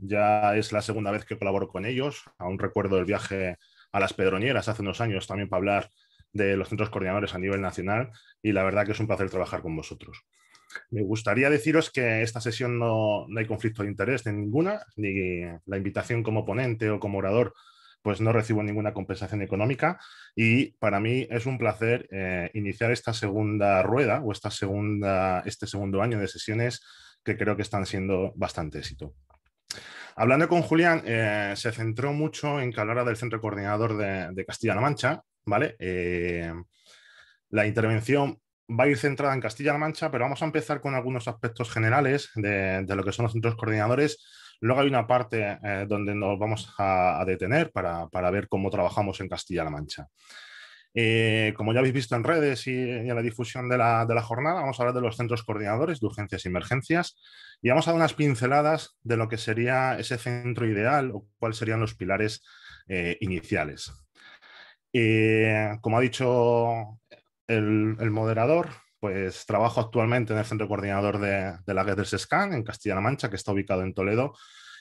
Ya es la segunda vez que colaboro con ellos. Aún recuerdo el viaje a las Pedroñeras hace unos años también para hablar de los centros coordinadores a nivel nacional y la verdad que es un placer trabajar con vosotros. Me gustaría deciros que esta sesión no, hay conflicto de interés de ninguna, ni la invitación como ponente o como orador, pues no recibo ninguna compensación económica y para mí es un placer eh, iniciar esta segunda rueda o esta segunda, este segundo año de sesiones que creo que están siendo bastante éxito. Hablando con Julián, eh, se centró mucho en que hablara del centro coordinador de, Castilla-La Mancha, ¿vale? Eh, la intervención va a ir centrada en Castilla-La Mancha, pero vamos a empezar con algunos aspectos generales de, lo que son los centros coordinadores. Luego hay una parte eh, donde nos vamos a, detener para, ver cómo trabajamos en Castilla-La Mancha. Eh, como ya habéis visto en redes y, en la difusión de la, jornada, vamos a hablar de los centros coordinadores de urgencias y e emergencias y vamos a dar unas pinceladas de lo que sería ese centro ideal o cuáles serían los pilares eh, iniciales. Eh, como ha dicho el, moderador, pues trabajo actualmente en el centro coordinador de, la la del Scan en Castilla-La Mancha, que está ubicado en Toledo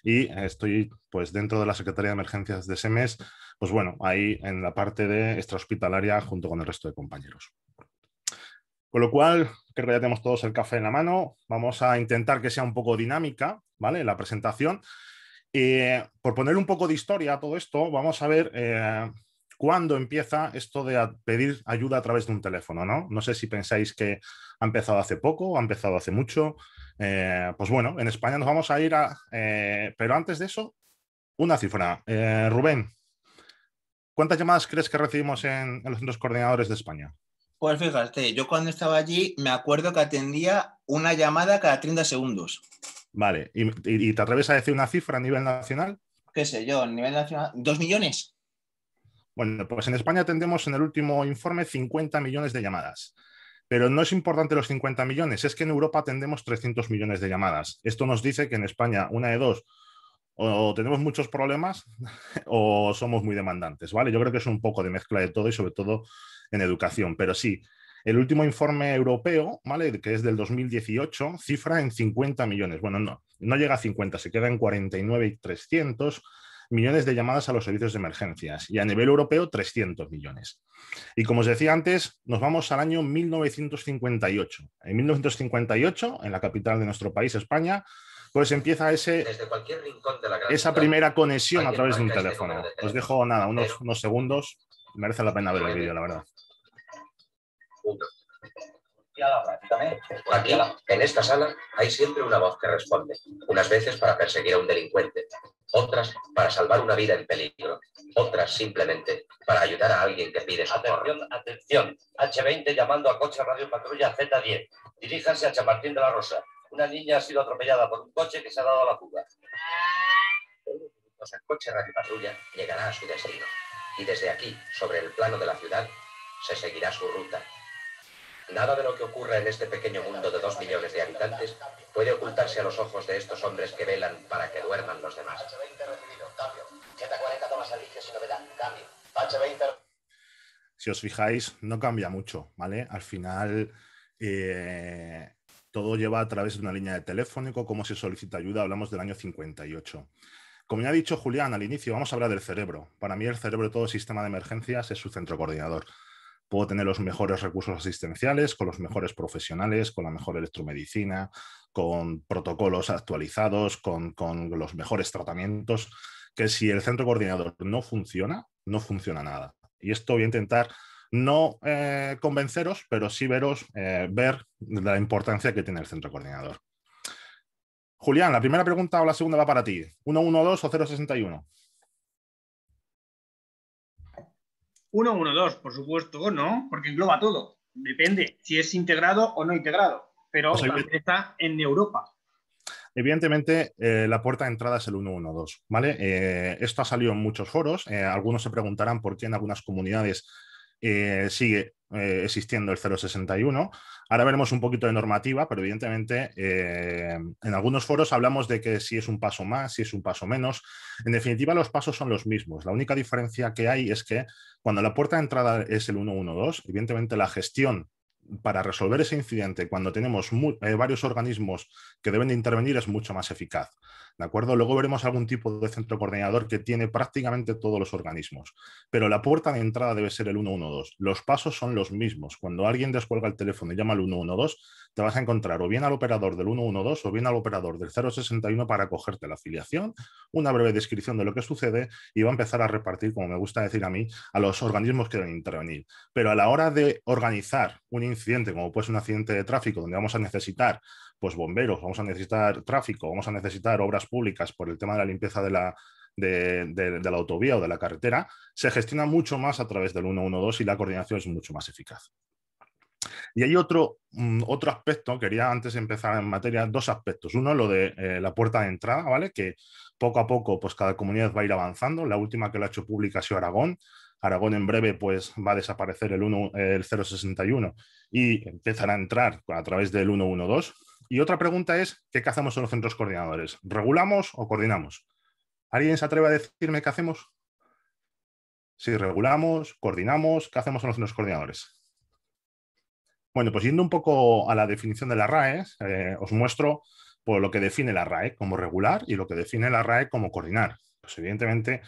y eh, estoy pues dentro de la Secretaría de Emergencias de SEMES, pues bueno, ahí en la parte de extrahospitalaria junto con el resto de compañeros. Con lo cual, creo que ya tenemos todos el café en la mano. Vamos a intentar que sea un poco dinámica, ¿vale? La presentación. Y por poner un poco de historia a todo esto, vamos a ver eh, cuándo empieza esto de pedir ayuda a través de un teléfono, ¿no? No sé si pensáis que ha empezado hace poco, ha empezado hace mucho. Eh, pues bueno, en España nos vamos a ir a... Eh, pero antes de eso, una cifra. Eh, Rubén, ¿cuántas llamadas crees que recibimos en, los centros coordinadores de España? Pues fíjate, yo cuando estaba allí me acuerdo que atendía una llamada cada 30 segundos. Vale, ¿y, te atreves a decir una cifra a nivel nacional? Qué sé yo, a nivel nacional, ¿dos millones? Bueno, pues en España atendemos en el último informe 50 millones de llamadas. Pero no es importante los 50 millones, es que en Europa atendemos 300 millones de llamadas. Esto nos dice que en España una de dos, o tenemos muchos problemas o somos muy demandantes, ¿vale? Yo creo que es un poco de mezcla de todo y sobre todo en educación, pero sí. El último informe europeo, ¿vale? Que es del 2018, cifra en 50 millones. Bueno, no, no llega a 50, se queda en 49 y 300 millones de llamadas a los servicios de emergencias y a nivel europeo 300 millones. Y como os decía antes, nos vamos al año 1958. En 1958, en la capital de nuestro país, España, pues empieza ese, esa primera conexión a través de un teléfono. Os dejo nada, unos, unos segundos. Merece la pena ver el vídeo, la verdad. Aquí, en esta sala, hay siempre una voz que responde, unas veces para perseguir a un delincuente, otras para salvar una vida en peligro, otras simplemente para ayudar a alguien que pide socorro. Atención, atención. H20 llamando a coche Radio Patrulla Z10. Diríjanse a Chamartín de la Rosa. Una niña ha sido atropellada por un coche que se ha dado a la fuga. el coche Radio Patrulla llegará a su destino y desde aquí, sobre el plano de la ciudad, se seguirá su ruta Nada de lo que ocurre en este pequeño mundo de dos millones de habitantes puede ocultarse a los ojos de estos hombres que velan para que duerman los demás. Si os fijáis, no cambia mucho, ¿vale? Al final, eh, todo lleva a través de una línea de telefónico, cómo se solicita ayuda, hablamos del año 58. Como ya ha dicho Julián al inicio, vamos a hablar del cerebro. Para mí el cerebro de todo sistema de emergencias es su centro coordinador puedo tener los mejores recursos asistenciales, con los mejores profesionales, con la mejor electromedicina, con protocolos actualizados, con, los mejores tratamientos, que si el centro coordinador no funciona, no funciona nada. Y esto voy a intentar no eh, convenceros, pero sí veros, eh, ver la importancia que tiene el centro coordinador. Julián, la primera pregunta o la segunda va para ti. ¿112 o 061? 112, por supuesto, no, porque engloba todo. Depende si es integrado o no integrado, pero pues la está en Europa. Evidentemente, eh, la puerta de entrada es el 112, ¿vale? Eh, esto ha salido en muchos foros. Eh, algunos se preguntarán por qué en algunas comunidades sigue eh, existiendo el 061. Ahora veremos un poquito de normativa, pero evidentemente eh, en algunos foros hablamos de que si es un paso más, si es un paso menos. En definitiva, los pasos son los mismos. La única diferencia que hay es que cuando la puerta de entrada es el 112, evidentemente la gestión para resolver ese incidente cuando tenemos eh, varios organismos que deben de intervenir es mucho más eficaz. ¿de acuerdo? Luego veremos algún tipo de centro coordinador que tiene prácticamente todos los organismos, pero la puerta de entrada debe ser el 112. Los pasos son los mismos. Cuando alguien descuelga el teléfono y llama al 112, te vas a encontrar o bien al operador del 112 o bien al operador del 061 para cogerte la afiliación, una breve descripción de lo que sucede y va a empezar a repartir, como me gusta decir a mí, a los organismos que deben intervenir. Pero a la hora de organizar un incidente, como puede ser un accidente de tráfico, donde vamos a necesitar pues bomberos, vamos a necesitar tráfico, vamos a necesitar obras públicas por el tema de la limpieza de la, de, la autovía o de la carretera, se gestiona mucho más a través del 112 y la coordinación es mucho más eficaz. Y hay otro, mm, otro aspecto, quería antes empezar en materia, dos aspectos. Uno, lo de eh, la puerta de entrada, ¿vale? Que poco a poco, pues cada comunidad va a ir avanzando. La última que lo ha hecho pública ha sido Aragón. Aragón en breve, pues va a desaparecer el, 1, el 061 y empezará a entrar a través del 112. Y otra pregunta es, ¿qué hacemos en los centros coordinadores? ¿Regulamos o coordinamos? ¿Alguien se atreve a decirme qué hacemos? Si regulamos, coordinamos, ¿qué hacemos en los centros coordinadores? Bueno, pues yendo un poco a la definición de la RAE, eh, os muestro por pues, lo que define la RAE como regular y lo que define la RAE como coordinar. Pues evidentemente,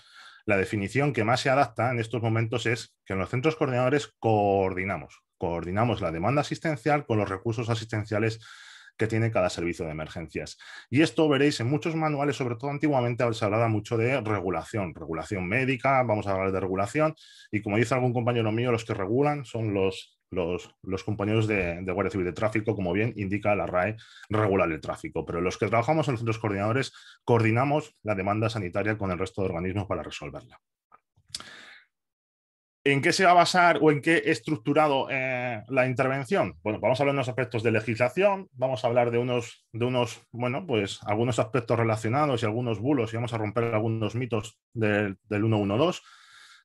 la definición que más se adapta en estos momentos es que en los centros coordinadores coordinamos, coordinamos la demanda asistencial con los recursos asistenciales que tiene cada servicio de emergencias. Y esto veréis en muchos manuales, sobre todo antiguamente se hablaba mucho de regulación, regulación médica, vamos a hablar de regulación, y como dice algún compañero mío, los que regulan son los, compañeros de, Guardia Civil de Tráfico, como bien indica la RAE, regular el tráfico. Pero los que trabajamos en los centros coordinadores coordinamos la demanda sanitaria con el resto de organismos para resolverla. ¿En qué se va a basar o en qué he estructurado eh, la intervención? Bueno, vamos a hablar de unos aspectos de legislación, vamos a hablar de unos, de unos, bueno, pues algunos aspectos relacionados y algunos bulos y vamos a romper algunos mitos del, 112,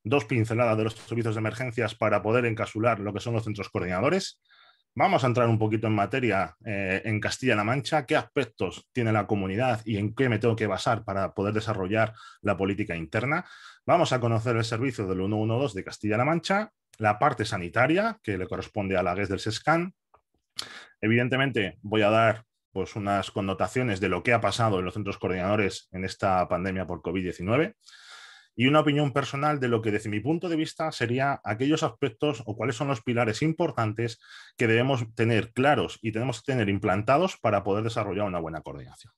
dos pinceladas de los servicios de emergencias para poder encasular lo que son los centros coordinadores. Vamos a entrar un poquito en materia eh, en Castilla-La Mancha, qué aspectos tiene la comunidad y en qué me tengo que basar para poder desarrollar la política interna. Vamos a conocer el servicio del 112 de Castilla-La Mancha, la parte sanitaria que le corresponde a la GES del SESCAN. Evidentemente, voy a dar pues, unas connotaciones de lo que ha pasado en los centros coordinadores en esta pandemia por COVID-19 y una opinión personal de lo que desde mi punto de vista sería aquellos aspectos o cuáles son los pilares importantes que debemos tener claros y tenemos que tener implantados para poder desarrollar una buena coordinación.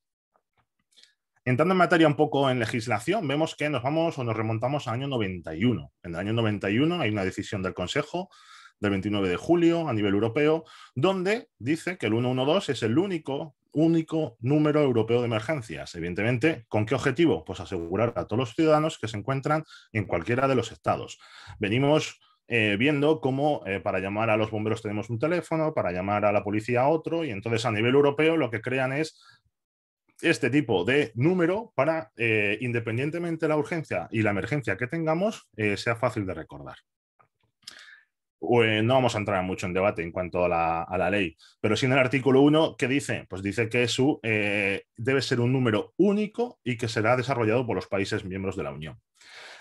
Entrando en materia un poco en legislación, vemos que nos vamos o nos remontamos al año 91. En el año 91 hay una decisión del Consejo del 29 de julio a nivel europeo, donde dice que el 112 es el único, único número europeo de emergencias. Evidentemente, ¿con qué objetivo? Pues asegurar a todos los ciudadanos que se encuentran en cualquiera de los estados. Venimos eh, viendo cómo eh, para llamar a los bomberos tenemos un teléfono, para llamar a la policía otro, y entonces a nivel europeo lo que crean es este tipo de número para, eh, independientemente de la urgencia y la emergencia que tengamos, eh, sea fácil de recordar. no vamos a entrar mucho en debate en cuanto a la, ley, pero sí en el artículo 1, ¿qué dice? Pues dice que su, eh, debe ser un número único y que será desarrollado por los países miembros de la Unión.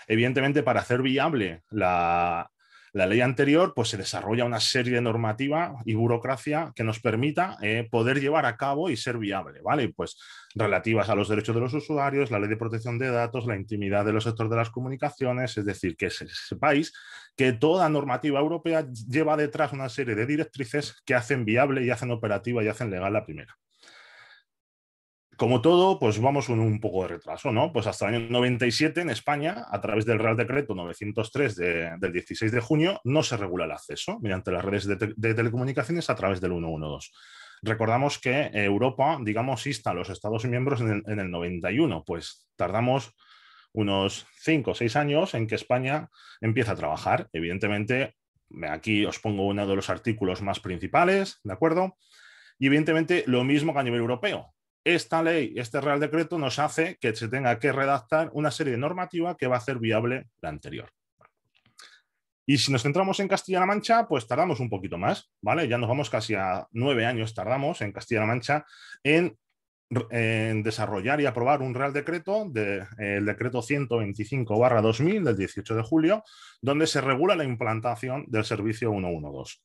Evidentemente, para hacer viable la, la ley anterior pues, se desarrolla una serie de normativa y burocracia que nos permita eh, poder llevar a cabo y ser viable, ¿vale? Pues relativas a los derechos de los usuarios, la ley de protección de datos, la intimidad de los sectores de las comunicaciones, es decir, que sepáis que toda normativa europea lleva detrás una serie de directrices que hacen viable y hacen operativa y hacen legal la primera. Como todo, pues vamos un poco de retraso, ¿no? Pues hasta el año 97 en España, a través del Real Decreto 903 del 16 de junio, no se regula el acceso mediante las redes de, telecomunicaciones a través del 112. Recordamos que Europa, digamos, insta a los Estados miembros en el, 91, pues tardamos unos 5 o 6 años en que España empieza a trabajar. Evidentemente, aquí os pongo uno de los artículos más principales, ¿de acuerdo? Y evidentemente lo mismo que a nivel europeo esta ley, este Real Decreto nos hace que se tenga que redactar una serie de normativa que va a hacer viable la anterior. Y si nos centramos en Castilla-La Mancha, pues tardamos un poquito más, ¿vale? Ya nos vamos casi a nueve años tardamos en Castilla-La Mancha en, desarrollar y aprobar un Real Decreto, de, eh, el Decreto 125-2000 del 18 de julio, donde se regula la implantación del servicio 112.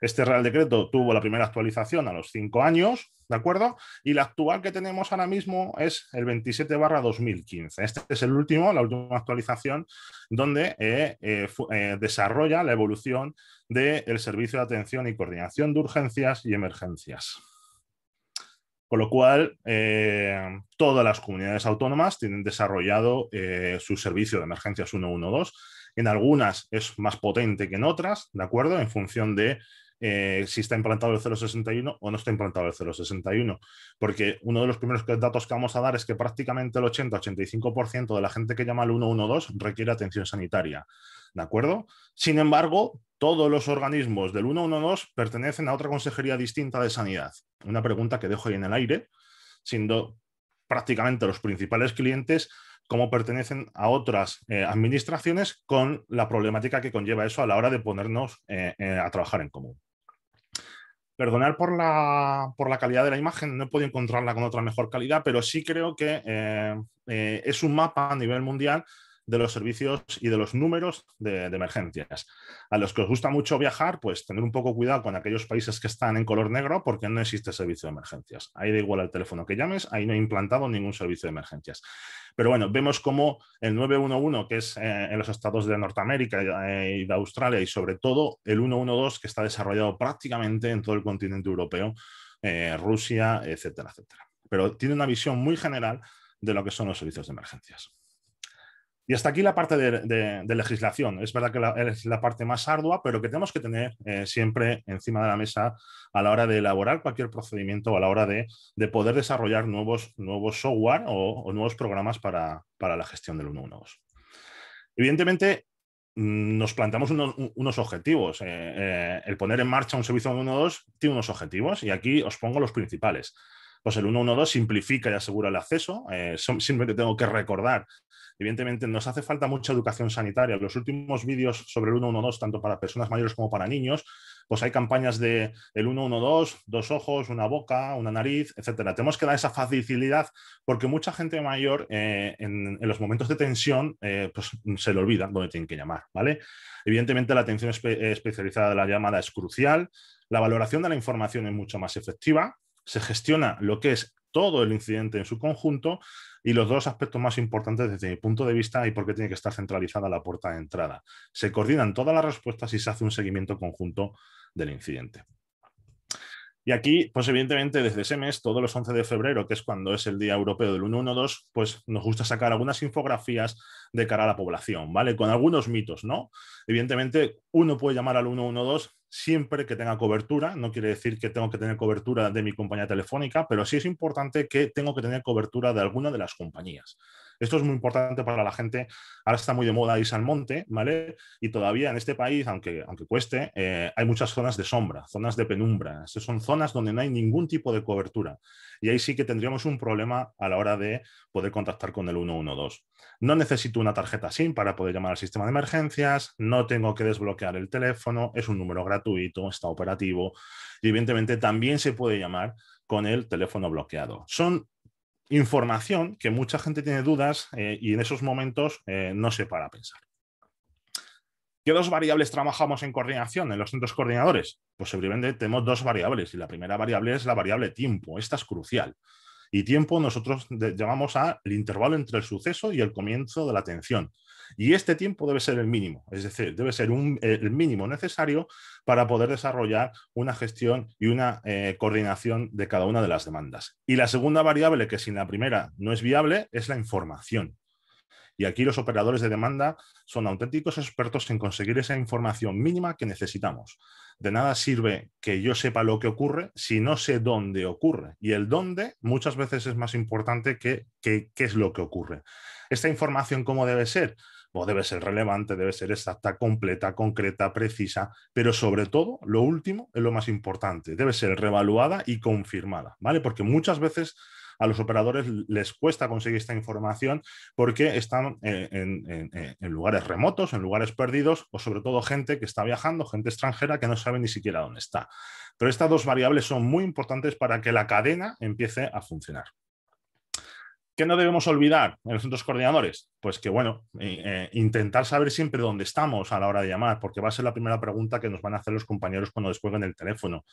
Este Real Decreto tuvo la primera actualización a los cinco años, ¿de acuerdo? Y la actual que tenemos ahora mismo es el 27 2015. Este es el último, la última actualización donde eh, eh, eh, desarrolla la evolución del servicio de atención y coordinación de urgencias y emergencias. Con lo cual, todas las comunidades autónomas tienen desarrollado su servicio de emergencias 112. En algunas es más potente que en otras, ¿de acuerdo? En función de eh, si está implantado el 0.61 o no está implantado el 0.61. Porque uno de los primeros datos que vamos a dar es que prácticamente el 80-85% de la gente que llama al 112 requiere atención sanitaria. ¿De acuerdo? Sin embargo, todos los organismos del 112 pertenecen a otra consejería distinta de sanidad. Una pregunta que dejo ahí en el aire, siendo prácticamente los principales clientes cómo pertenecen a otras eh, administraciones con la problemática que conlleva eso a la hora de ponernos eh, a trabajar en común. Perdonar por la, por la calidad de la imagen, no he podido encontrarla con otra mejor calidad, pero sí creo que eh, eh, es un mapa a nivel mundial de los servicios y de los números de, emergencias. A los que os gusta mucho viajar, pues tener un poco cuidado con aquellos países que están en color negro porque no existe servicio de emergencias. Ahí da igual el teléfono que llames, ahí no he implantado ningún servicio de emergencias. Pero bueno, vemos cómo el 911, que es eh, en los estados de Norteamérica eh, y de Australia, y sobre todo el 112, que está desarrollado prácticamente en todo el continente europeo, eh, Rusia, etcétera, etcétera. Pero tiene una visión muy general de lo que son los servicios de emergencias. Y hasta aquí la parte de, legislación. Es verdad que es la parte más ardua, pero que tenemos que tener eh, siempre encima de la mesa a la hora de elaborar cualquier procedimiento, o a la hora de, poder desarrollar nuevos, nuevos software o, nuevos programas para, la gestión del 112. Evidentemente, mm, nos planteamos unos, objetivos. Eh, eh, el poner en marcha un servicio 112 tiene unos objetivos y aquí os pongo los principales. Pues el 112 simplifica y asegura el acceso. simplemente tengo que recordar Evidentemente, nos hace falta mucha educación sanitaria. Los últimos vídeos sobre el 112, tanto para personas mayores como para niños, pues hay campañas de el 112, dos ojos, una boca, una nariz, etcétera. Tenemos que dar esa facilidad porque mucha gente mayor eh, en, los momentos de tensión eh, pues se le olvida dónde tienen que llamar, ¿vale? Evidentemente, la atención especializada de la llamada es crucial. La valoración de la información es mucho más efectiva. Se gestiona lo que es todo el incidente en su conjunto y los dos aspectos más importantes desde mi punto de vista y por qué tiene que estar centralizada la puerta de entrada. Se coordinan todas las respuestas y se hace un seguimiento conjunto del incidente. Y aquí, pues evidentemente desde ese mes, todos los 11 de febrero, que es cuando es el Día Europeo del 112, pues nos gusta sacar algunas infografías de cara a la población, ¿vale? Con algunos mitos, ¿no? Evidentemente, uno puede llamar al 112 siempre que tenga cobertura. No quiere decir que tengo que tener cobertura de mi compañía telefónica, pero sí es importante que tengo que tener cobertura de alguna de las compañías. Esto es muy importante para la gente. Ahora está muy de moda irse al monte, ¿vale? Y todavía en este país, aunque, aunque cueste, eh, hay muchas zonas de sombra, zonas de penumbra. son zonas donde no hay ningún tipo de cobertura. Y ahí sí que tendríamos un problema a la hora de poder contactar con el 112. No necesito una tarjeta SIM para poder llamar al sistema de emergencias, no tengo que desbloquear el teléfono, es un número gratuito, está operativo y evidentemente también se puede llamar con el teléfono bloqueado. Son información que mucha gente tiene dudas eh, y en esos momentos eh, no se para a pensar. ¿Qué dos variables trabajamos en coordinación en los centros coordinadores? Pues obviamente tenemos dos variables y la primera variable es la variable tiempo. Esta es crucial. Y tiempo nosotros llamamos al intervalo entre el suceso y el comienzo de la atención. Y este tiempo debe ser el mínimo, es decir, debe ser el mínimo necesario para poder desarrollar una gestión y una eh, coordinación de cada una de las demandas. Y la segunda variable, que sin la primera no es viable, es la información. Y aquí los operadores de demanda son auténticos expertos en conseguir esa información mínima que necesitamos. De nada sirve que yo sepa lo que ocurre si no sé dónde ocurre. Y el dónde muchas veces es más importante que qué es lo que ocurre. Esta información, ¿cómo debe ser? O pues debe ser relevante, debe ser exacta, completa, concreta, precisa, pero sobre todo, lo último es lo más importante, debe ser revaluada y confirmada, ¿vale? Porque muchas veces a los operadores les cuesta conseguir esta información porque están eh, eh, en, lugares remotos, en lugares perdidos o sobre todo gente que está viajando, gente extranjera que no sabe ni siquiera dónde está. Pero estas dos variables son muy importantes para que la cadena empiece a funcionar. ¿Qué no debemos olvidar en los centros coordinadores? Pues que, bueno, eh, intentar saber siempre dónde estamos a la hora de llamar, porque va a ser la primera pregunta que nos van a hacer los compañeros cuando descuelguen el teléfono.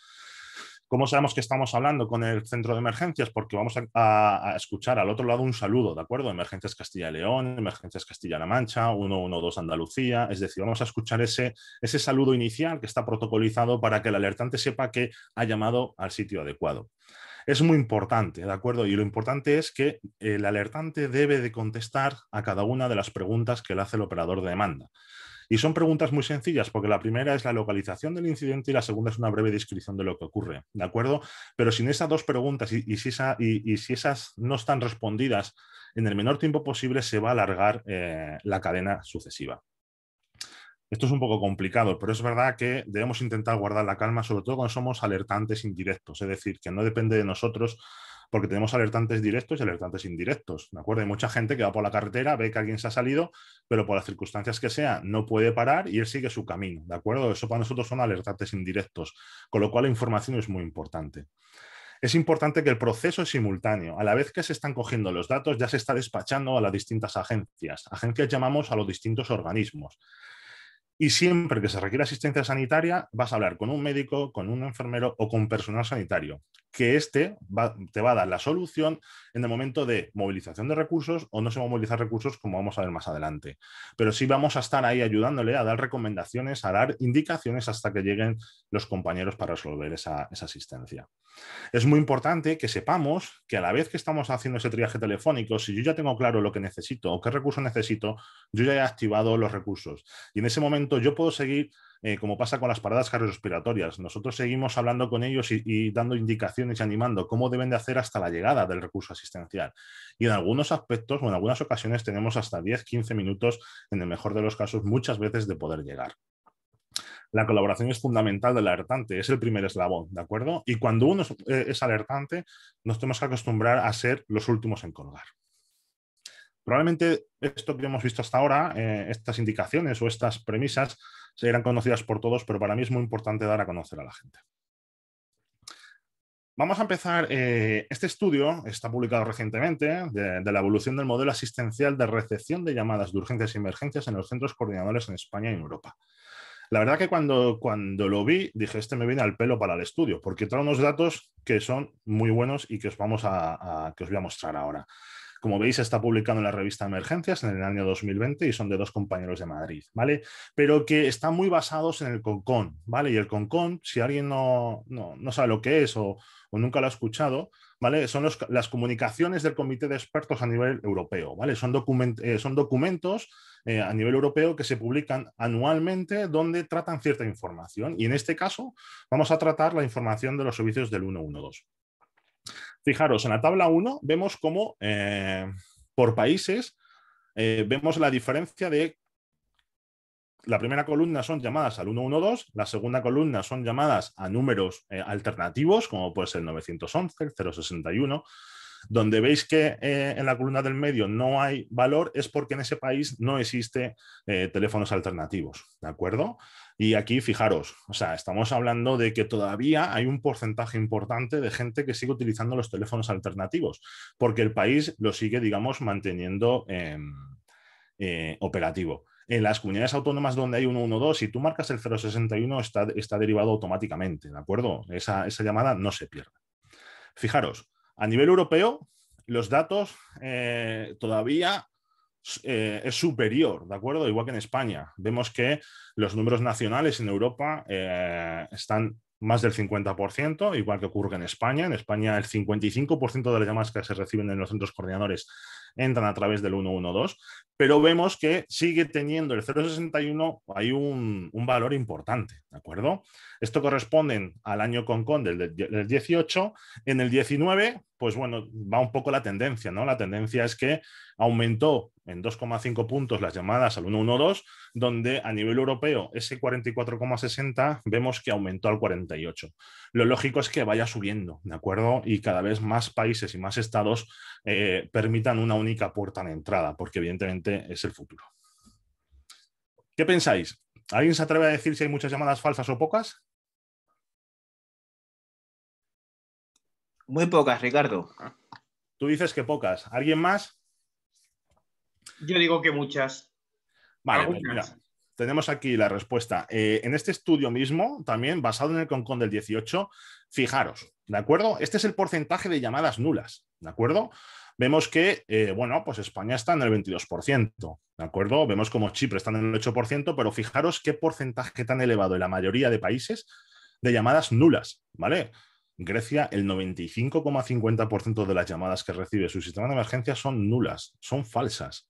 ¿Cómo sabemos que estamos hablando con el centro de emergencias? Porque vamos a, escuchar al otro lado un saludo, ¿de acuerdo? Emergencias Castilla León, Emergencias Castilla-La Mancha, 112 Andalucía. Es decir, vamos a escuchar ese, ese saludo inicial que está protocolizado para que el alertante sepa que ha llamado al sitio adecuado es muy importante, ¿de acuerdo? Y lo importante es que el alertante debe de contestar a cada una de las preguntas que le hace el operador de demanda. Y son preguntas muy sencillas, porque la primera es la localización del incidente y la segunda es una breve descripción de lo que ocurre, ¿de acuerdo? Pero sin esas dos preguntas y, si, esas no están respondidas en el menor tiempo posible, se va a alargar eh, la cadena sucesiva. Esto es un poco complicado, pero es verdad que debemos intentar guardar la calma, sobre todo cuando somos alertantes indirectos, es decir, que no depende de nosotros porque tenemos alertantes directos y alertantes indirectos. ¿De acuerdo? Hay mucha gente que va por la carretera, ve que alguien se ha salido, pero por las circunstancias que sea, no puede parar y él sigue su camino. ¿De acuerdo? Eso para nosotros son alertantes indirectos, con lo cual la información es muy importante. Es importante que el proceso es simultáneo. A la vez que se están cogiendo los datos, ya se está despachando a las distintas agencias. Agencias llamamos a los distintos organismos. Y siempre que se requiera asistencia sanitaria, vas a hablar con un médico, con un enfermero o con personal sanitario que este te va a dar la solución en el momento de movilización de recursos o no se va a movilizar recursos, como vamos a ver más adelante. Pero sí vamos a estar ahí ayudándole a dar recomendaciones, a dar indicaciones hasta que lleguen los compañeros para resolver esa, esa asistencia. Es muy importante que sepamos que a la vez que estamos haciendo ese triaje telefónico, si yo ya tengo claro lo que necesito o qué recursos necesito, yo ya he activado los recursos. Y en ese momento yo puedo seguir eh, como pasa con las paradas respiratorias, Nosotros seguimos hablando con ellos y, dando indicaciones y animando cómo deben de hacer hasta la llegada del recurso asistencial. Y en algunos aspectos o en algunas ocasiones tenemos hasta 10, 15 minutos, en el mejor de los casos, muchas veces de poder llegar. La colaboración es fundamental del alertante, es el primer eslabón, ¿de acuerdo? Y cuando uno es eh, alertante, nos tenemos que acostumbrar a ser los últimos en colgar. Probablemente esto que hemos visto hasta ahora, eh, estas indicaciones o estas premisas, serán conocidas por todos, pero para mí es muy importante dar a conocer a la gente. Vamos a empezar. Eh, este estudio está publicado recientemente de, la evolución del modelo asistencial de recepción de llamadas de urgencias y e emergencias en los centros coordinadores en España y en Europa. La verdad que cuando, lo vi, dije, este me viene al pelo para el estudio, porque trae unos datos que son muy buenos y que os, vamos que os voy a mostrar ahora. Como veis, está publicado en la revista Emergencias en el año 2020 y son de dos compañeros de Madrid, ¿vale? Pero que están muy basados en el Concon, ¿vale? Y el Concon, si alguien no, no, sabe lo que es o, nunca lo ha escuchado, ¿Vale? Son las comunicaciones del Comité de Expertos a nivel europeo, ¿vale? Son, eh, documentos eh, a nivel europeo que se publican anualmente donde tratan cierta información. Y en este caso vamos a tratar la información de los servicios del 112. Fijaros, en la tabla 1 vemos cómo eh, por países eh, vemos la diferencia de la primera columna son llamadas al 112, la segunda columna son llamadas a números eh, alternativos, como puede ser el 911, el 061. Donde veis que en la columna del medio no hay valor es porque en ese país no existe teléfonos alternativos, ¿de acuerdo? Y aquí, fijaros, o sea, estamos hablando de que todavía hay un porcentaje importante de gente que sigue utilizando los teléfonos alternativos, porque el país lo sigue, digamos, manteniendo em, eh, operativo en las comunidades autónomas donde hay 112, si tú marcas el 061, está, está derivado automáticamente, ¿de acuerdo? Esa, esa, llamada no se pierde. Fijaros, a nivel europeo, los datos eh, todavía eh, es superior, ¿de acuerdo? Igual que en España. Vemos que los números nacionales en Europa eh, están más del 50%, igual que ocurre en España. En España el 55% de las llamadas que se reciben en los centros coordinadores entran a través del 112, pero vemos que sigue teniendo el 0,61, hay un, un, valor importante, ¿de acuerdo? Esto corresponde al año Concon del, del 18, en el 19, pues bueno, va un poco la tendencia, ¿no? La tendencia es que aumentó en 2,5 puntos las llamadas al 112, donde a nivel europeo ese 44,60 vemos que aumentó al 48 lo lógico es que vaya subiendo, ¿de acuerdo? Y cada vez más países y más estados eh, permitan una única puerta de entrada, porque evidentemente es el futuro. ¿Qué pensáis? ¿Alguien se atreve a decir si hay muchas llamadas falsas o pocas? Muy pocas, Ricardo. Tú dices que pocas. ¿Alguien más? Yo digo que muchas. Vale, pues mira, tenemos aquí la respuesta. Eh, en este estudio mismo, también basado en el Concon del 18, fijaros, ¿de acuerdo? Este es el porcentaje de llamadas nulas, ¿de acuerdo? Vemos que, eh, bueno, pues España está en el 22%, ¿de acuerdo? Vemos como Chipre está en el 8%, pero fijaros qué porcentaje tan elevado en la mayoría de países de llamadas nulas, ¿vale? Grecia, el 95,50% de las llamadas que recibe su sistema de emergencia son nulas, son falsas.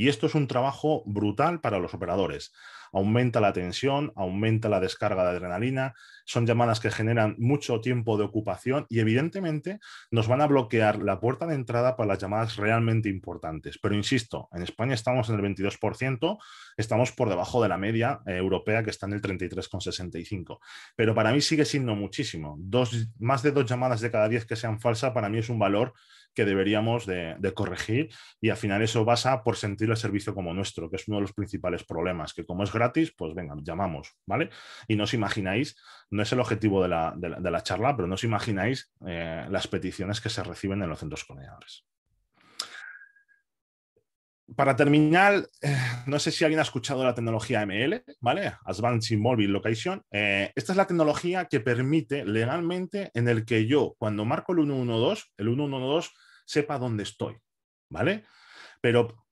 Y esto es un trabajo brutal para los operadores. Aumenta la tensión, aumenta la descarga de adrenalina, son llamadas que generan mucho tiempo de ocupación y evidentemente nos van a bloquear la puerta de entrada para las llamadas realmente importantes. Pero insisto, en España estamos en el 22%, estamos por debajo de la media eh, europea que está en el 33,65. Pero para mí sigue siendo muchísimo. Dos, más de dos llamadas de cada diez que sean falsas para mí es un valor que deberíamos de, corregir y al final eso pasa por sentir el servicio como nuestro, que es uno de los principales problemas, que como es gratis, pues venga, llamamos, ¿vale? Y no os imagináis, no es el objetivo de la, de la, charla, pero no os imagináis eh, las peticiones que se reciben en los centros coordinadores para terminar, eh, no sé si alguien ha escuchado la tecnología ML, ¿vale? Advanced Mobile Location. Eh, esta es la tecnología que permite legalmente en el que yo, cuando marco el 112, el 112 sepa dónde estoy, ¿vale? Pero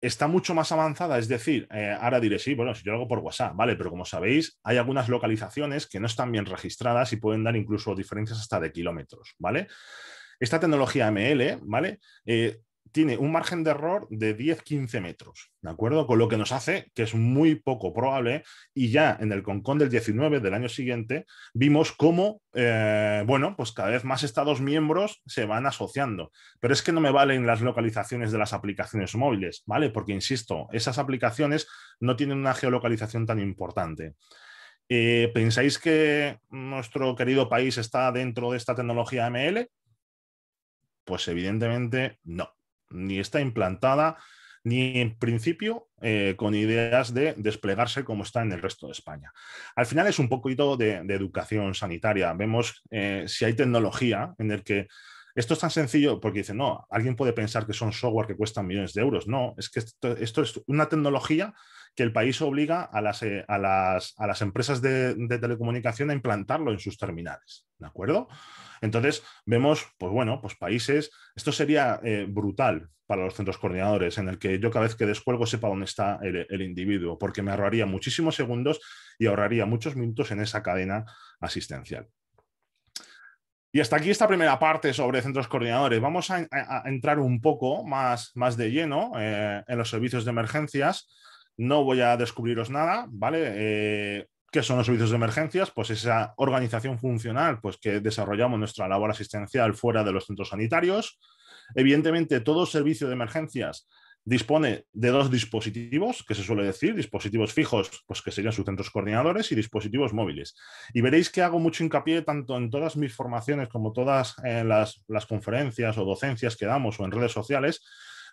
está mucho más avanzada, es decir, eh, ahora diré, sí, bueno, si yo lo hago por WhatsApp, ¿vale? Pero como sabéis, hay algunas localizaciones que no están bien registradas y pueden dar incluso diferencias hasta de kilómetros, ¿vale? Esta tecnología ML, ¿vale? tiene un margen de error de 10-15 metros, ¿de acuerdo? Con lo que nos hace que es muy poco probable y ya en el Concón del 19 del año siguiente vimos cómo, eh, bueno, pues cada vez más estados miembros se van asociando. Pero es que no me valen las localizaciones de las aplicaciones móviles, ¿vale? Porque, insisto, esas aplicaciones no tienen una geolocalización tan importante. Eh, ¿Pensáis que nuestro querido país está dentro de esta tecnología ML? Pues evidentemente no ni está implantada, ni en principio eh, con ideas de desplegarse como está en el resto de España. Al final es un poquito de, de educación sanitaria. Vemos eh, si hay tecnología en el que esto es tan sencillo porque dicen, no, alguien puede pensar que son software que cuestan millones de euros. No, es que esto, esto es una tecnología que el país obliga a las, eh, a las, empresas de, telecomunicación a implantarlo en sus terminales. ¿De acuerdo? Entonces, vemos, pues bueno, pues países, esto sería eh, brutal para los centros coordinadores, en el que yo cada vez que descuelgo sepa dónde está el, individuo, porque me ahorraría muchísimos segundos y ahorraría muchos minutos en esa cadena asistencial. Y hasta aquí esta primera parte sobre centros coordinadores. Vamos a, entrar un poco más, más de lleno eh, en los servicios de emergencias no voy a descubriros nada, ¿vale? Eh, ¿Qué son los servicios de emergencias? Pues esa organización funcional pues, que desarrollamos nuestra labor asistencial fuera de los centros sanitarios. Evidentemente, todo servicio de emergencias dispone de dos dispositivos, que se suele decir, dispositivos fijos, pues que serían sus centros coordinadores, y dispositivos móviles. Y veréis que hago mucho hincapié tanto en todas mis formaciones como todas eh, las, conferencias o docencias que damos o en redes sociales,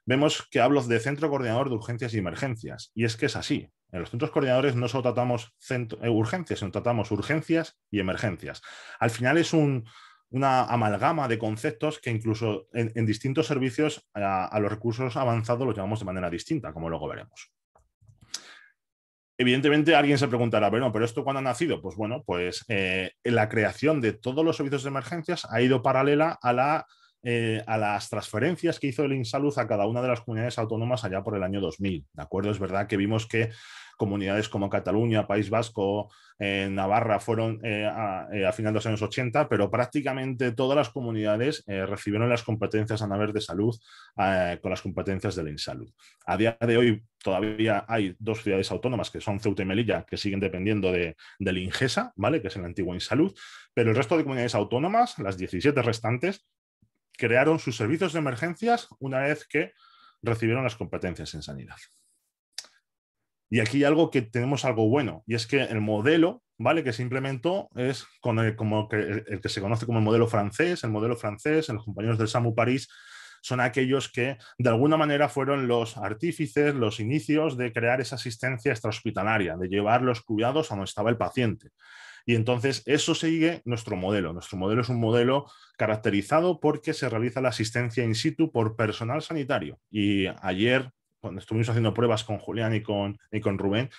vemos que hablo de centro coordinador de urgencias y emergencias. Y es que es así. En los centros coordinadores no solo tratamos eh, urgencias, sino tratamos urgencias y emergencias. Al final es una amalgama de conceptos que incluso en, distintos servicios a, los recursos avanzados los llamamos de manera distinta, como luego veremos. Evidentemente alguien se preguntará, bueno, pero esto cuándo ha nacido? Pues bueno, pues eh, la creación de todos los servicios de emergencias ha ido paralela a la eh, a las transferencias que hizo el Insalud a cada una de las comunidades autónomas allá por el año 2000. ¿De acuerdo? Es verdad que vimos que comunidades como Cataluña, País Vasco, eh, Navarra fueron eh, a, finales de los años 80, pero prácticamente todas las comunidades recibieron las competencias a naves de salud con las competencias del Insalud. A día de hoy todavía hay dos ciudades autónomas que son Ceuta y Melilla que siguen dependiendo de, del INGESA, ¿vale? que es el antiguo Insalud, pero el resto de comunidades autónomas, las 17 restantes, crearon sus servicios de emergencias una vez que recibieron las competencias en sanidad. Y aquí algo que tenemos algo bueno, y es que el modelo ¿vale? que se implementó es el, como que, el que se conoce como el modelo francés. El modelo francés, en los compañeros del SAMU París, son aquellos que de alguna manera fueron los artífices, los inicios de crear esa asistencia extrahospitalaria, de llevar los cuidados a donde estaba el paciente. Y entonces eso sigue nuestro modelo. Nuestro modelo es un modelo caracterizado porque se realiza la asistencia in situ por personal sanitario. Y ayer, cuando estuvimos haciendo pruebas con Julián y con, y con Rubén,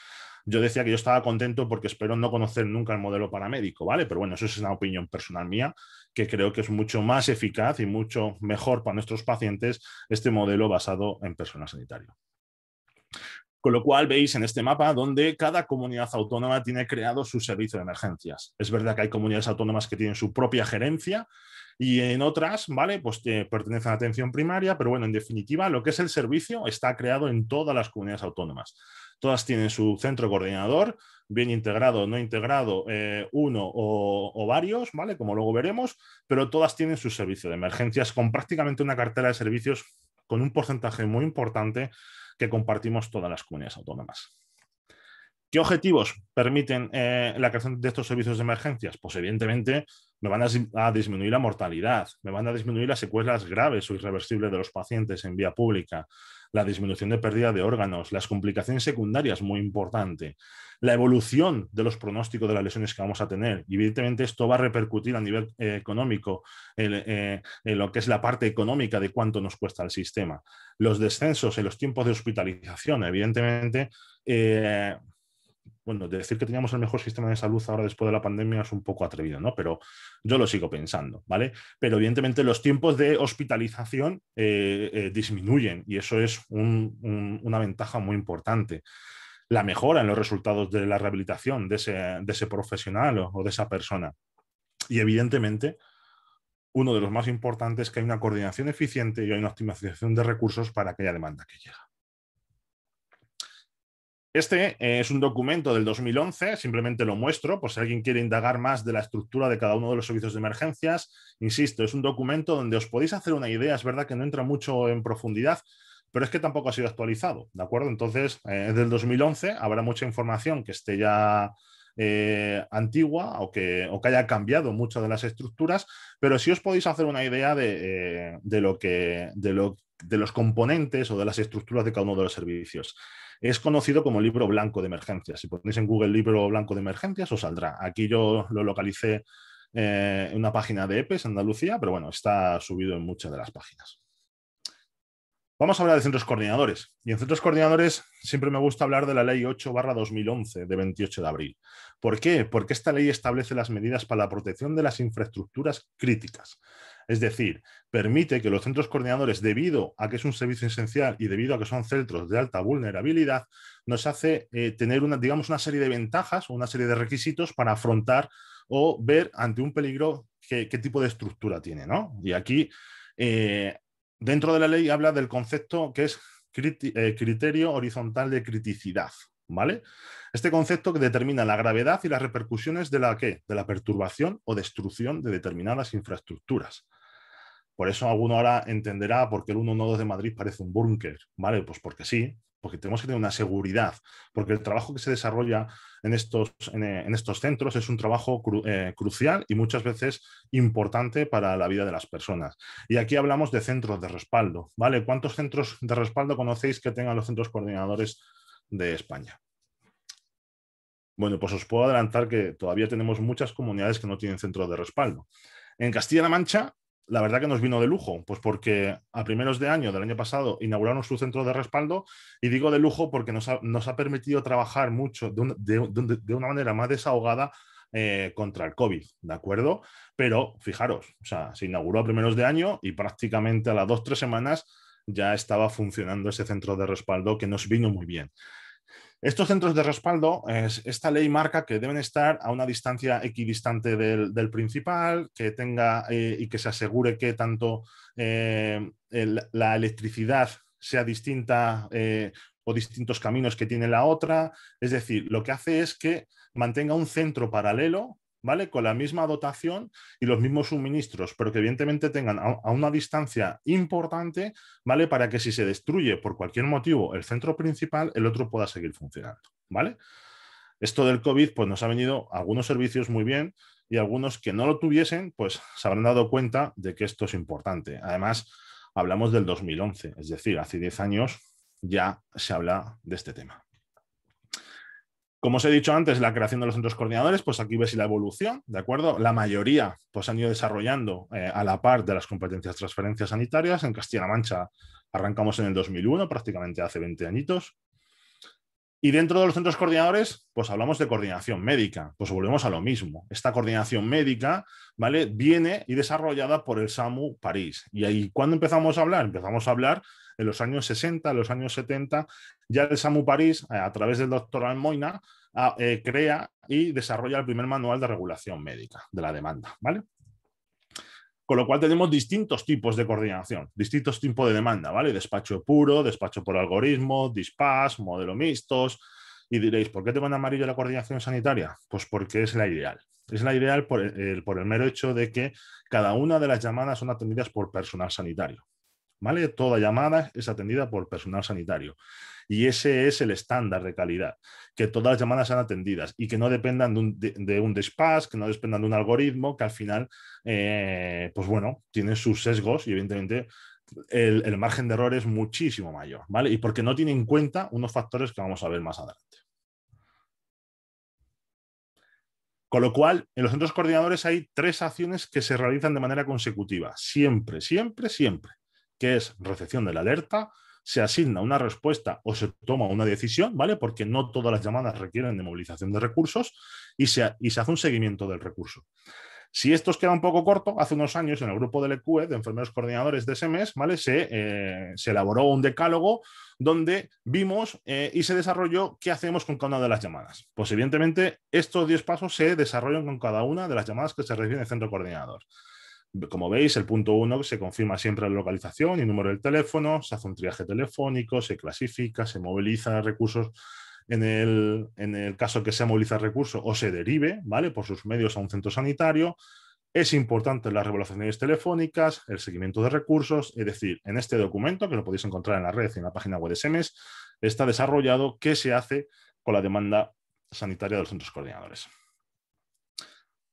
yo decía que yo estaba contento porque espero no conocer nunca el modelo paramédico, ¿vale? Pero bueno, eso es una opinión personal mía, que creo que es mucho más eficaz y mucho mejor para nuestros pacientes este modelo basado en personal sanitario. Con lo cual veis en este mapa donde cada comunidad autónoma tiene creado su servicio de emergencias. Es verdad que hay comunidades autónomas que tienen su propia gerencia y en otras, ¿vale? Pues que pertenecen a atención primaria, pero bueno, en definitiva, lo que es el servicio está creado en todas las comunidades autónomas. Todas tienen su centro coordinador, bien integrado, no integrado, eh, uno o, varios, ¿vale? Como luego veremos, pero todas tienen su servicio de emergencias con prácticamente una cartera de servicios con un porcentaje muy importante que compartimos todas las comunidades autónomas. ¿Qué objetivos permiten eh, la creación de estos servicios de emergencias? Pues evidentemente me van a, disminuir la mortalidad, me van a disminuir las secuelas graves o irreversibles de los pacientes en vía pública, la disminución de pérdida de órganos, las complicaciones secundarias, muy importante, la evolución de los pronósticos de las lesiones que vamos a tener. Y evidentemente esto va a repercutir a nivel eh, económico eh, en, lo que es la parte económica de cuánto nos cuesta el sistema. Los descensos en los tiempos de hospitalización, evidentemente, eh, bueno, decir que teníamos el mejor sistema de salud ahora después de la pandemia es un poco atrevido, ¿no? Pero yo lo sigo pensando, ¿vale? Pero evidentemente los tiempos de hospitalización eh, eh, disminuyen y eso es una ventaja muy importante. La mejora en los resultados de la rehabilitación de ese, profesional o, o, de esa persona. Y evidentemente, uno de los más importantes es que hay una coordinación eficiente y hay una optimización de recursos para aquella demanda que llega. Este eh, es un documento del 2011, simplemente lo muestro por si alguien quiere indagar más de la estructura de cada uno de los servicios de emergencias. Insisto, es un documento donde os podéis hacer una idea, es verdad que no entra mucho en profundidad, pero es que tampoco ha sido actualizado, ¿de acuerdo? Entonces, desde eh, el del 2011, habrá mucha información que esté ya eh, antigua o que, haya cambiado mucho de las estructuras, pero si sí os podéis hacer una idea de, lo que, de los componentes o de las estructuras de cada uno de los servicios. Es conocido como libro blanco de emergencias. Si ponéis en Google libro blanco de emergencias, os saldrá. Aquí yo lo localicé eh, en una página de EPES, Andalucía, pero bueno, está subido en muchas de las páginas. Vamos a hablar de centros coordinadores. Y en centros coordinadores siempre me gusta hablar de la ley 8 2011 de 28 de abril. ¿Por qué? Porque esta ley establece las medidas para la protección de las infraestructuras críticas. Es decir, permite que los centros coordinadores, debido a que es un servicio esencial y debido a que son centros de alta vulnerabilidad, nos hace eh, tener una, digamos, una serie de ventajas o una serie de requisitos para afrontar o ver ante un peligro qué, tipo de estructura tiene. Y aquí, eh, dentro de la ley, habla del concepto que es eh, criterio horizontal de criticidad. ¿Vale? Este concepto que determina la gravedad y las repercusiones de la, ¿qué? de la perturbación o destrucción de determinadas infraestructuras. Por eso alguno ahora entenderá por qué el 1 de Madrid parece un búnker, ¿vale? Pues porque sí, porque tenemos que tener una seguridad, porque el trabajo que se desarrolla en estos, en, eh, estos centros es un trabajo eh, crucial y muchas veces importante para la vida de las personas. Y aquí hablamos de centros de respaldo, ¿vale? ¿Cuántos centros de respaldo conocéis que tengan los centros coordinadores de España? Bueno, pues os puedo adelantar que todavía tenemos muchas comunidades que no tienen centros de respaldo. En Castilla-La Mancha la verdad que nos vino de lujo, pues porque a primeros de año del año pasado inauguraron su centro de respaldo y digo de lujo porque nos ha, permitido trabajar mucho de, una manera más desahogada eh, contra el COVID, ¿de acuerdo? Pero fijaros, o sea, se inauguró a primeros de año y prácticamente a las dos, o tres semanas ya estaba funcionando ese centro de respaldo que nos vino muy bien. Estos centros de respaldo, esta ley marca que deben estar a una distancia equidistante del, principal, que tenga eh, y que se asegure que tanto eh, la electricidad sea distinta eh, o distintos caminos que tiene la otra. Es decir, lo que hace es que mantenga un centro paralelo ¿vale? Con la misma dotación y los mismos suministros, pero que evidentemente tengan a, una distancia importante, ¿vale? Para que si se destruye por cualquier motivo el centro principal, el otro pueda seguir funcionando, ¿vale? Esto del COVID, pues nos ha venido algunos servicios muy bien y algunos que no lo tuviesen, pues se habrán dado cuenta de que esto es importante. Además, hablamos del 2011, es decir, hace 10 años ya se habla de este tema. Como os he dicho antes, la creación de los centros coordinadores, pues aquí ves la evolución, ¿de acuerdo? La mayoría pues, han ido desarrollando eh, a la par de las competencias transferencias sanitarias. En Castilla-La Mancha arrancamos en el 2001, prácticamente hace 20 añitos. Y dentro de los centros coordinadores, pues hablamos de coordinación médica, pues volvemos a lo mismo. Esta coordinación médica, ¿vale? Viene y desarrollada por el SAMU París. Y ahí, ¿cuándo empezamos a hablar? Empezamos a hablar en los años 60, en los años 70, ya el SAMU París, eh, a través del doctor Almoina, ah, eh, crea y desarrolla el primer manual de regulación médica de la demanda, ¿vale? Con lo cual tenemos distintos tipos de coordinación, distintos tipos de demanda, ¿vale? Despacho puro, despacho por algoritmo, dispas, modelo mixtos. Y diréis, ¿por qué te van amarillo la coordinación sanitaria? Pues porque es la ideal. Es la ideal por el, por el mero hecho de que cada una de las llamadas son atendidas por personal sanitario. ¿vale? Toda llamada es atendida por personal sanitario. Y ese es el estándar de calidad, que todas las llamadas sean atendidas y que no dependan de un, de, que no dependan de un algoritmo, que al final, eh, pues bueno, tiene sus sesgos y evidentemente el, margen de error es muchísimo mayor, Y porque no tiene en cuenta unos factores que vamos a ver más adelante. Con lo cual, en los centros coordinadores hay tres acciones que se realizan de manera consecutiva, siempre, siempre, siempre que es recepción de la alerta, se asigna una respuesta o se toma una decisión, ¿vale? Porque no todas las llamadas requieren de movilización de recursos y se, y se hace un seguimiento del recurso. Si esto os queda un poco corto, hace unos años en el grupo del EQE, e, de enfermeros coordinadores de SMS, ¿vale? se, eh, se elaboró un decálogo donde vimos eh, y se desarrolló qué hacemos con cada una de las llamadas. Pues evidentemente estos 10 pasos se desarrollan con cada una de las llamadas que se reciben en el centro coordinador. Como veis, el punto 1 se confirma siempre la localización y número del teléfono, se hace un triaje telefónico, se clasifica, se moviliza recursos en el, en el caso que se moviliza recursos o se derive ¿vale? por sus medios a un centro sanitario. Es importante las revelaciones telefónicas, el seguimiento de recursos, es decir, en este documento, que lo podéis encontrar en la red y en la página web de SEMES, está desarrollado qué se hace con la demanda sanitaria de los centros coordinadores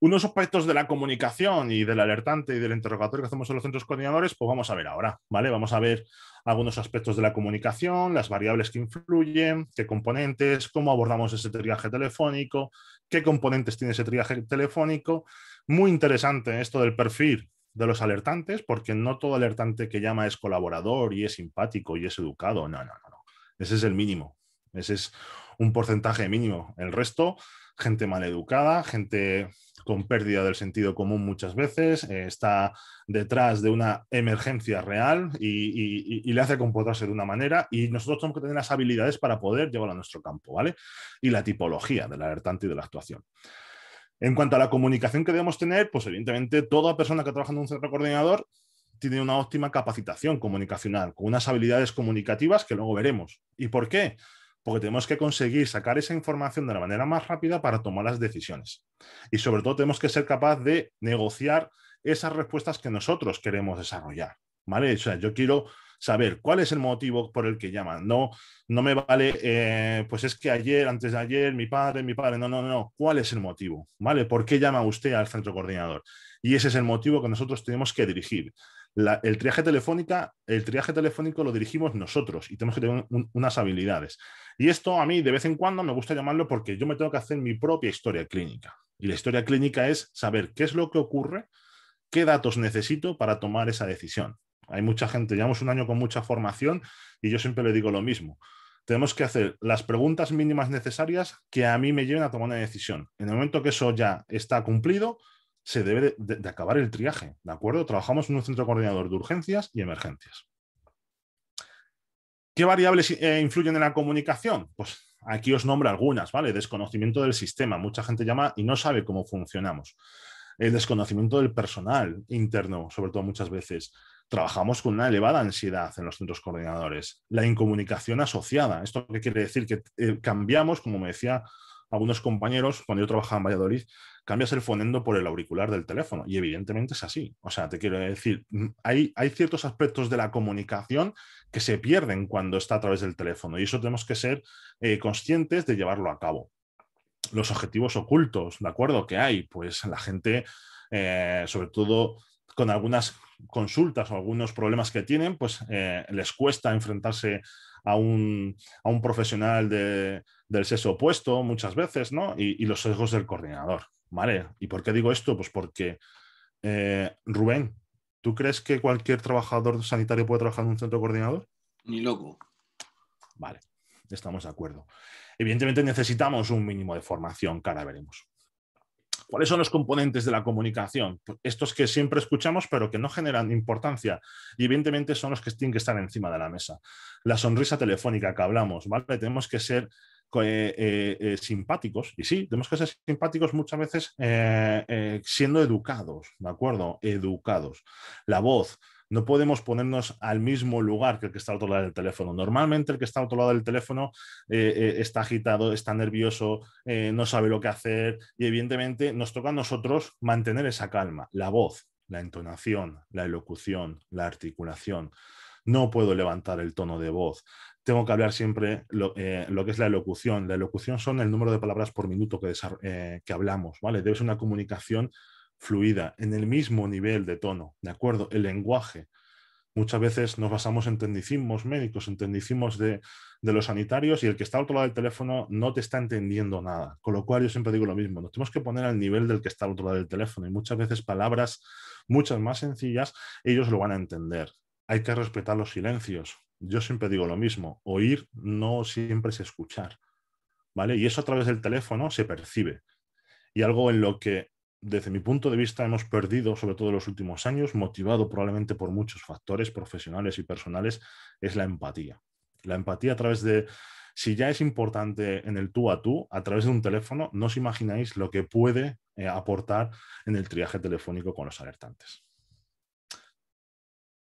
unos aspectos de la comunicación y del alertante y del interrogatorio que hacemos en los centros coordinadores, pues vamos a ver ahora, ¿vale? Vamos a ver algunos aspectos de la comunicación, las variables que influyen, qué componentes, cómo abordamos ese triaje telefónico, qué componentes tiene ese triaje telefónico. Muy interesante esto del perfil de los alertantes, porque no todo alertante que llama es colaborador y es simpático y es educado. No, no, no, no. Ese es el mínimo. Ese es un porcentaje mínimo. El resto gente mal educada, gente con pérdida del sentido común muchas veces, eh, está detrás de una emergencia real y, y, le hace comportarse de una manera y nosotros tenemos que tener las habilidades para poder llevarlo a nuestro campo, ¿vale? Y la tipología del alertante y de la actuación. En cuanto a la comunicación que debemos tener, pues evidentemente toda persona que trabaja en un centro coordinador tiene una óptima capacitación comunicacional, con unas habilidades comunicativas que luego veremos. ¿Y por qué? porque tenemos que conseguir sacar esa información de la manera más rápida para tomar las decisiones. Y sobre todo tenemos que ser capaz de negociar esas respuestas que nosotros queremos desarrollar. ¿vale? sea, yo quiero saber cuál es el motivo por el que llaman. No, no me vale, eh, pues es que ayer, antes de ayer, mi padre, mi padre, no, no, no, ¿cuál es el motivo? ¿Vale? ¿Por qué llama usted al centro coordinador? Y ese es el motivo que nosotros tenemos que dirigir el, triaje telefónica, el triaje telefónico lo dirigimos nosotros y tenemos que tener unas habilidades. Y esto a mí de vez en cuando me gusta llamarlo porque yo me tengo que hacer mi propia historia clínica. Y la historia clínica es saber qué es lo que ocurre, qué datos necesito para tomar esa decisión. Hay mucha gente, llevamos un año con mucha formación y yo siempre le digo lo mismo. Tenemos que hacer las preguntas mínimas necesarias que a mí me lleven a tomar una decisión. En el momento que eso ya está cumplido, se debe de, acabar el triaje, ¿de acuerdo? Trabajamos en un centro coordinador de urgencias y emergencias. ¿Qué variables eh, influyen en la comunicación? Pues aquí os nombro algunas, ¿vale? Desconocimiento del sistema. Mucha gente llama y no sabe cómo funcionamos. El desconocimiento del personal interno, sobre todo muchas veces. Trabajamos con una elevada ansiedad en los centros coordinadores. La incomunicación asociada. ¿Esto qué quiere decir? Que eh, cambiamos, como me decía algunos compañeros, cuando yo trabajaba en Valladolid, cambias el fonendo por el auricular del teléfono. Y evidentemente es así. O sea, te quiero decir, mm, hay, hay ciertos aspectos de la comunicación que se pierden cuando está a través del teléfono y eso tenemos que ser eh, conscientes de llevarlo a cabo. Los objetivos ocultos, ¿de acuerdo? Que hay, pues la gente, eh, sobre todo con algunas consultas o algunos problemas que tienen, pues eh, les cuesta enfrentarse a un, a un profesional del sexo opuesto muchas veces, ¿no? Y, y los sesgos del coordinador. ¿Vale? ¿Y por qué digo esto? Pues porque, eh, Rubén, ¿tú crees que cualquier trabajador sanitario puede trabajar en un centro coordinador? Ni loco. Vale, estamos de acuerdo. Evidentemente necesitamos un mínimo de formación, cara, veremos. ¿Cuáles son los componentes de la comunicación? Pues estos que siempre escuchamos, pero que no generan importancia. Y evidentemente son los que tienen que estar encima de la mesa. La sonrisa telefónica que hablamos, ¿vale? Tenemos que ser eh, eh, eh, simpáticos, y sí, tenemos que ser simpáticos muchas veces siendo educados, ¿de acuerdo? Educados. La voz. No podemos ponernos al mismo lugar que el que está al otro lado del teléfono. Normalmente el que está al otro lado del teléfono está agitado, está nervioso, no sabe lo que hacer y evidentemente nos toca a nosotros mantener esa calma. La voz, la entonación, la elocución, la articulación no puedo levantar el tono de voz tengo que hablar siempre eh, lo, que es la elocución. La elocución son el número de palabras por minuto que, eh, que hablamos, ¿vale? Debe ser una comunicación fluida, en el mismo nivel de tono, ¿de acuerdo? El lenguaje. Muchas veces nos basamos en tecnicismos médicos, en tecnicismos de, de los sanitarios y el que está al otro lado del teléfono no te está entendiendo nada. Con lo cual yo siempre digo lo mismo, nos tenemos que poner al nivel del que está al otro lado del teléfono y muchas veces palabras, muchas más sencillas, ellos lo van a entender. Hay que respetar los silencios. Yo siempre digo lo mismo, oír no siempre es escuchar, ¿vale? Y eso a través del teléfono se percibe. Y algo en lo que, desde mi punto de vista, hemos perdido, sobre todo en los últimos años, motivado probablemente por muchos factores profesionales y personales, es la empatía. La empatía a través de, si ya es importante en el tú a tú, a través de un teléfono, no os imagináis lo que puede eh, aportar en el triaje telefónico con los alertantes.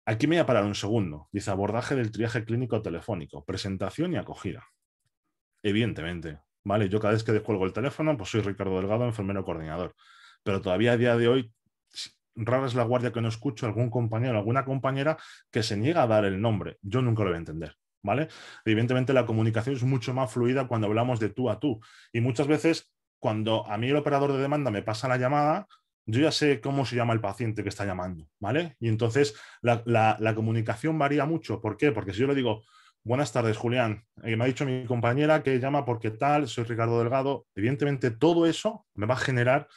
Aquí me voy a parar un segundo. Dice abordaje del triaje clínico telefónico, presentación y acogida. Evidentemente, ¿vale? Yo cada vez que descuelgo el teléfono, pues soy Ricardo Delgado, enfermero coordinador. Pero todavía a día de hoy, rara es la guardia que no escucho algún compañero, alguna compañera que se niega a dar el nombre. Yo nunca lo voy a entender. ¿Vale? Evidentemente la comunicación es mucho más fluida cuando hablamos de tú a tú. Y muchas veces, cuando a mí el operador de demanda me pasa la llamada, yo ya sé cómo se llama el paciente que está llamando, ¿vale? Y entonces la, comunicación varía mucho. ¿Por qué? Porque si yo le digo, buenas tardes, Julián, eh, me ha dicho mi compañera que llama porque tal, soy Ricardo Delgado, evidentemente todo eso me va a generar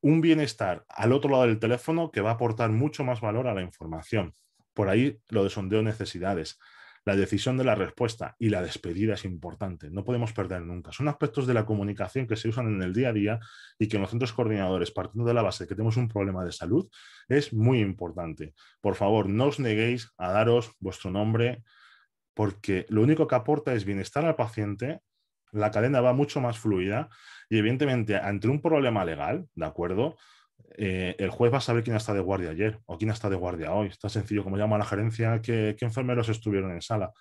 un bienestar al otro lado del teléfono que va a aportar mucho más valor a la información. Por ahí lo de sondeo necesidades. La decisión de la respuesta y la despedida es importante, no podemos perder nunca. Son aspectos de la comunicación que se usan en el día a día y que en los centros coordinadores, partiendo de la base de que tenemos un problema de salud, es muy importante. Por favor, no os neguéis a daros vuestro nombre, porque lo único que aporta es bienestar al paciente, la cadena va mucho más fluida y evidentemente ante un problema legal, ¿de acuerdo? Eh, el juez va a saber quién está de guardia ayer o quién está de guardia hoy. Está sencillo, como llama la gerencia, qué, enfermeros estuvieron en sala.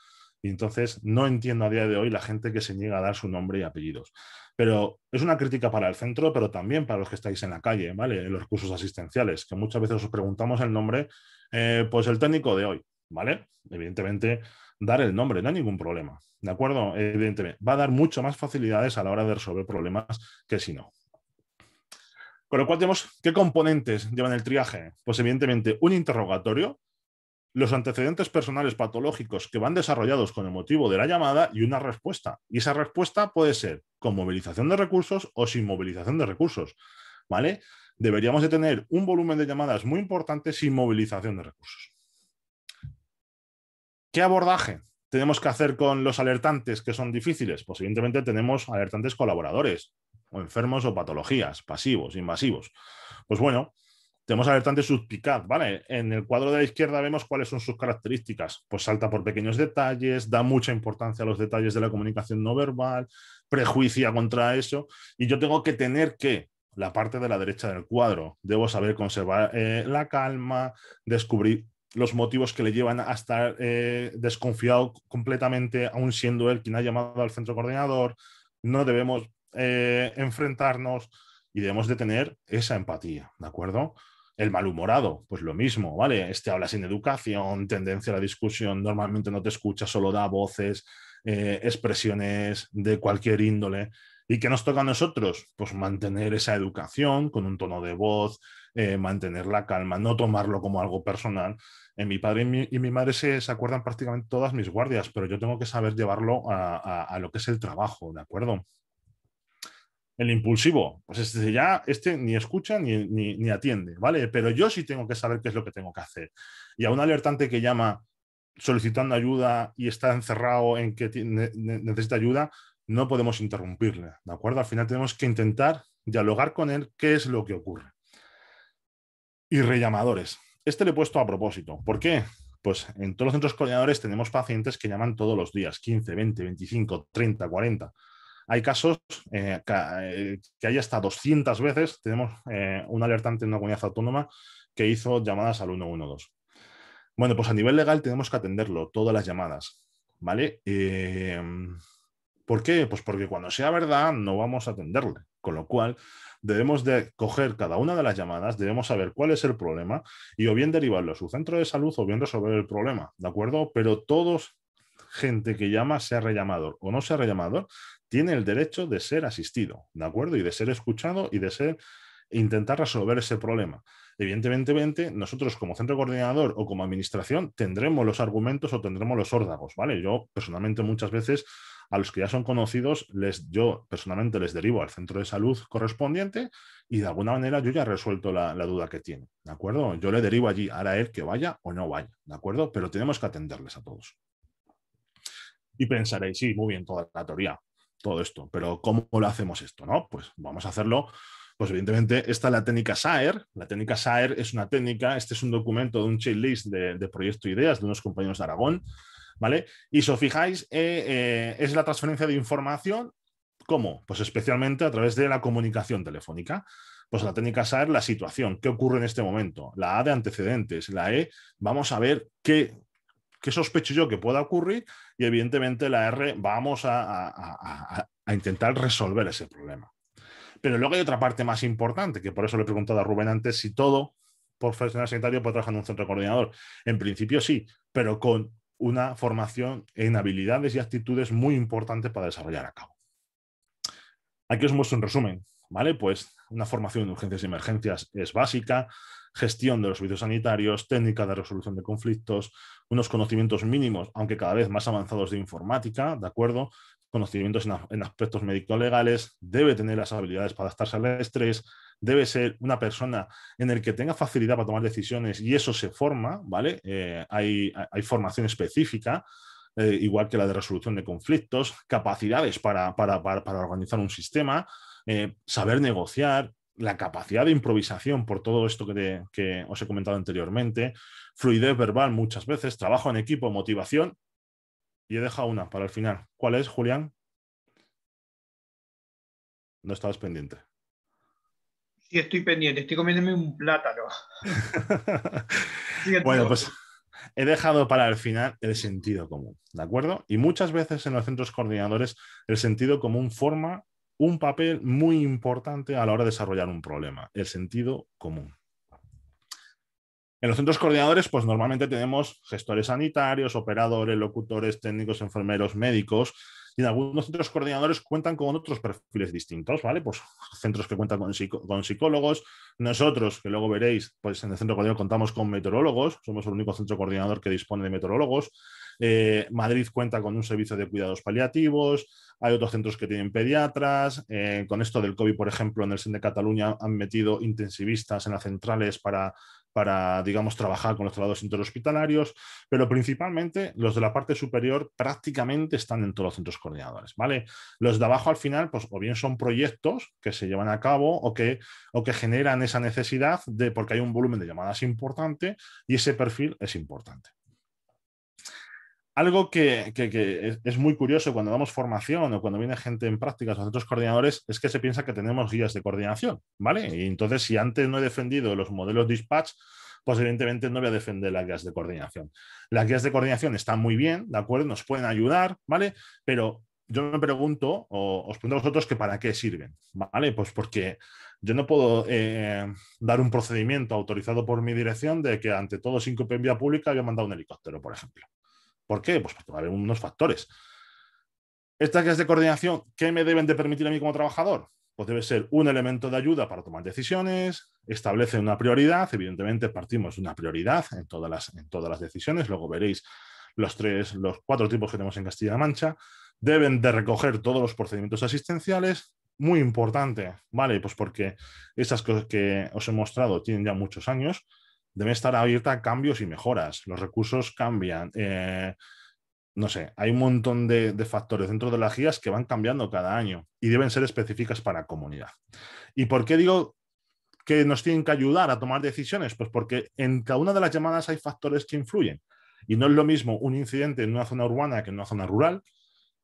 Y entonces no entiendo a día de hoy la gente que se niega a dar su nombre y apellidos. Pero es una crítica para el centro, pero también para los que estáis en la calle, ¿vale? En los cursos asistenciales, que muchas veces os preguntamos el nombre, eh, pues el técnico de hoy, ¿vale? Evidentemente, dar el nombre, no hay ningún problema, ¿de acuerdo? Evidentemente, va a dar mucho más facilidades a la hora de resolver problemas que si no, pero tenemos, ¿qué componentes llevan el triaje? Pues evidentemente un interrogatorio, los antecedentes personales patológicos que van desarrollados con el motivo de la llamada y una respuesta. Y esa respuesta puede ser con movilización de recursos o sin movilización de recursos. ¿Vale? Deberíamos de tener un volumen de llamadas muy importante sin movilización de recursos. ¿Qué abordaje? tenemos que hacer con los alertantes que son difíciles? Pues evidentemente tenemos alertantes colaboradores o enfermos o patologías, pasivos, invasivos. Pues bueno, tenemos alertantes suspicaz. ¿vale? En el cuadro de la izquierda vemos cuáles son sus características. Pues salta por pequeños detalles, da mucha importancia a los detalles de la comunicación no verbal, prejuicia contra eso, y yo tengo que tener que la parte de la derecha del cuadro. Debo saber conservar eh, la calma, descubrir los motivos que le llevan a estar eh, desconfiado completamente, aún siendo él quien ha llamado al centro coordinador. No debemos eh, enfrentarnos y debemos de tener esa empatía, ¿de acuerdo? El malhumorado, pues lo mismo, ¿vale? Este habla sin educación, tendencia a la discusión, normalmente no te escucha, solo da voces, eh, expresiones de cualquier índole. ¿Y qué nos toca a nosotros? Pues mantener esa educación con un tono de voz, mantener la calma, no tomarlo como algo personal en mi padre y mi, madre se, acuerdan prácticamente todas mis guardias, pero yo tengo que saber llevarlo a, lo que es el trabajo, ¿de acuerdo? El impulsivo, pues este ya, este ni escucha ni, atiende, ¿vale? Pero yo sí tengo que saber qué es lo que tengo que hacer. Y a un alertante que llama solicitando ayuda y está encerrado en que necesita ayuda, no podemos interrumpirle, ¿de acuerdo? Al final tenemos que intentar dialogar con él qué es lo que ocurre. Y rellamadores. Este le he puesto a propósito. ¿Por qué? Pues en todos los centros coordinadores tenemos pacientes que llaman todos los días, 15, 20, 25, 30, 40. Hay casos eh, eh, que hay hasta 200 veces. Tenemos eh, un alertante en una comunidad autónoma que hizo llamadas al 112. Bueno, pues a nivel legal tenemos que atenderlo, todas las llamadas. ¿Vale? ¿Por qué? Pues porque cuando sea verdad no vamos a atenderle. Con lo cual, debemos de coger cada una de las llamadas, debemos saber cuál es el problema y o bien derivarlo a su centro de salud o bien resolver el problema, ¿de acuerdo? Pero todos, gente que llama, sea rellamador o no sea rellamador, tiene el derecho de ser asistido, ¿de acuerdo? Y de ser escuchado y de ser intentar resolver ese problema. Evidentemente, nosotros como centro coordinador o como administración tendremos los argumentos o tendremos los órdagos, ¿vale? Yo personalmente muchas veces a los que ya son conocidos, les, yo personalmente les derivo al centro de salud correspondiente y de alguna manera yo ya he resuelto la, duda que tiene, ¿de acuerdo? Yo le derivo allí, la él que vaya o no vaya, ¿de acuerdo? Pero tenemos que atenderles a todos. Y pensaréis, sí, muy bien, toda la teoría, todo esto, pero ¿cómo lo hacemos esto? ¿no? Pues vamos a hacerlo pues evidentemente esta es la técnica SAER. La técnica SAER es una técnica, este es un documento de un checklist de, de proyecto ideas de unos compañeros de Aragón ¿vale? Y si os fijáis, eh, eh, es la transferencia de información, ¿cómo? Pues especialmente a través de la comunicación telefónica. Pues la técnica saber la situación, qué ocurre en este momento, la A de antecedentes, la E, vamos a ver qué, qué sospecho yo que pueda ocurrir y evidentemente la R, vamos a, a intentar resolver ese problema. Pero luego hay otra parte más importante, que por eso le he preguntado a Rubén antes si todo profesional sanitario puede trabajar en un centro coordinador. En principio sí, pero con una formación en habilidades y actitudes muy importante para desarrollar a cabo. Aquí os muestro un resumen, ¿vale? Pues una formación en urgencias y emergencias es básica, gestión de los servicios sanitarios, técnica de resolución de conflictos, unos conocimientos mínimos, aunque cada vez más avanzados de informática, ¿de acuerdo? Conocimientos en, en aspectos médico-legales, debe tener las habilidades para adaptarse al estrés, debe ser una persona en el que tenga facilidad para tomar decisiones y eso se forma, ¿vale? Eh, hay, formación específica, eh, igual que la de resolución de conflictos, capacidades para, organizar un sistema, eh, saber negociar, la capacidad de improvisación por todo esto que, que os he comentado anteriormente, fluidez verbal muchas veces, trabajo en equipo, motivación. Y he dejado una para el final. ¿Cuál es, Julián? No estabas pendiente estoy pendiente, estoy comiéndome un plátano. bueno, pues he dejado para el final el sentido común, ¿de acuerdo? Y muchas veces en los centros coordinadores el sentido común forma un papel muy importante a la hora de desarrollar un problema, el sentido común. En los centros coordinadores, pues normalmente tenemos gestores sanitarios, operadores, locutores, técnicos, enfermeros, médicos, y algunos centros coordinadores cuentan con otros perfiles distintos, ¿vale? Pues centros que cuentan con, psicólogos, nosotros, que luego veréis, pues en el centro coordinador contamos con meteorólogos, somos el único centro coordinador que dispone de meteorólogos. Eh, Madrid cuenta con un servicio de cuidados paliativos, hay otros centros que tienen pediatras, eh, con esto del COVID, por ejemplo, en el SEN de Cataluña han metido intensivistas en las centrales para para, digamos, trabajar con los trabajadores interhospitalarios, pero principalmente los de la parte superior prácticamente están en todos los centros coordinadores, ¿vale? Los de abajo al final, pues o bien son proyectos que se llevan a cabo o que, o que generan esa necesidad de, porque hay un volumen de llamadas importante y ese perfil es importante, algo que, es muy curioso cuando damos formación o cuando viene gente en prácticas o otros coordinadores es que se piensa que tenemos guías de coordinación, ¿vale? Y entonces, si antes no he defendido los modelos dispatch, pues evidentemente no voy a defender las guías de coordinación. Las guías de coordinación están muy bien, ¿de acuerdo? Nos pueden ayudar, ¿vale? Pero yo me pregunto, o os pregunto a vosotros, que para qué sirven, ¿vale? Pues porque yo no puedo eh, dar un procedimiento autorizado por mi dirección de que ante todo síncope en vía pública había mandado un helicóptero, por ejemplo, ¿Por qué? Pues porque va unos factores. Estas guías de coordinación, ¿qué me deben de permitir a mí como trabajador? Pues debe ser un elemento de ayuda para tomar decisiones, establece una prioridad, evidentemente partimos de una prioridad en todas las, en todas las decisiones, luego veréis los, tres, los cuatro tipos que tenemos en Castilla-La Mancha, deben de recoger todos los procedimientos asistenciales, muy importante, ¿vale? Pues porque estas cosas que os he mostrado tienen ya muchos años, debe estar abierta a cambios y mejoras. Los recursos cambian. Eh, no sé, hay un montón de, factores dentro de las guías que van cambiando cada año y deben ser específicas para comunidad. ¿Y por qué digo que nos tienen que ayudar a tomar decisiones? Pues porque en cada una de las llamadas hay factores que influyen. Y no es lo mismo un incidente en una zona urbana que en una zona rural.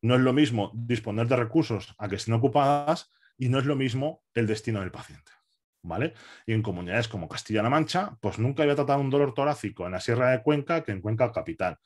No es lo mismo disponer de recursos a que estén ocupadas y no es lo mismo el destino del paciente. ¿vale? Y en comunidades como Castilla-La Mancha, pues nunca había tratado un dolor torácico en la Sierra de Cuenca que en Cuenca capital.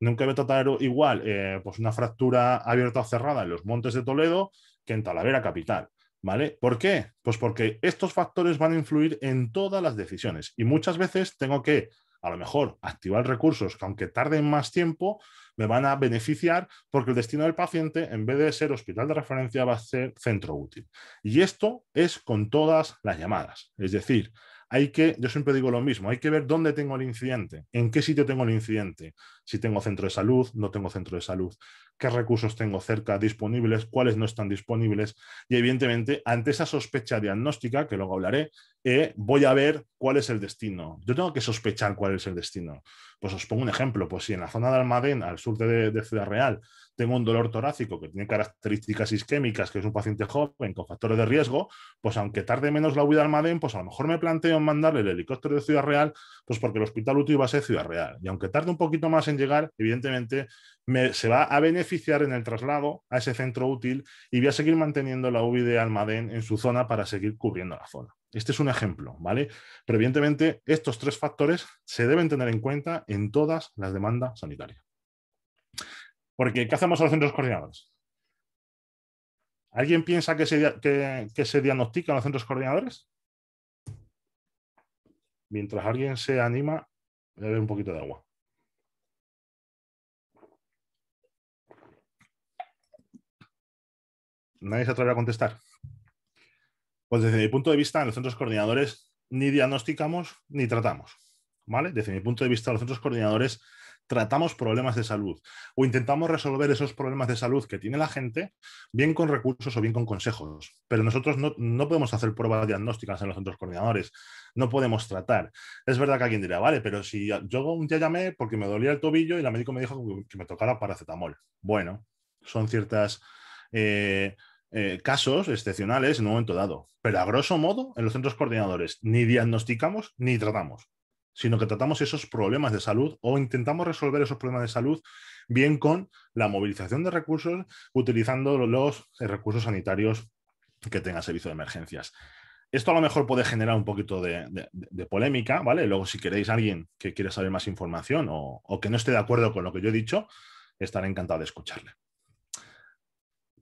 Nunca había tratado igual eh, pues una fractura abierta o cerrada en los montes de Toledo que en Talavera capital. ¿Vale? ¿Por qué? Pues porque estos factores van a influir en todas las decisiones y muchas veces tengo que, a lo mejor, activar recursos que aunque tarden más tiempo, van a beneficiar porque el destino del paciente, en vez de ser hospital de referencia, va a ser centro útil. Y esto es con todas las llamadas. Es decir, hay que, yo siempre digo lo mismo, hay que ver dónde tengo el incidente, en qué sitio tengo el incidente, si tengo centro de salud, no tengo centro de salud, qué recursos tengo cerca disponibles, cuáles no están disponibles. Y evidentemente, ante esa sospecha diagnóstica, que luego hablaré, eh, voy a ver cuál es el destino. Yo tengo que sospechar cuál es el destino. Pues os pongo un ejemplo, pues si en la zona de Almadén, al sur de Ciudad Real, tengo un dolor torácico que tiene características isquémicas, que es un paciente joven con factores de riesgo, pues aunque tarde menos la huida de Almadén, pues a lo mejor me planteo en mandarle el helicóptero de Ciudad Real, pues porque el hospital útil va a ser Ciudad Real. Y aunque tarde un poquito más en llegar, evidentemente se va a beneficiar en el traslado a ese centro útil y voy a seguir manteniendo la V de Almadén en su zona para seguir cubriendo la zona. Este es un ejemplo, ¿vale? Pero evidentemente estos tres factores se deben tener en cuenta en todas las demandas sanitarias. Porque, ¿qué hacemos a los centros coordinadores? ¿Alguien piensa que se, que, diagnostican los centros coordinadores? Mientras alguien se anima, voy un poquito de agua. Nadie se atreve a contestar. Pues desde mi punto de vista, en los centros coordinadores ni diagnosticamos ni tratamos. ¿Vale? Desde mi punto de vista, los centros coordinadores tratamos problemas de salud o intentamos resolver esos problemas de salud que tiene la gente, bien con recursos o bien con consejos. Pero nosotros no, podemos hacer pruebas diagnósticas en los centros coordinadores, no podemos tratar. Es verdad que alguien dirá, vale, pero si yo un día llamé porque me dolía el tobillo y la médico me dijo que me tocara paracetamol. Bueno, son ciertas... Eh, eh, casos excepcionales en un momento dado. Pero a grosso modo, en los centros coordinadores ni diagnosticamos ni tratamos sino que tratamos esos problemas de salud o intentamos resolver esos problemas de salud bien con la movilización de recursos utilizando los recursos sanitarios que tenga servicio de emergencias. Esto a lo mejor puede generar un poquito de, polémica, ¿vale? Luego, si queréis alguien que quiera saber más información o, que no esté de acuerdo con lo que yo he dicho, estaré encantado de escucharle.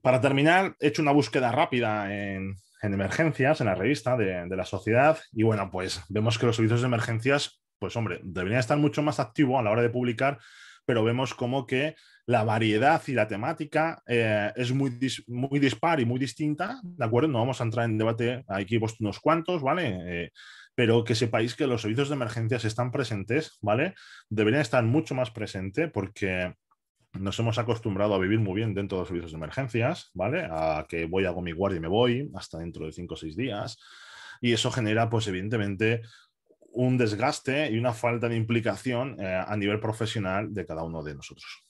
Para terminar, he hecho una búsqueda rápida en, emergencias, en la revista de, de, la sociedad. Y bueno, pues vemos que los servicios de emergencias pues hombre, debería estar mucho más activo a la hora de publicar, pero vemos como que la variedad y la temática eh, es muy, muy dispar y muy distinta, ¿de acuerdo? No vamos a entrar en debate aquí unos cuantos, ¿vale? Eh, pero que sepáis que los servicios de emergencias están presentes, ¿vale? Deberían estar mucho más presentes porque nos hemos acostumbrado a vivir muy bien dentro de los servicios de emergencias, ¿vale? A que voy, hago mi guardia y me voy hasta dentro de cinco o seis días. Y eso genera, pues, evidentemente, un desgaste y una falta de implicación eh, a nivel profesional de cada uno de nosotros.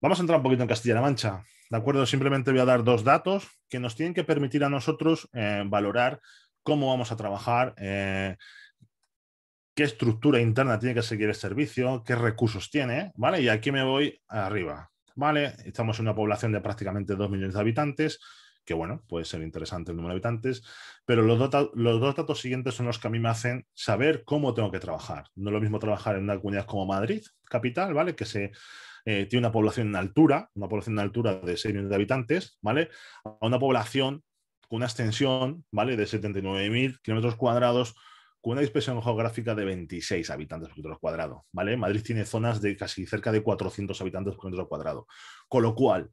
Vamos a entrar un poquito en Castilla-La Mancha, ¿de acuerdo? Simplemente voy a dar dos datos que nos tienen que permitir a nosotros eh, valorar cómo vamos a trabajar, eh, qué estructura interna tiene que seguir el servicio, qué recursos tiene, ¿vale? Y aquí me voy arriba, ¿vale? Estamos en una población de prácticamente 2 millones de habitantes, que bueno, puede ser interesante el número de habitantes, pero los, los dos datos siguientes son los que a mí me hacen saber cómo tengo que trabajar. No es lo mismo trabajar en una comunidad como Madrid, capital, ¿vale? Que se eh, tiene una población en altura, una población en altura de 6 millones de habitantes, ¿vale? A una población con una extensión, ¿vale? De 79.000 kilómetros cuadrados, con una dispersión geográfica de 26 habitantes por kilómetro cuadrado, ¿vale? Madrid tiene zonas de casi cerca de 400 habitantes por kilómetro cuadrado, con lo cual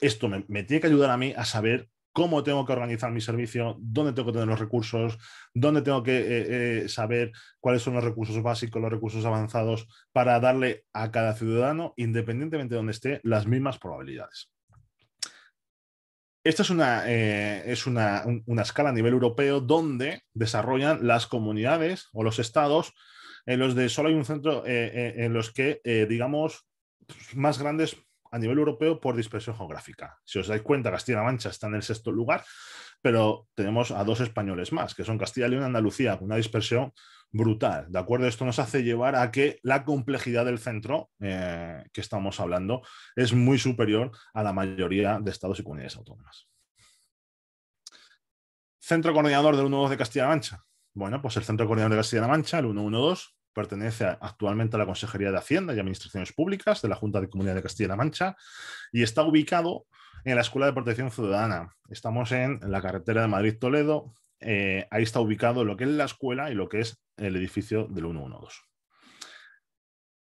esto me, tiene que ayudar a mí a saber cómo tengo que organizar mi servicio, dónde tengo que tener los recursos, dónde tengo que eh, eh, saber cuáles son los recursos básicos, los recursos avanzados, para darle a cada ciudadano, independientemente de donde esté, las mismas probabilidades. Esta es, una, eh, es una, una, escala a nivel europeo donde desarrollan las comunidades o los estados en los de solo hay un centro en los que, digamos, más grandes a nivel europeo por dispersión geográfica. Si os dais cuenta, Castilla-La Mancha está en el sexto lugar, pero tenemos a dos españoles más, que son Castilla y León y Andalucía, con una dispersión brutal. ¿De acuerdo? Esto nos hace llevar a que la complejidad del centro eh, que estamos hablando es muy superior a la mayoría de estados y comunidades autónomas. Centro coordinador del 1-2 de Castilla-La Mancha. Bueno, pues el Centro Coordinador de Castilla-La Mancha, el 112, pertenece actualmente a la Consejería de Hacienda y Administraciones Públicas de la Junta de Comunidad de Castilla-La Mancha y está ubicado en la Escuela de Protección Ciudadana. Estamos en la carretera de Madrid-Toledo. Eh, ahí está ubicado lo que es la escuela y lo que es el edificio del 112.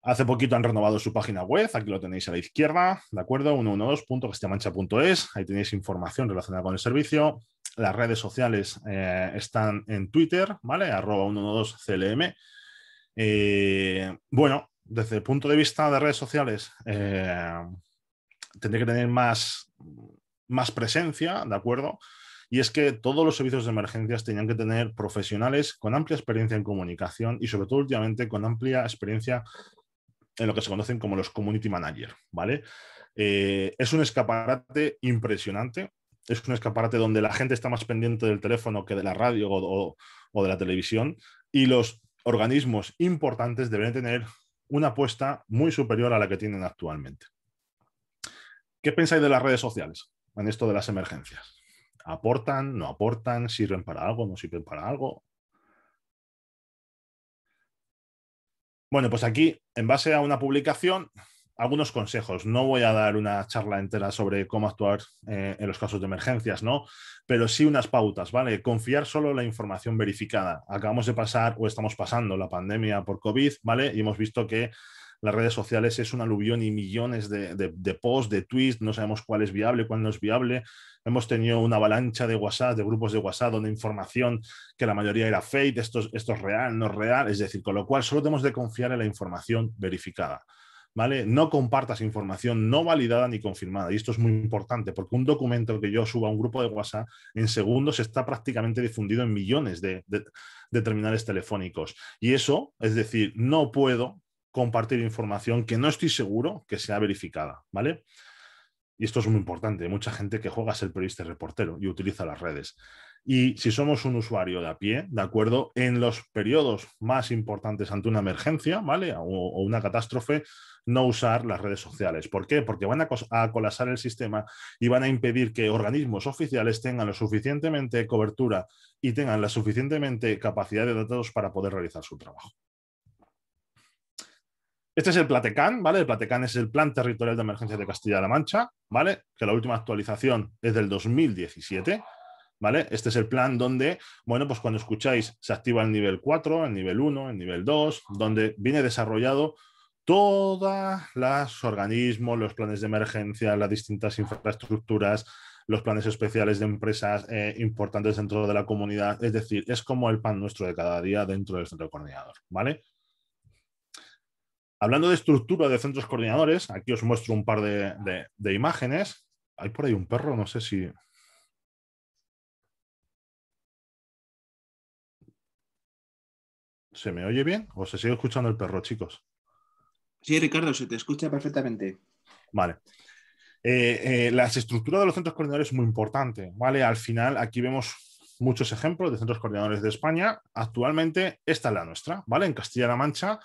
Hace poquito han renovado su página web, aquí lo tenéis a la izquierda, ¿de acuerdo? 112.castillamancha.es, ahí tenéis información relacionada con el servicio. Las redes sociales eh, están en Twitter, ¿vale? Arroba 112CLM eh, bueno, desde el punto de vista de redes sociales, eh, tendría que tener más, más presencia, ¿de acuerdo? Y es que todos los servicios de emergencias tenían que tener profesionales con amplia experiencia en comunicación y sobre todo últimamente con amplia experiencia en lo que se conocen como los community managers ¿vale? Eh, es un escaparate impresionante, es un escaparate donde la gente está más pendiente del teléfono que de la radio o de la televisión y los organismos importantes deben tener una apuesta muy superior a la que tienen actualmente. ¿Qué pensáis de las redes sociales en esto de las emergencias? ¿Aportan? ¿No aportan? ¿Sirven para algo? ¿No sirven para algo? Bueno, pues aquí, en base a una publicación, algunos consejos. No voy a dar una charla entera sobre cómo actuar eh, en los casos de emergencias, ¿no? Pero sí unas pautas, ¿vale? Confiar solo en la información verificada. Acabamos de pasar o estamos pasando la pandemia por COVID, ¿vale? Y hemos visto que las redes sociales es un aluvión y millones de, posts, de tweets, no sabemos cuál es viable, cuál no es viable. Hemos tenido una avalancha de WhatsApp, de grupos de WhatsApp, donde información que la mayoría era fake, esto, es real, no es real, es decir, con lo cual solo tenemos de confiar en la información verificada. ¿vale? No compartas información no validada ni confirmada. Y esto es muy importante porque un documento que yo suba a un grupo de WhatsApp en segundos está prácticamente difundido en millones de, terminales telefónicos. Y eso, es decir, no puedo compartir información que no estoy seguro que sea verificada, ¿vale? Y esto es muy importante. Hay mucha gente que juega a ser periodista y reportero y utiliza las redes. Y si somos un usuario de a pie, ¿de acuerdo? En los periodos más importantes ante una emergencia, ¿vale? O, una catástrofe, no usar las redes sociales. ¿Por qué? Porque van a, colapsar el sistema y van a impedir que organismos oficiales tengan lo suficientemente cobertura y tengan la suficientemente capacidad de datos para poder realizar su trabajo. Este es el Platecán, ¿vale? El Platecan es el Plan Territorial de Emergencia de Castilla-La Mancha, ¿vale? Que la última actualización es del 2017 ¿vale? Este es el plan donde, bueno, pues cuando escucháis se activa el nivel 4, el nivel 1, el nivel 2, donde viene desarrollado todos los organismos, los planes de emergencia, las distintas infraestructuras, los planes especiales de empresas eh, importantes dentro de la comunidad. Es decir, es como el pan nuestro de cada día dentro del centro coordinador, ¿vale? Hablando de estructura de centros coordinadores, aquí os muestro un par de imágenes. Hay por ahí un perro, no sé si ¿Se me oye bien o se sigue escuchando el perro, chicos? Sí, Ricardo, se te escucha perfectamente. Vale. La eh, estructura eh, las estructuras de los centros coordinadores es muy importante, ¿vale? Al final, aquí vemos muchos ejemplos de centros coordinadores de España. Actualmente, esta es la nuestra, ¿vale? En Castilla-La Mancha,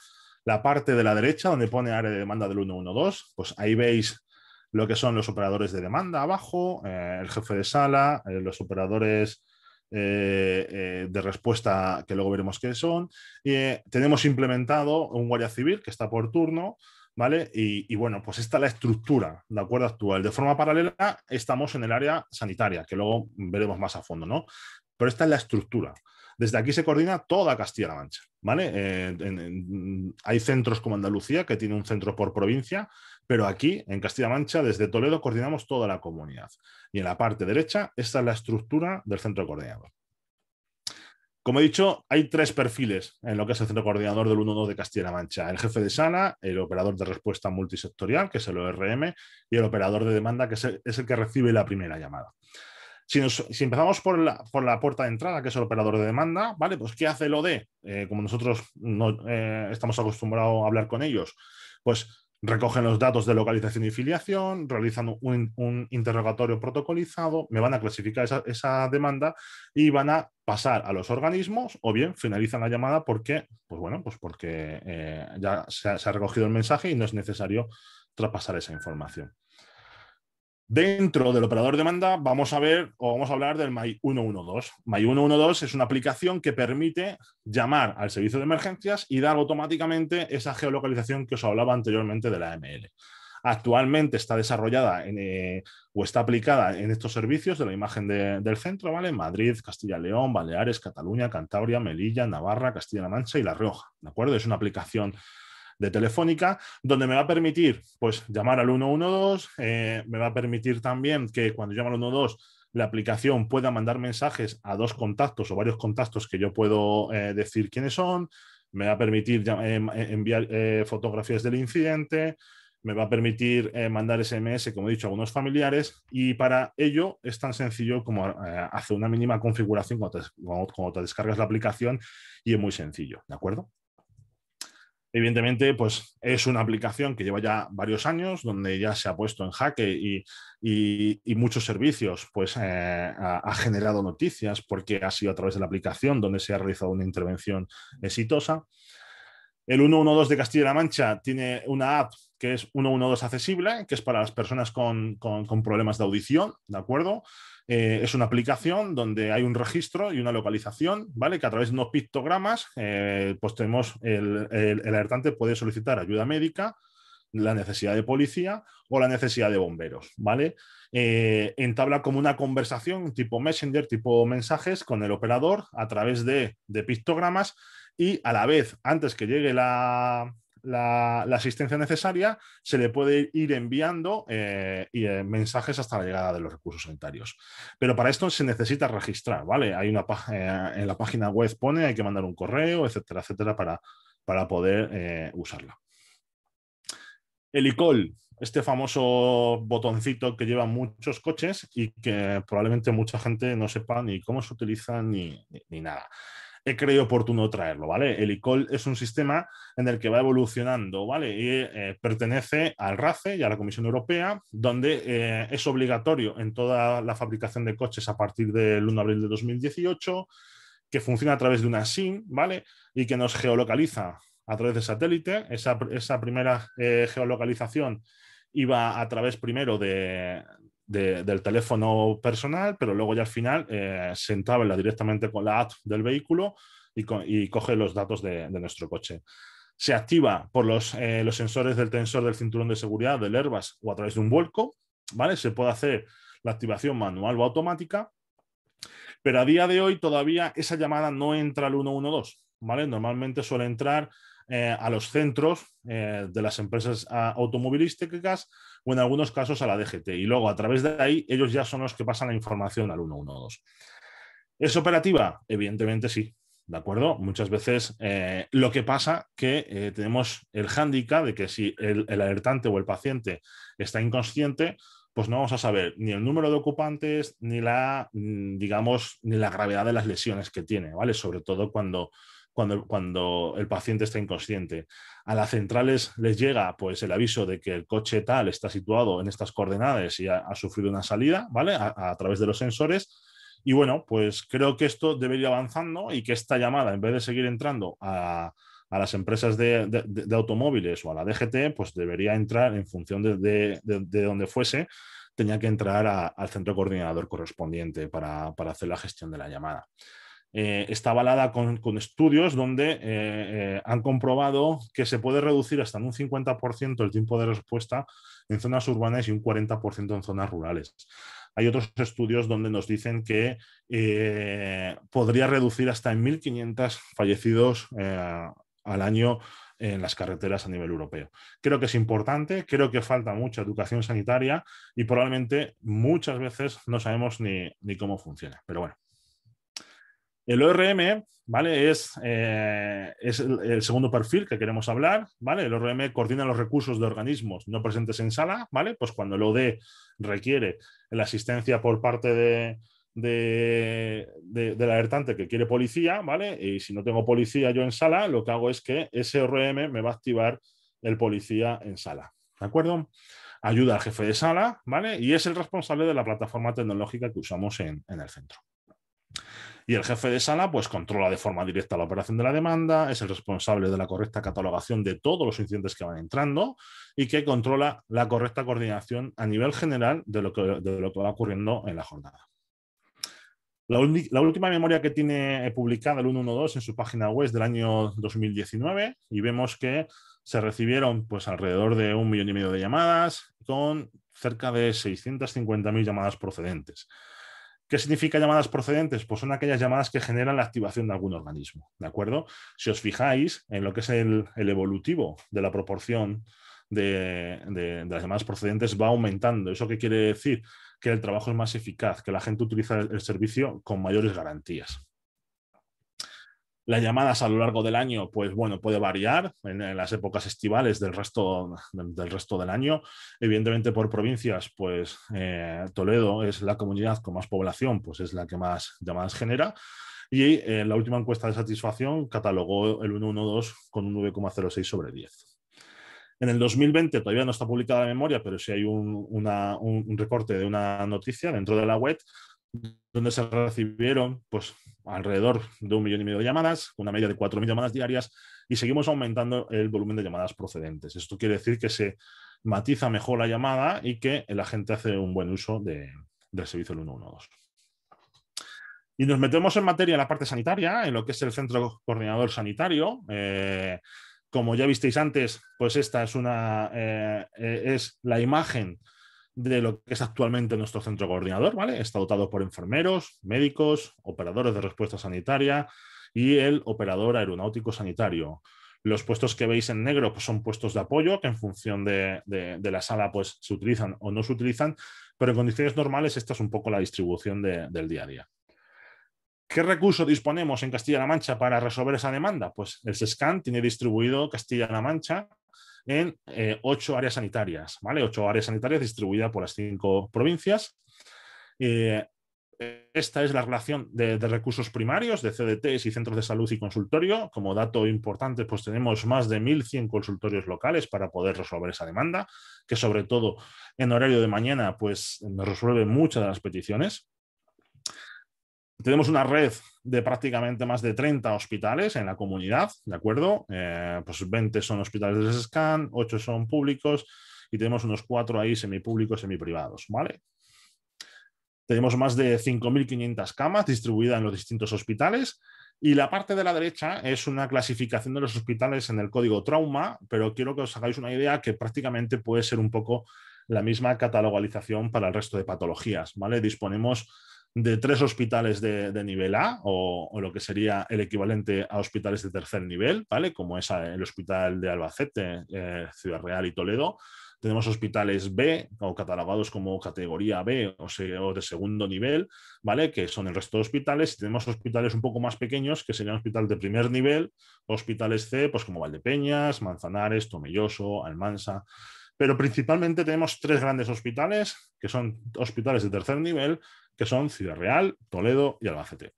la parte de la derecha donde pone área de demanda del 112, pues ahí veis lo que son los operadores de demanda abajo, eh, el jefe de sala, los operadores eh, eh, de respuesta, que luego veremos qué son. Eh, tenemos implementado un guardia civil que está por turno, ¿vale? Y, y, bueno, pues esta es la estructura, ¿de acuerdo? Actual. De forma paralela, estamos en el área sanitaria, que luego veremos más a fondo, ¿no? Pero esta es la estructura. Desde aquí se coordina toda Castilla-La Mancha, ¿vale? Eh, hay centros como Andalucía, que tiene un centro por provincia, pero aquí, en Castilla-La Mancha, desde Toledo coordinamos toda la comunidad. Y en la parte derecha, esta es la estructura del centro coordinador. Como he dicho, hay tres perfiles en lo que es el centro coordinador del 112 de Castilla-La Mancha. El jefe de sala, el operador de respuesta multisectorial, que es el ORM, y el operador de demanda, que es el que recibe la primera llamada. Si, empezamos por la, puerta de entrada, que es el operador de demanda, ¿vale? Pues ¿qué hace el OD? Eh, como nosotros no, eh, estamos acostumbrados a hablar con ellos, pues recogen los datos de localización y filiación, realizan un, interrogatorio protocolizado, me van a clasificar esa, demanda y van a pasar a los organismos o bien finalizan la llamada porque, pues bueno, pues porque eh, ya se ha recogido el mensaje y no es necesario traspasar esa información. Dentro del operador de demanda vamos a ver o vamos a hablar del My112. My112 es una aplicación que permite llamar al servicio de emergencias y dar automáticamente esa geolocalización que os hablaba anteriormente de la AML. Actualmente está desarrollada eh, o está aplicada en estos servicios de la imagen del centro, ¿vale? Madrid, Castilla León, Baleares, Cataluña, Cantabria, Melilla, Navarra, Castilla-La Mancha y La Rioja, ¿de acuerdo? Es una aplicación de Telefónica, donde me va a permitir pues, llamar al 112, eh, me va a permitir también que cuando llamo al 112 la aplicación pueda mandar mensajes a dos contactos o varios contactos que yo puedo eh, decir quiénes son, me va a permitir eh, enviar fotografías del incidente, me va a permitir mandar SMS, como he dicho, a unos familiares y para ello es tan sencillo como hacer una mínima configuración cuando cuando te descargas la aplicación y es muy sencillo, ¿de acuerdo? Evidentemente, pues es una aplicación que lleva ya varios años, donde ya se ha puesto en jaque y, muchos servicios, pues eh, ha, generado noticias porque ha sido a través de la aplicación donde se ha realizado una intervención exitosa. El 112 de Castilla-La Mancha tiene una app que es 112 accesible, que es para las personas con, con problemas de audición, ¿de acuerdo? Eh, es una aplicación donde hay un registro y una localización, ¿vale? Que a través de unos pictogramas, eh, pues tenemos el, alertante puede solicitar ayuda médica, la necesidad de policía o la necesidad de bomberos, ¿vale? Eh, entabla como una conversación tipo messenger, tipo mensajes con el operador a través de pictogramas y a la vez, antes que llegue la, la, asistencia necesaria, se le puede ir enviando eh, eh, mensajes hasta la llegada de los recursos sanitarios. Pero para esto se necesita registrar, ¿vale? Hay una eh, en la página web pone, hay que mandar un correo, etcétera, etcétera, para, poder usarla. El ICOL, este famoso botoncito que llevan muchos coches y que probablemente mucha gente no sepa ni cómo se utiliza ni nada he creído oportuno traerlo, ¿vale? El ICOL es un sistema en el que va evolucionando, ¿vale? Y eh, pertenece al RACE y a la Comisión Europea, donde eh, es obligatorio en toda la fabricación de coches a partir del 1 de abril de 2018, que funciona a través de una SIM, ¿vale? Y que nos geolocaliza a través de satélite. Esa, primera eh, geolocalización iba a través primero de, del teléfono personal, pero luego ya al final eh, se entabla directamente con la app del vehículo y, coge los datos de, nuestro coche. Se activa por eh, los, sensores del tensor del cinturón de seguridad, del Herbas o a través de un vuelco, ¿vale? Se puede hacer la activación manual o automática, pero a día de hoy todavía esa llamada no entra al 112, ¿vale? Normalmente suele entrar eh, a los centros eh, de las empresas ah, automovilísticas o en algunos casos a la DGT. Y luego a través de ahí ellos ya son los que pasan la información al 112. ¿Es operativa? Evidentemente sí. ¿De acuerdo? Muchas veces eh, lo que pasa que tenemos el hándicap de que si el, el, alertante o el paciente está inconsciente, pues no vamos a saber ni el número de ocupantes, ni la, mm, digamos, ni la gravedad de las lesiones que tiene, ¿vale? Sobre todo cuando cuando, el paciente está inconsciente. A las centrales les llega pues, el aviso de que el coche tal está situado en estas coordenadas y ha, sufrido una salida, A, través de los sensores. Y bueno, pues creo que esto debería ir avanzando y que esta llamada, en vez de seguir entrando a, las empresas de, automóviles o a la DGT, pues debería entrar en función de, donde fuese tenía que entrar al centro coordinador correspondiente para, hacer la gestión de la llamada. Eh, está avalada con, estudios donde eh, eh, han comprobado que se puede reducir hasta en un 50% el tiempo de respuesta en zonas urbanas y un 40% en zonas rurales. Hay otros estudios donde nos dicen que podría reducir hasta en 1.500 fallecidos al año en las carreteras a nivel europeo. Creo que es importante, creo que falta mucha educación sanitaria y probablemente muchas veces no sabemos ni cómo funciona. Pero bueno, el ORM, ¿vale? Es, eh, es el, segundo perfil que queremos hablar, ¿vale? El ORM coordina los recursos de organismos no presentes en sala, ¿vale? Pues cuando el OD requiere la asistencia por parte de, de, del alertante que quiere policía, ¿vale? Y si no tengo policía yo en sala, lo que hago es que ese ORM me va a activar el policía en sala, ¿de acuerdo? Ayuda al jefe de sala, ¿vale? Y es el responsable de la plataforma tecnológica que usamos en el centro. Y el jefe de sala, pues, controla de forma directa la operación de la demanda, es el responsable de la correcta catalogación de todos los incidentes que van entrando y que controla la correcta coordinación a nivel general de lo que, va ocurriendo en la jornada. La, última memoria que tiene publicada el 112 en su página web es del año 2019 y vemos que se recibieron pues, alrededor de un millón y medio de llamadas con cerca de 650.000 llamadas procedentes. ¿Qué significa llamadas procedentes? Pues son aquellas llamadas que generan la activación de algún organismo, ¿de acuerdo? Si os fijáis en lo que es el, evolutivo de la proporción de, las llamadas procedentes va aumentando. ¿Eso qué quiere decir? Que el trabajo es más eficaz, que la gente utiliza el servicio con mayores garantías. Las llamadas a lo largo del año, pues bueno, puede variar en, las épocas estivales del resto, del, resto, del año. Evidentemente, por provincias, pues eh, Toledo es la comunidad con más población, pues es la que más llamadas genera. Y eh, la última encuesta de satisfacción catalogó el 112 con un 9,06 sobre 10. En el 2020 todavía no está publicada la memoria, pero sí hay un, un, recorte de una noticia dentro de la web donde se recibieron pues, alrededor de un millón y medio de llamadas, una media de 4.000 llamadas diarias, y seguimos aumentando el volumen de llamadas procedentes. Esto quiere decir que se matiza mejor la llamada y que la gente hace un buen uso de, del servicio del 112. Y nos metemos en materia en la parte sanitaria, en lo que es el centro coordinador sanitario. Eh, como ya visteis antes, pues esta es, una, eh, eh, es la imagen de lo que es actualmente nuestro centro coordinador, ¿vale? Está dotado por enfermeros, médicos, operadores de respuesta sanitaria y el operador aeronáutico sanitario. Los puestos que veis en negro pues, son puestos de apoyo que en función de, la sala pues, se utilizan o no se utilizan, pero en condiciones normales esta es un poco la distribución del día a día. ¿Qué recurso disponemos en Castilla-La Mancha para resolver esa demanda? Pues el SESCAN tiene distribuido Castilla-La Mancha en eh, ocho áreas sanitarias, ¿vale? Ocho áreas sanitarias distribuidas por las cinco provincias. Eh, esta es la relación de, de, recursos primarios de CDTs y centros de salud y consultorio. Como dato importante, pues tenemos más de 1.100 consultorios locales para poder resolver esa demanda, que sobre todo en horario de mañana, pues nos resuelve muchas de las peticiones. Tenemos una red de prácticamente más de 30 hospitales en la comunidad, ¿de acuerdo? Eh, pues 20 son hospitales de SCAN, 8 son públicos y tenemos unos 4 ahí semipúblicos, semiprivados, ¿vale? Tenemos más de 5.500 camas distribuidas en los distintos hospitales y la parte de la derecha es una clasificación de los hospitales en el código trauma, pero quiero que os hagáis una idea que prácticamente puede ser un poco la misma catalogalización para el resto de patologías, ¿vale? Disponemos de tres hospitales de, de nivel A o, lo que sería el equivalente a hospitales de tercer nivel, ¿vale? Como es eh, el hospital de Albacete, eh, Ciudad Real y Toledo. Tenemos hospitales B o catalogados como categoría B o, de segundo nivel, ¿vale? Que son el resto de hospitales. Y tenemos hospitales un poco más pequeños, que serían hospitales de primer nivel, hospitales C, pues como Valdepeñas, Manzanares, Tomelloso, Almansa pero principalmente tenemos tres grandes hospitales, que son hospitales de tercer nivel, que son Ciudad Real, Toledo y Albacete.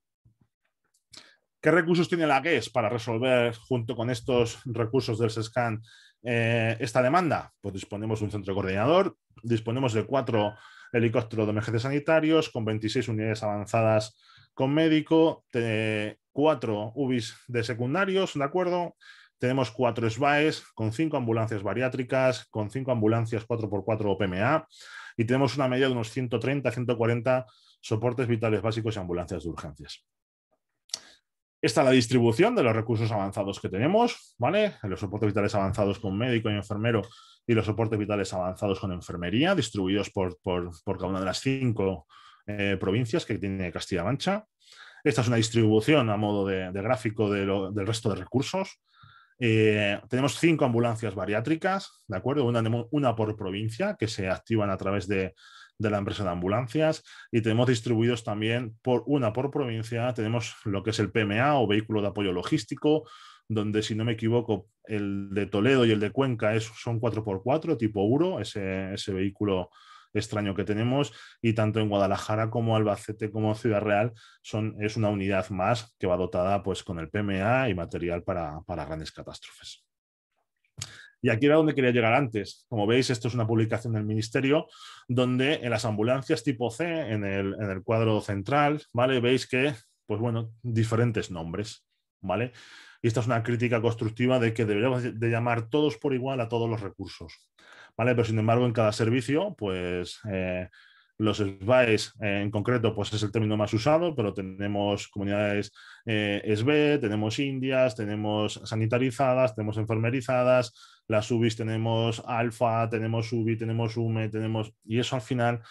¿Qué recursos tiene la GES para resolver, junto con estos recursos del SESCAN, eh, esta demanda? Pues disponemos de un centro coordinador, disponemos de cuatro helicópteros de emergencia sanitarios con 26 unidades avanzadas con médico, cuatro UBIs de secundarios, ¿de acuerdo? Tenemos cuatro SBAEs con cinco ambulancias bariátricas, con cinco ambulancias 4x4 OPMa y tenemos una media de unos 130, 140 soportes vitales básicos y ambulancias de urgencias. Esta es la distribución de los recursos avanzados que tenemos, ¿vale? Los soportes vitales avanzados con médico y enfermero y los soportes vitales avanzados con enfermería, distribuidos por, cada una de las cinco eh, provincias que tiene Castilla-La Mancha. Esta es una distribución a modo de, gráfico del resto de recursos. Eh, tenemos cinco ambulancias bariátricas, ¿de acuerdo? una por provincia que se activan a través de, de la empresa de ambulancias y tenemos distribuidos también por una por provincia, tenemos lo que es el PMA o vehículo de apoyo logístico, donde si no me equivoco, el de Toledo y el de Cuenca son 4x4 tipo Uro, ese, ese vehículo extraño que tenemos y tanto en Guadalajara como Albacete como Ciudad Real son, es una unidad más que va dotada pues con el PMA y material para, para grandes catástrofes. Y aquí era donde quería llegar antes. Como veis, esto es una publicación del Ministerio, donde en las ambulancias tipo C, en el, cuadro central, ¿vale? Veis que, pues bueno, diferentes nombres, ¿vale? Y esta es una crítica constructiva de que deberíamos de llamar todos por igual a todos los recursos, ¿vale? Pero sin embargo, en cada servicio, pues... Eh, los SBAEs e eh, en concreto, pues es el término más usado, pero tenemos comunidades eh, SB, tenemos indias, tenemos sanitarizadas, tenemos enfermerizadas, las UBIs tenemos alfa, tenemos UBI, tenemos UME, tenemos... Y eso al final,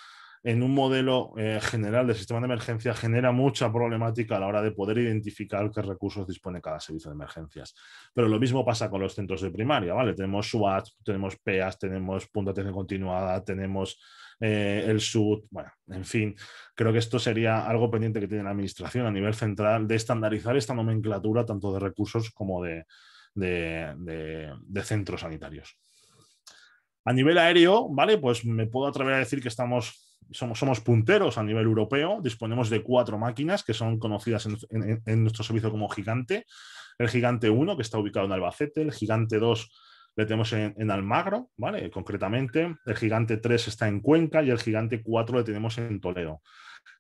en un modelo eh, general de sistema de emergencia, genera mucha problemática a la hora de poder identificar qué recursos dispone cada servicio de emergencias. Pero lo mismo pasa con los centros de primaria, ¿vale? Tenemos SWAT, tenemos PEAS, tenemos punta de atención continuada, tenemos eh, el SUD, bueno, en fin, creo que esto sería algo pendiente que tiene la administración a nivel central de estandarizar esta nomenclatura tanto de recursos como de, de, centros sanitarios. A nivel aéreo, ¿vale? Pues me puedo atrever a decir que estamos somos, punteros a nivel europeo, disponemos de cuatro máquinas que son conocidas en, nuestro servicio como Gigante. El Gigante 1, que está ubicado en Albacete, el Gigante 2 le tenemos en, Almagro, ¿vale? Concretamente, el Gigante 3 está en Cuenca y el Gigante 4 le tenemos en Toledo.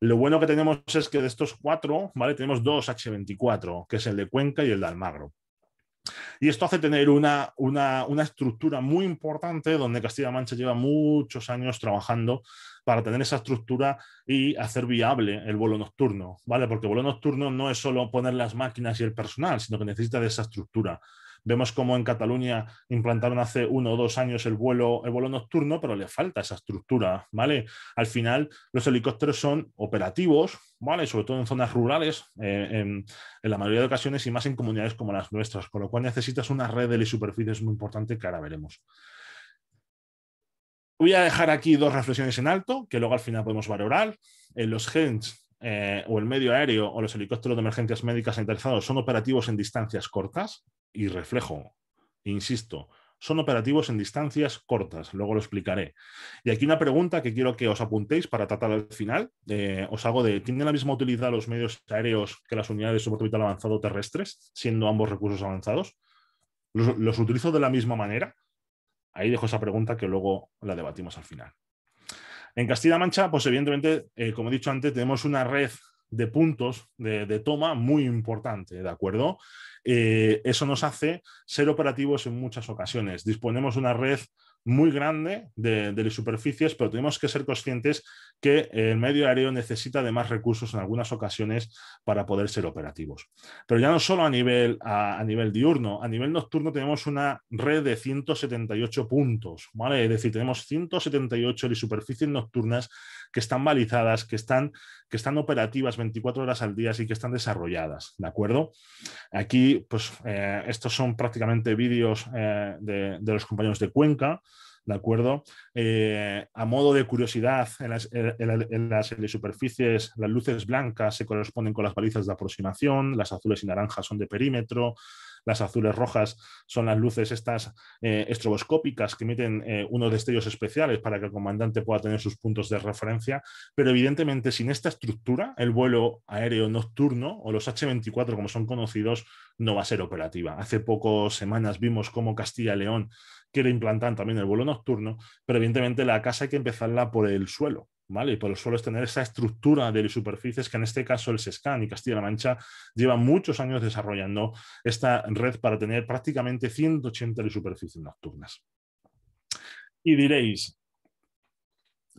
Lo bueno que tenemos es que de estos cuatro, ¿vale? Tenemos dos H24, que es el de Cuenca y el de Almagro. Y esto hace tener una, estructura muy importante donde Castilla-La Mancha lleva muchos años trabajando para tener esa estructura y hacer viable el vuelo nocturno, ¿vale? Porque el vuelo nocturno no es solo poner las máquinas y el personal, sino que necesita de esa estructura. Vemos cómo en Cataluña implantaron hace uno o dos años el vuelo, el vuelo nocturno, pero le falta esa estructura, ¿vale? Al final, los helicópteros son operativos, ¿vale? Sobre todo en zonas rurales, eh, en, la mayoría de ocasiones y más en comunidades como las nuestras, con lo cual necesitas una red de superficies muy importante que ahora veremos. Voy a dejar aquí dos reflexiones en alto, que luego al final podemos valorar. en los gens eh, o el medio aéreo o los helicópteros de emergencias médicas centralizados son operativos en distancias cortas y reflejo, insisto, son operativos en distancias cortas, luego lo explicaré. Y aquí una pregunta que quiero que os apuntéis para tratar al final. Eh, os hago de, ¿tienen la misma utilidad los medios aéreos que las unidades de soporte vital avanzado terrestres, siendo ambos recursos avanzados? los utilizo de la misma manera? Ahí dejo esa pregunta que luego la debatimos al final. En Castilla-La Mancha, pues evidentemente, eh, como he dicho antes, tenemos una red de puntos de, toma muy importante, ¿de acuerdo? Eh, eso nos hace ser operativos en muchas ocasiones. Disponemos de una red muy grande de, de, superficies, pero tenemos que ser conscientes que el medio aéreo necesita de más recursos en algunas ocasiones para poder ser operativos. Pero ya no solo a nivel, a, nivel diurno, a nivel nocturno tenemos una red de 178 puntos, ¿vale? Es decir, tenemos 178 de superficies nocturnas que están balizadas, que están, que están operativas 24 horas al día y que están desarrolladas, ¿de acuerdo? Aquí, pues, eh, estos son prácticamente vídeos eh, de los compañeros de Cuenca, ¿de acuerdo? Eh, a modo de curiosidad, en las, superficies las luces blancas se corresponden con las balizas de aproximación, las azules y naranjas son de perímetro, las azules rojas son las luces estas eh, estroboscópicas que emiten eh, unos destellos especiales para que el comandante pueda tener sus puntos de referencia, pero evidentemente sin esta estructura el vuelo aéreo nocturno o los H-24 como son conocidos no va a ser operativa. Hace pocas semanas vimos cómo Castilla y León que le implantan también el vuelo nocturno, pero evidentemente la casa hay que empezarla por el suelo. ¿Vale? Y por el suelo es tener esa estructura de superficies que en este caso el SESCAN y Castilla-La Mancha llevan muchos años desarrollando esta red para tener prácticamente 180 superficies nocturnas. Y diréis,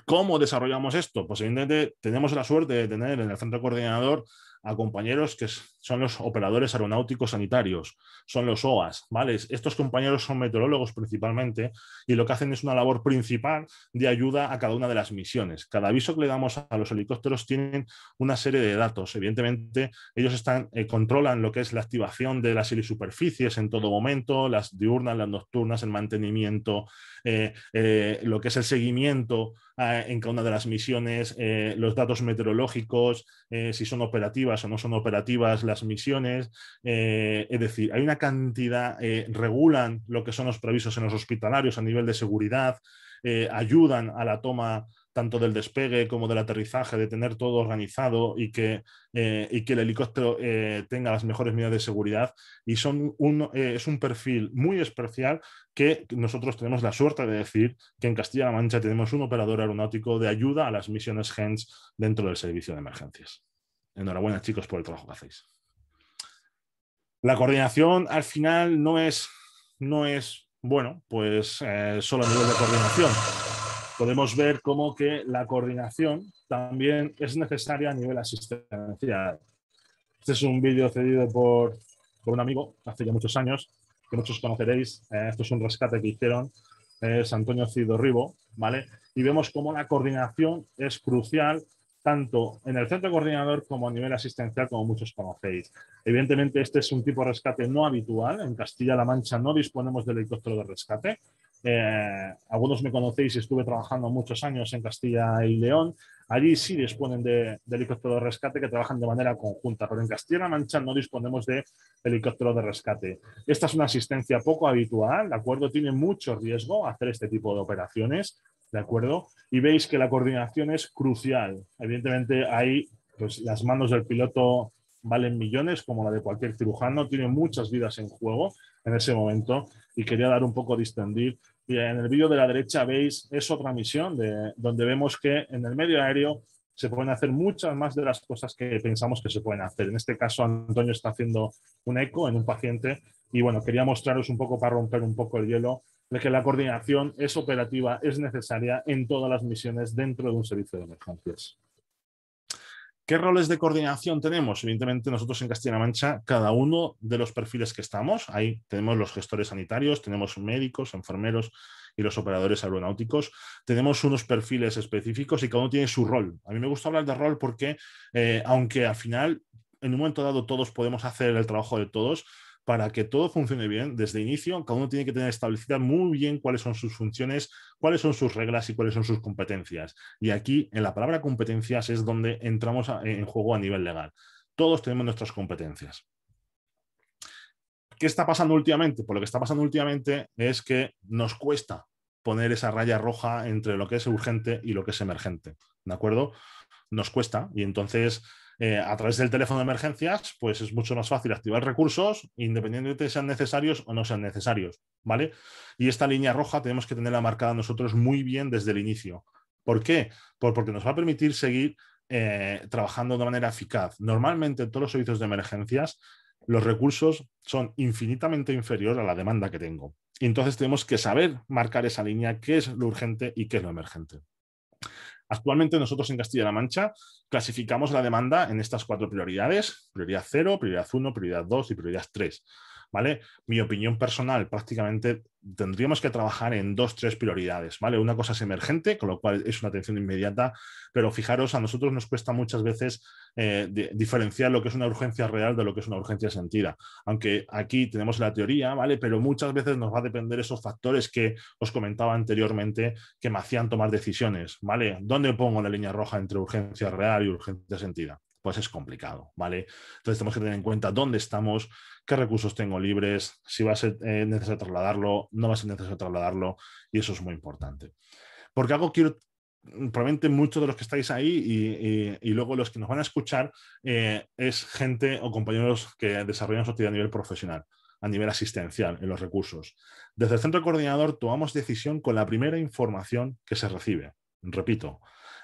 ¿cómo desarrollamos esto? Pues evidentemente tenemos la suerte de tener en el centro coordinador a compañeros que son los operadores aeronáuticos sanitarios, son los OAS, ¿vale? Estos compañeros son meteorólogos principalmente y lo que hacen es una labor principal de ayuda a cada una de las misiones. Cada aviso que le damos a los helicópteros tienen una serie de datos. Evidentemente, ellos están, eh, controlan lo que es la activación de las helisuperficies en todo momento, las diurnas, las nocturnas, el mantenimiento, eh, eh, lo que es el seguimiento en cada una de las misiones, los datos meteorológicos, si son operativas o no son operativas, las misiones, eh, es decir, hay una cantidad, eh, regulan lo que son los previsos en los hospitalarios a nivel de seguridad, eh, ayudan a la toma tanto del despegue como del aterrizaje, de tener todo organizado y que, y que el helicóptero tenga las mejores medidas de seguridad. Y son un, es un perfil muy especial que nosotros tenemos la suerte de decir que en Castilla-La Mancha tenemos un operador aeronáutico de ayuda a las misiones HENS dentro del servicio de emergencias. Enhorabuena chicos por el trabajo que hacéis. La coordinación al final no es, no es bueno, pues eh, solo a nivel de coordinación. Podemos ver cómo que la coordinación también es necesaria a nivel asistencial. Este es un vídeo cedido por, un amigo hace ya muchos años, que muchos conoceréis. Eh, esto es un rescate que hicieron, es eh, Antonio Cido Ribo, ¿vale? Y vemos cómo la coordinación es crucial tanto en el centro coordinador como a nivel asistencial, como muchos conocéis. Evidentemente, este es un tipo de rescate no habitual. En Castilla-La Mancha no disponemos de helicóptero de rescate. Eh, algunos me conocéis, y estuve trabajando muchos años en Castilla y León. Allí sí disponen de, de helicóptero de rescate que trabajan de manera conjunta, pero en Castilla-La Mancha no disponemos de helicóptero de rescate. Esta es una asistencia poco habitual, ¿de acuerdo? Tiene mucho riesgo hacer este tipo de operaciones ¿de acuerdo? Y veis que la coordinación es crucial. Evidentemente ahí pues, las manos del piloto valen millones, como la de cualquier cirujano, tiene muchas vidas en juego en ese momento y quería dar un poco distendir. Y en el vídeo de la derecha veis, es otra misión de, donde vemos que en el medio aéreo se pueden hacer muchas más de las cosas que pensamos que se pueden hacer. En este caso, Antonio está haciendo un eco en un paciente y bueno, quería mostraros un poco para romper un poco el hielo de que la coordinación es operativa, es necesaria en todas las misiones dentro de un servicio de emergencias. ¿Qué roles de coordinación tenemos? Evidentemente, nosotros en Castilla-La Mancha, cada uno de los perfiles que estamos, ahí tenemos los gestores sanitarios, tenemos médicos, enfermeros y los operadores aeronáuticos, tenemos unos perfiles específicos y cada uno tiene su rol. A mí me gusta hablar de rol porque, eh, aunque al final, en un momento dado, todos podemos hacer el trabajo de todos, para que todo funcione bien desde inicio, cada uno tiene que tener establecida muy bien cuáles son sus funciones, cuáles son sus reglas y cuáles son sus competencias. Y aquí, en la palabra competencias, es donde entramos en juego a nivel legal. Todos tenemos nuestras competencias. ¿Qué está pasando últimamente? Por pues lo que está pasando últimamente es que nos cuesta poner esa raya roja entre lo que es urgente y lo que es emergente. ¿De acuerdo? Nos cuesta y entonces eh, a través del teléfono de emergencias, pues es mucho más fácil activar recursos, independientemente de sean necesarios o no sean necesarios, ¿vale? Y esta línea roja tenemos que tenerla marcada nosotros muy bien desde el inicio. ¿Por qué? porque nos va a permitir seguir eh, trabajando de manera eficaz. Normalmente en todos los servicios de emergencias los recursos son infinitamente inferiores a la demanda que tengo. entonces tenemos que saber marcar esa línea, qué es lo urgente y qué es lo emergente. Actualmente nosotros en Castilla-La Mancha clasificamos la demanda en estas cuatro prioridades, prioridad 0, prioridad 1, prioridad 2 y prioridad 3. ¿Vale? Mi opinión personal, prácticamente tendríamos que trabajar en dos, tres prioridades, ¿vale? Una cosa es emergente, con lo cual es una atención inmediata, pero fijaros, a nosotros nos cuesta muchas veces eh, diferenciar lo que es una urgencia real de lo que es una urgencia sentida, aunque aquí tenemos la teoría, ¿vale? Pero muchas veces nos va a depender esos factores que os comentaba anteriormente que me hacían tomar decisiones, ¿vale? ¿Dónde pongo la línea roja entre urgencia real y urgencia sentida? pues es complicado, ¿vale? Entonces tenemos que tener en cuenta dónde estamos, qué recursos tengo libres, si va a ser eh, necesario trasladarlo, no va a ser necesario trasladarlo, y eso es muy importante. Porque algo quiero, mm, probablemente muchos de los que estáis ahí y, luego los que nos van a escuchar eh, es gente o compañeros que desarrollan su actividad a nivel profesional a nivel asistencial en los recursos. Desde el centro coordinador tomamos decisión con la primera información que se recibe. Repito,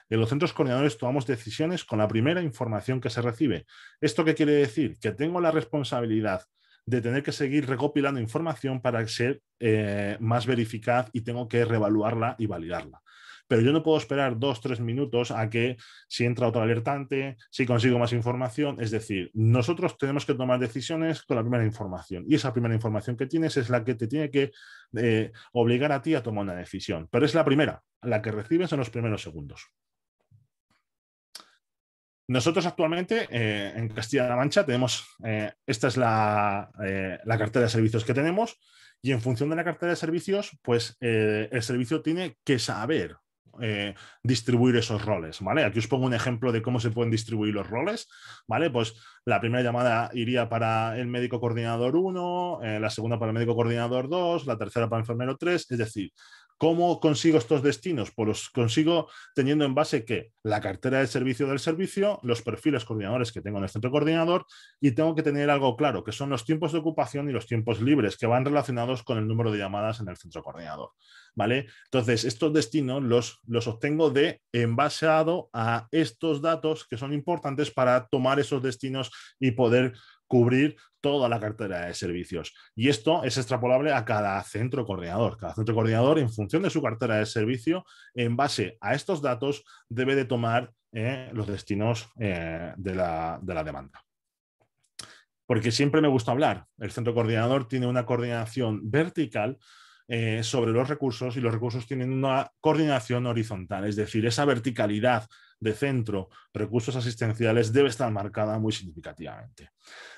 en los centros coordinadores tomamos decisiones con la primera información que se recibe. ¿Esto qué quiere decir? Que tengo la responsabilidad de tener que seguir recopilando información para ser eh, más verificaz y tengo que reevaluarla y validarla. Pero yo no puedo esperar dos, tres minutos a que si entra otro alertante, si consigo más información. Es decir, nosotros tenemos que tomar decisiones con la primera información. Y esa primera información que tienes es la que te tiene que eh, obligar a ti a tomar una decisión. Pero es la primera, la que recibes en los primeros segundos. Nosotros actualmente eh, en Castilla-La Mancha tenemos, eh, esta es la, eh, la, cartera de servicios que tenemos y en función de la cartera de servicios, pues el servicio tiene que saber distribuir esos roles, ¿vale? Aquí os pongo un ejemplo de cómo se pueden distribuir los roles, ¿vale? Pues la primera llamada iría para el médico coordinador 1, la segunda para el médico coordinador 2, la tercera para el enfermero 3, es decir, ¿Cómo consigo estos destinos? Pues los consigo teniendo en base que la cartera de servicio del servicio, los perfiles coordinadores que tengo en el centro coordinador y tengo que tener algo claro, que son los tiempos de ocupación y los tiempos libres que van relacionados con el número de llamadas en el centro coordinador. ¿Vale? Entonces, estos destinos los, los obtengo de base a estos datos que son importantes para tomar esos destinos y poder cubrir toda la cartera de servicios. Y esto es extrapolable a cada centro coordinador. Cada centro coordinador, en función de su cartera de servicio, en base a estos datos, debe de tomar eh, los destinos eh, de, la, de la demanda porque siempre me gusta hablar. El centro coordinador tiene una coordinación vertical eh, sobre los recursos y los recursos tienen una coordinación horizontal, es decir, esa verticalidad de centro, recursos asistenciales, debe estar marcada muy significativamente.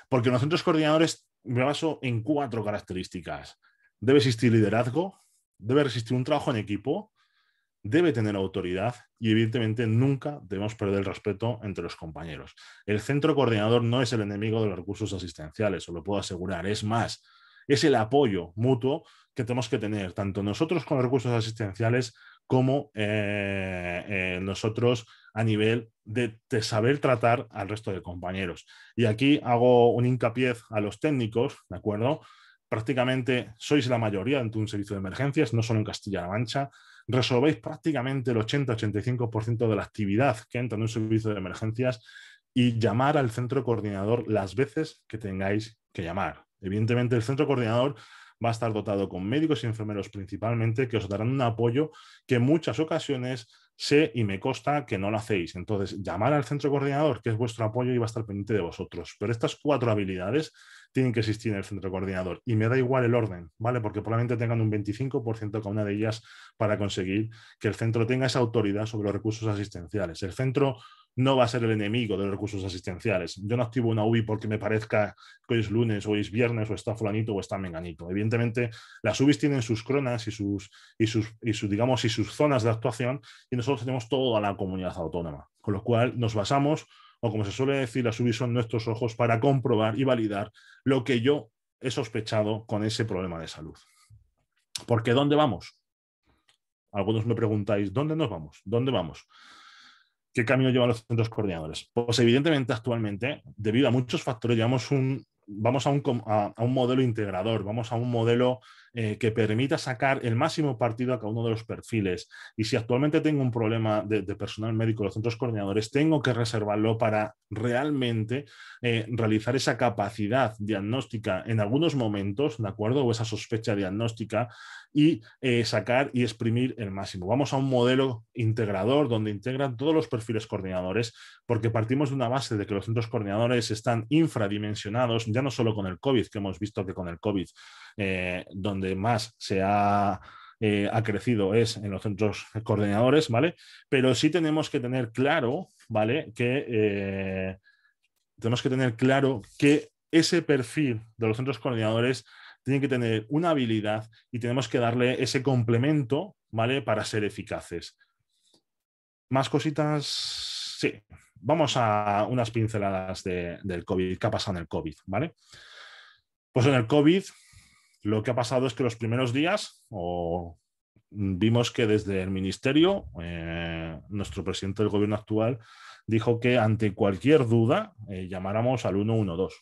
Porque en los centros coordinadores me baso en cuatro características. Debe existir liderazgo, debe existir un trabajo en equipo, debe tener autoridad y evidentemente nunca debemos perder el respeto entre los compañeros. El centro coordinador no es el enemigo de los recursos asistenciales, os lo puedo asegurar, es más, es el apoyo mutuo que tenemos que tener, tanto nosotros con recursos asistenciales como eh, eh, nosotros a nivel de, saber tratar al resto de compañeros. Y aquí hago un hincapié a los técnicos, ¿de acuerdo? Prácticamente sois la mayoría de un servicio de emergencias, no solo en Castilla-La Mancha. Resolvéis prácticamente el 80-85% de la actividad que entra en un servicio de emergencias y llamar al centro coordinador las veces que tengáis que llamar. Evidentemente, el centro coordinador va a estar dotado con médicos y enfermeros principalmente que os darán un apoyo que en muchas ocasiones sé y me consta que no lo hacéis. Entonces, llamar al centro coordinador, que es vuestro apoyo y va a estar pendiente de vosotros. Pero estas cuatro habilidades tienen que existir en el centro coordinador. Y me da igual el orden, ¿vale? Porque probablemente tengan un 25% cada una de ellas para conseguir que el centro tenga esa autoridad sobre los recursos asistenciales. El centro no va a ser el enemigo de los recursos asistenciales. Yo no activo una UBI porque me parezca que hoy es lunes, o hoy es viernes, o está fulanito, o está menganito. Evidentemente, las UBIs tienen sus cronas y sus, y sus, sus, digamos, y sus zonas de actuación, y nosotros tenemos toda la comunidad autónoma, con lo cual nos basamos, o como se suele decir, las UBIs son nuestros ojos para comprobar y validar lo que yo he sospechado con ese problema de salud. Porque ¿dónde vamos? Algunos me preguntáis, ¿dónde nos vamos? ¿Dónde vamos? ¿Qué camino llevan los centros coordinadores? Pues evidentemente actualmente, debido a muchos factores, llevamos un, vamos a un, a un modelo integrador, vamos a un modelo eh, que permita sacar el máximo partido a cada uno de los perfiles. Y si actualmente tengo un problema de, personal médico, los centros coordinadores, tengo que reservarlo para realmente eh, realizar esa capacidad diagnóstica en algunos momentos, ¿de acuerdo? O esa sospecha diagnóstica y eh, sacar y exprimir el máximo. Vamos a un modelo integrador donde integran todos los perfiles coordinadores, porque partimos de una base de que los centros coordinadores están infradimensionados, ya no solo con el COVID, que hemos visto que con el COVID, donde donde más se eh, ha, crecido es en los centros coordinadores, ¿vale? Pero sí tenemos que tener claro, ¿vale? Que eh, tenemos que tener claro que ese perfil de los centros coordinadores tiene que tener una habilidad y tenemos que darle ese complemento, ¿vale? Para ser eficaces. ¿Más cositas? Sí. Vamos a unas pinceladas del COVID. ¿Qué ha pasado en el COVID? ¿Vale? Pues en el COVID lo que ha pasado es que los primeros días mm, vimos que desde el ministerio, eh, nuestro presidente del gobierno actual dijo que ante cualquier duda eh, llamáramos al 112.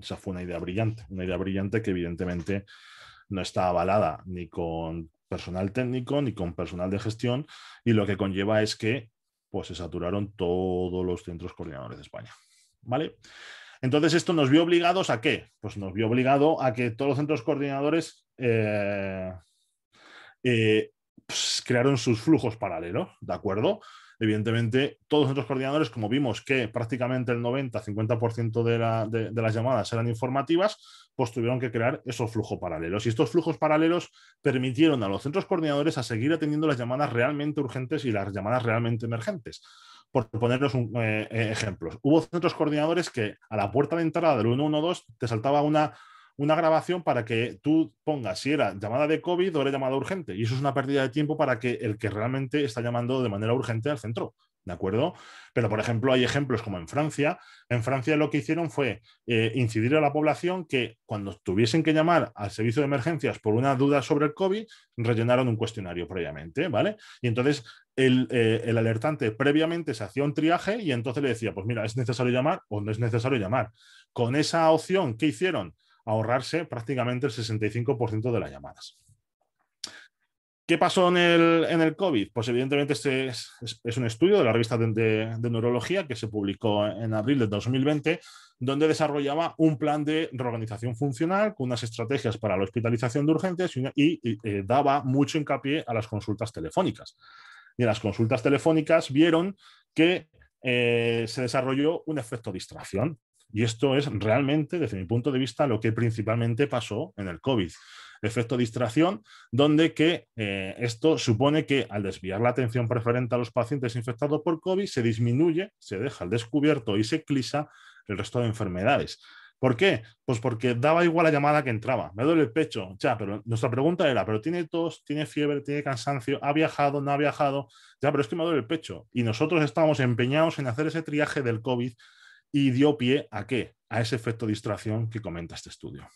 Esa fue una idea brillante, una idea brillante que evidentemente no está avalada ni con personal técnico ni con personal de gestión y lo que conlleva es que pues, se saturaron todos los centros coordinadores de España. ¿Vale? Entonces, esto nos vio obligados a qué? Pues nos vio obligado a que todos los centros coordinadores eh, eh, pues, crearon sus flujos paralelos, ¿de acuerdo? Evidentemente, todos los centros coordinadores, como vimos que prácticamente el 90-50% de, de las llamadas eran informativas, pues tuvieron que crear esos flujos paralelos. Y estos flujos paralelos permitieron a los centros coordinadores a seguir atendiendo las llamadas realmente urgentes y las llamadas realmente emergentes por ponernos un, eh, eh, ejemplos. Hubo centros coordinadores que a la puerta de entrada del 112 te saltaba una, una grabación para que tú pongas si era llamada de COVID o era llamada urgente. Y eso es una pérdida de tiempo para que el que realmente está llamando de manera urgente al centro. ¿De acuerdo? Pero, por ejemplo, hay ejemplos como en Francia. En Francia lo que hicieron fue eh, incidir a la población que cuando tuviesen que llamar al servicio de emergencias por una duda sobre el COVID, rellenaron un cuestionario previamente, ¿vale? Y entonces el, eh, el alertante previamente se hacía un triaje y entonces le decía, pues mira, ¿es necesario llamar o no es necesario llamar? Con esa opción, ¿qué hicieron? Ahorrarse prácticamente el 65% de las llamadas. ¿Qué pasó en el, COVID? Pues evidentemente este es, un estudio de la revista de, neurología que se publicó en abril del 2020, donde desarrollaba un plan de reorganización funcional con unas estrategias para la hospitalización de urgentes y, eh, daba mucho hincapié a las consultas telefónicas. Y en las consultas telefónicas vieron que eh, se desarrolló un efecto distracción. Y esto es realmente, desde mi punto de vista, lo que principalmente pasó en el COVID efecto distracción, donde que eh, esto supone que al desviar la atención preferente a los pacientes infectados por COVID, se disminuye, se deja al descubierto y se clisa el resto de enfermedades. ¿Por qué? Pues porque daba igual la llamada que entraba. Me duele el pecho. Ya, pero nuestra pregunta era, pero tiene tos, tiene fiebre, tiene cansancio, ha viajado, no ha viajado. Ya, pero es que me duele el pecho. Y nosotros estábamos empeñados en hacer ese triaje del COVID y dio pie a qué? A ese efecto de distracción que comenta este estudio.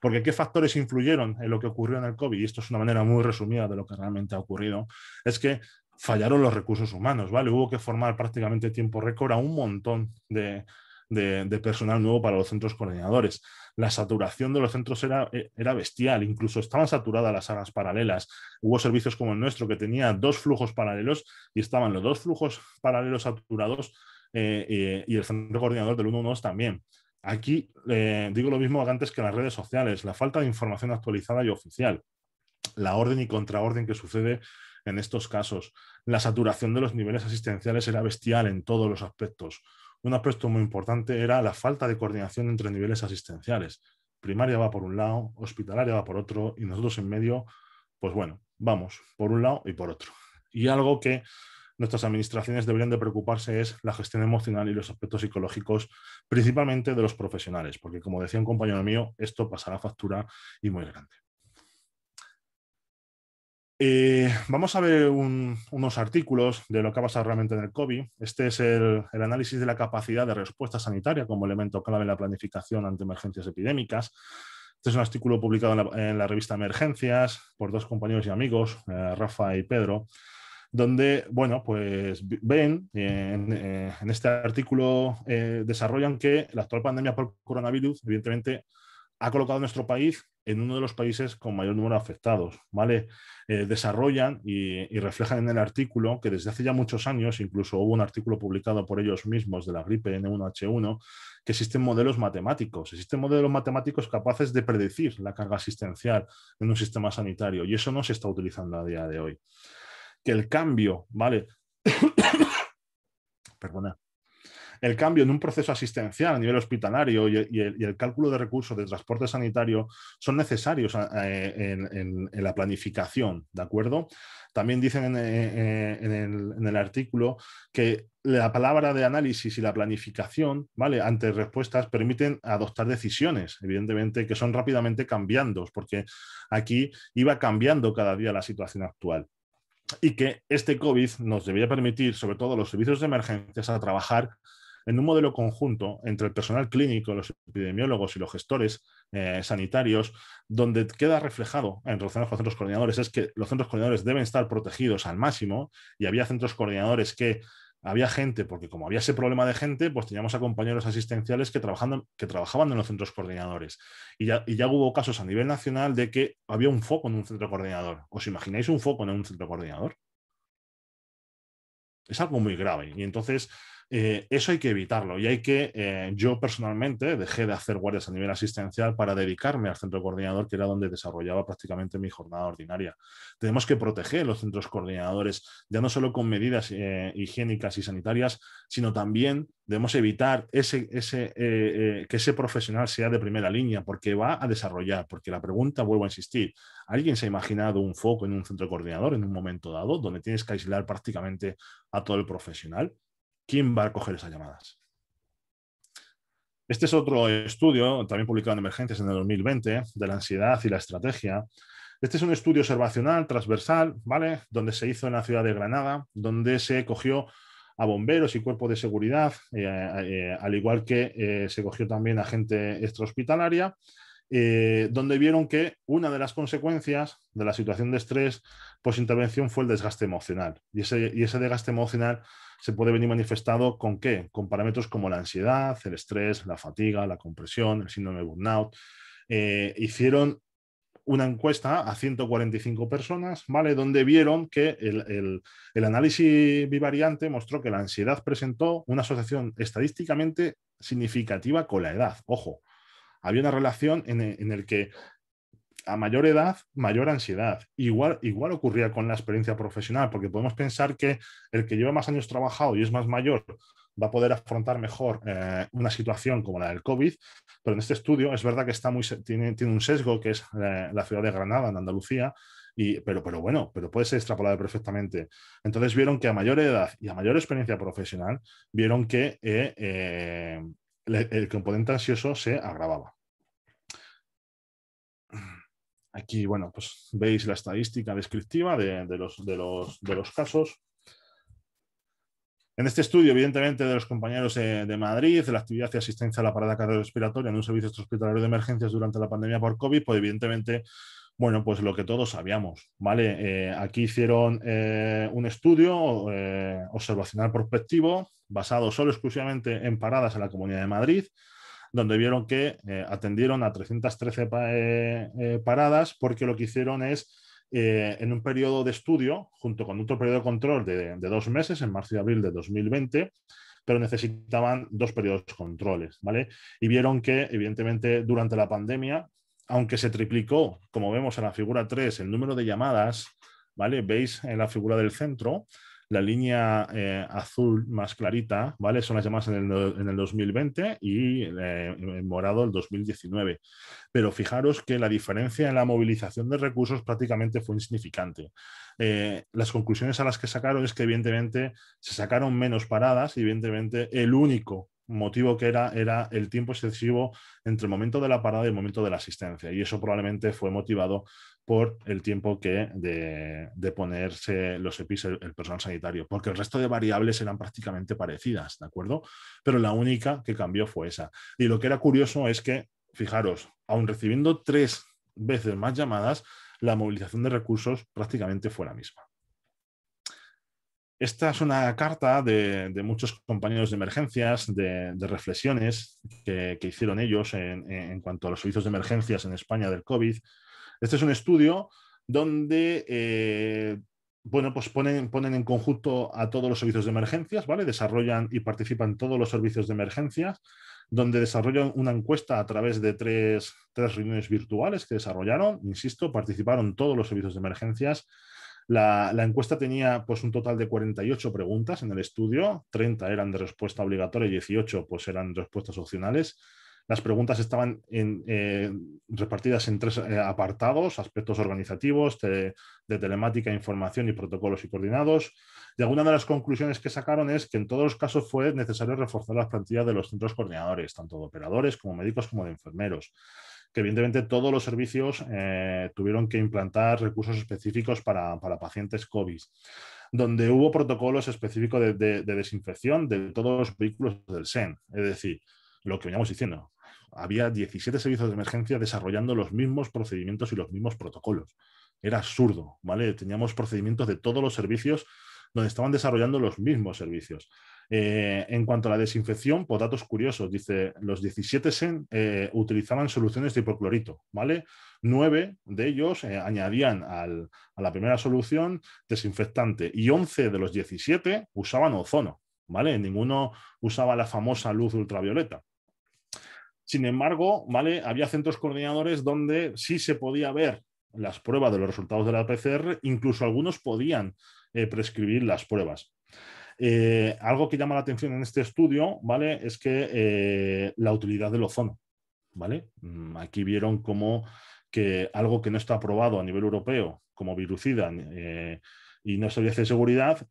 Porque qué factores influyeron en lo que ocurrió en el COVID, y esto es una manera muy resumida de lo que realmente ha ocurrido, es que fallaron los recursos humanos, ¿vale? Hubo que formar prácticamente tiempo récord a un montón de, personal nuevo para los centros coordinadores. La saturación de los centros eh, era, bestial, incluso estaban saturadas las salas paralelas. Hubo servicios como el nuestro que tenía dos flujos paralelos y estaban los dos flujos paralelos saturados eh, eh, y el centro coordinador del 112 también. Aquí eh, digo lo mismo antes que en las redes sociales, la falta de información actualizada y oficial, la orden y contraorden que sucede en estos casos, la saturación de los niveles asistenciales era bestial en todos los aspectos. Un aspecto muy importante era la falta de coordinación entre niveles asistenciales. Primaria va por un lado, hospitalaria va por otro y nosotros en medio, pues bueno, vamos por un lado y por otro. Y algo que nuestras administraciones deberían de preocuparse es la gestión emocional y los aspectos psicológicos, principalmente de los profesionales, porque como decía un compañero mío, esto pasará factura y muy grande. Eh, vamos a ver unos artículos de lo que ha pasado realmente en el COVID. Este es el, análisis de la capacidad de respuesta sanitaria como elemento clave en la planificación ante emergencias epidémicas. Este es un artículo publicado en la, revista Emergencias por dos compañeros y amigos, eh, Rafa y Pedro donde, bueno, pues ven, eh, en, este artículo eh, desarrollan que la actual pandemia por coronavirus, evidentemente, ha colocado a nuestro país en uno de los países con mayor número de afectados, ¿vale? Eh, desarrollan y, y, reflejan en el artículo que desde hace ya muchos años, incluso hubo un artículo publicado por ellos mismos de la gripe N1H1, que existen modelos matemáticos, existen modelos matemáticos capaces de predecir la carga asistencial en un sistema sanitario y eso no se está utilizando a día de hoy el cambio, ¿vale? Perdona. El cambio en un proceso asistencial a nivel hospitalario y, el, cálculo de recursos de transporte sanitario son necesarios eh, en, la planificación, ¿de acuerdo? También dicen eh, eh, en, el, artículo que la palabra de análisis y la planificación, ¿vale? Ante respuestas permiten adoptar decisiones, evidentemente, que son rápidamente cambiando, porque aquí iba cambiando cada día la situación actual y que este COVID nos debería permitir, sobre todo los servicios de emergencias, a trabajar en un modelo conjunto entre el personal clínico, los epidemiólogos y los gestores eh, sanitarios, donde queda reflejado en relación con los centros coordinadores es que los centros coordinadores deben estar protegidos al máximo y había centros coordinadores que había gente, porque como había ese problema de gente, pues teníamos a compañeros asistenciales que, que trabajaban en los centros coordinadores. Y ya, y ya, hubo casos a nivel nacional de que había un foco en un centro coordinador. ¿Os imagináis un foco en un centro coordinador? Es algo muy grave. Y entonces eh, eso hay que evitarlo y hay que, eh, yo personalmente dejé de hacer guardias a nivel asistencial para dedicarme al centro coordinador, que era donde desarrollaba prácticamente mi jornada ordinaria. Tenemos que proteger los centros coordinadores, ya no solo con medidas eh, higiénicas y sanitarias, sino también debemos evitar que ese profesional sea de primera línea, porque va a desarrollar, porque la pregunta, vuelvo a insistir, ¿alguien se ha imaginado un foco en un centro coordinador en un momento dado, donde tienes que aislar prácticamente a todo el profesional? ¿quién va a coger esas llamadas? Este es otro estudio, también publicado en Emergencias en el 2020, de la ansiedad y la estrategia. Este es un estudio observacional transversal, ¿vale? Donde se hizo en la ciudad de Granada, donde se cogió a bomberos y cuerpos de seguridad, eh, eh, al igual que eh, se cogió también a gente extrahospitalaria, donde vieron que una de las consecuencias de la situación de estrés posintervención fue el desgaste emocional. Y y ese desgaste emocional se puede venir manifestado con qué? Con parámetros como la ansiedad, el estrés, la fatiga, la compresión, el síndrome de burnout. Eh, hicieron una encuesta a 145 personas, ¿vale? Donde vieron que el, el, análisis bivariante mostró que la ansiedad presentó una asociación estadísticamente significativa con la edad. Ojo, había una relación en, el, en el que a mayor edad, mayor ansiedad. Igual, igual ocurría con la experiencia profesional, porque podemos pensar que el que lleva más años trabajado y es más mayor va a poder afrontar mejor eh, una situación como la del COVID, pero en este estudio es verdad que está muy, tiene, tiene un sesgo que es eh, la ciudad de Granada, en Andalucía, y, pero, pero bueno, pero puede ser extrapolado perfectamente. Entonces vieron que a mayor edad y a mayor experiencia profesional, vieron que eh, el componente ansioso se agravaba. Aquí, bueno, pues veis la estadística descriptiva de, los, casos. En este estudio, evidentemente, de los compañeros de Madrid, de la actividad de asistencia a la parada cardiorrespiratoria en un servicio hospitalario de emergencias durante la pandemia por COVID, pues evidentemente, bueno, pues lo que todos sabíamos, ¿vale? Eh, aquí hicieron eh, un estudio eh, observacional prospectivo basado solo exclusivamente en paradas en la Comunidad de Madrid, donde vieron que eh, atendieron a 313 eh, eh, paradas porque lo que hicieron es, en un periodo de estudio, junto con otro periodo de control de, de dos meses, en marzo y abril de 2020, pero necesitaban dos periodos de controles, ¿vale? Y vieron que, evidentemente, durante la pandemia, aunque se triplicó, como vemos en la figura 3, el número de llamadas, ¿vale? Veis en la figura del centro, la línea eh, azul más clarita, ¿vale? Son las llamadas en el, 2020 y eh, en morado el 2019. Pero fijaros que la diferencia en la movilización de recursos prácticamente fue insignificante. Eh, las conclusiones a las que sacaron es que evidentemente se sacaron menos paradas y evidentemente el único motivo que era era el tiempo excesivo entre el momento de la parada y el momento de la asistencia. Y eso probablemente fue motivado por el tiempo que de, ponerse los EPIs el, personal sanitario, porque el resto de variables eran prácticamente parecidas, ¿de acuerdo? Pero la única que cambió fue esa. Y lo que era curioso es que, fijaros, aún recibiendo tres veces más llamadas, la movilización de recursos prácticamente fue la misma. Esta es una carta de, muchos compañeros de emergencias, de, reflexiones que, hicieron ellos en, en cuanto a los servicios de emergencias en España del COVID este es un estudio donde eh, bueno, pues ponen, en conjunto a todos los servicios de emergencias, ¿vale? Desarrollan y participan todos los servicios de emergencias, donde desarrollan una encuesta a través de tres, reuniones virtuales que desarrollaron. Insisto, participaron todos los servicios de emergencias. La, encuesta tenía pues, un total de 48 preguntas en el estudio, 30 eran de respuesta obligatoria y 18 pues, eran respuestas opcionales. Las preguntas estaban eh, repartidas en tres eh, apartados, aspectos organizativos, de telemática, información y protocolos y coordinados. Y alguna de las conclusiones que sacaron es que en todos los casos fue necesario reforzar las plantillas de los centros coordinadores, tanto de operadores como médicos como de enfermeros que evidentemente todos los servicios eh, tuvieron que implantar recursos específicos para, pacientes COVID, donde hubo protocolos específicos de, desinfección de todos los vehículos del SEN. Es decir, lo que veníamos diciendo, había 17 servicios de emergencia desarrollando los mismos procedimientos y los mismos protocolos. Era absurdo, ¿vale? Teníamos procedimientos de todos los servicios donde estaban desarrollando los mismos servicios. Eh, en cuanto a la desinfección, por datos curiosos, dice, los 17 eh, utilizaban soluciones de hipoclorito, ¿vale? Nueve de ellos eh, añadían a la primera solución desinfectante y 11 de los 17 usaban ozono, ¿vale? Ninguno usaba la famosa luz ultravioleta. Sin embargo, ¿vale? había centros coordinadores donde sí se podía ver las pruebas de los resultados de la PCR, incluso algunos podían eh, prescribir las pruebas. Eh, algo que llama la atención en este estudio, ¿vale? Es que eh, la utilidad del ozono, ¿vale? Mm, aquí vieron cómo que algo que no está aprobado a nivel europeo como virucida y no se de seguridad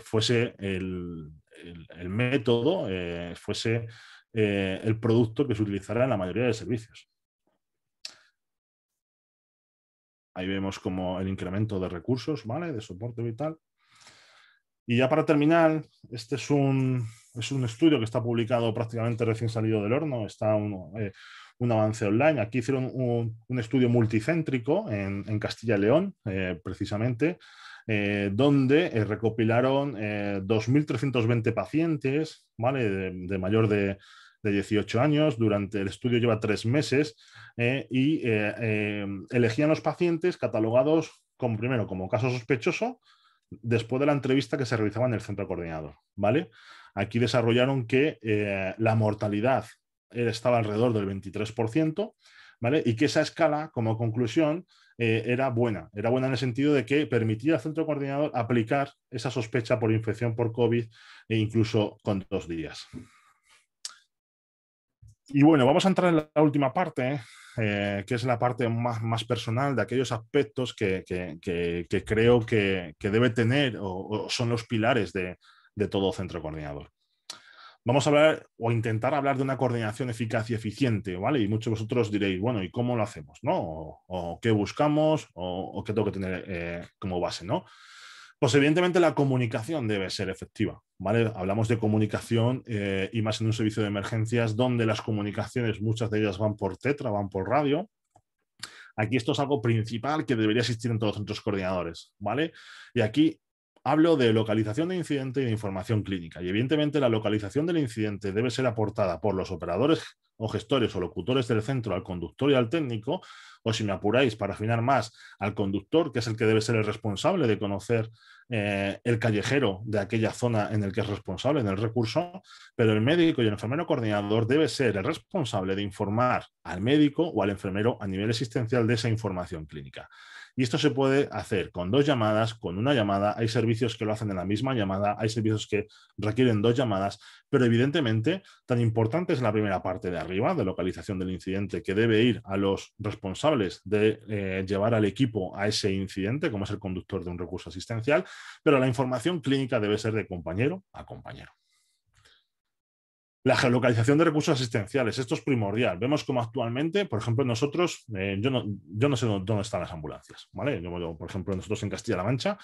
fuese el método, fuese eh, el producto que se utilizará en la mayoría de servicios. Ahí vemos como el incremento de recursos, ¿vale? De soporte vital. Y ya para terminar, este es un, es un estudio que está publicado prácticamente recién salido del horno, está un, eh, avance online. Aquí hicieron un, estudio multicéntrico en, Castilla y León, eh, precisamente, donde recopilaron 2.320 pacientes ¿vale? de mayor de, de 18 años. Durante el estudio lleva tres meses eh, y eh, eh, elegían los pacientes catalogados como primero como caso sospechoso después de la entrevista que se realizaba en el centro coordinador, ¿vale? Aquí desarrollaron que la mortalidad estaba alrededor del 23%. ¿Vale? Y que esa escala, como conclusión, era buena. Era buena en el sentido de que permitía al centro coordinador aplicar esa sospecha por infección por COVID e incluso con dos días. Y bueno, vamos a entrar en la última parte, eh, que es la parte más, personal de aquellos aspectos que, creo que, debe tener o, son los pilares de, todo centro coordinador vamos a hablar o intentar hablar de una coordinación eficaz y eficiente, ¿vale? Y muchos de vosotros diréis, bueno, ¿y cómo lo hacemos? ¿No? O, qué buscamos o, qué tengo que tener eh, como base, ¿no? Pues evidentemente la comunicación debe ser efectiva, ¿vale? Hablamos de comunicación eh, y más en un servicio de emergencias donde las comunicaciones, muchas de ellas van por tetra, van por radio. Aquí esto es algo principal que debería existir en todos los centros coordinadores, ¿vale? Y aquí hablo de localización de incidente y de información clínica. Y evidentemente la localización del incidente debe ser aportada por los operadores o gestores o locutores del centro al conductor y al técnico, o si me apuráis para afinar más, al conductor, que es el que debe ser el responsable de conocer eh, el callejero de aquella zona en el que es responsable, en el recurso, pero el médico y el enfermero coordinador debe ser el responsable de informar al médico o al enfermero a nivel existencial de esa información clínica. Y esto se puede hacer con dos llamadas, con una llamada. Hay servicios que lo hacen en la misma llamada, hay servicios que requieren dos llamadas, pero evidentemente tan importante es la primera parte de arriba, de localización del incidente, que debe ir a los responsables de eh, llevar al equipo a ese incidente, como es el conductor de un recurso asistencial, pero la información clínica debe ser de compañero a compañero. La geolocalización de recursos asistenciales, esto es primordial. Vemos como actualmente, por ejemplo, nosotros, eh, yo, no, yo, no, sé dónde, están las ambulancias, ¿vale? Yo, por ejemplo, nosotros en Castilla-La Mancha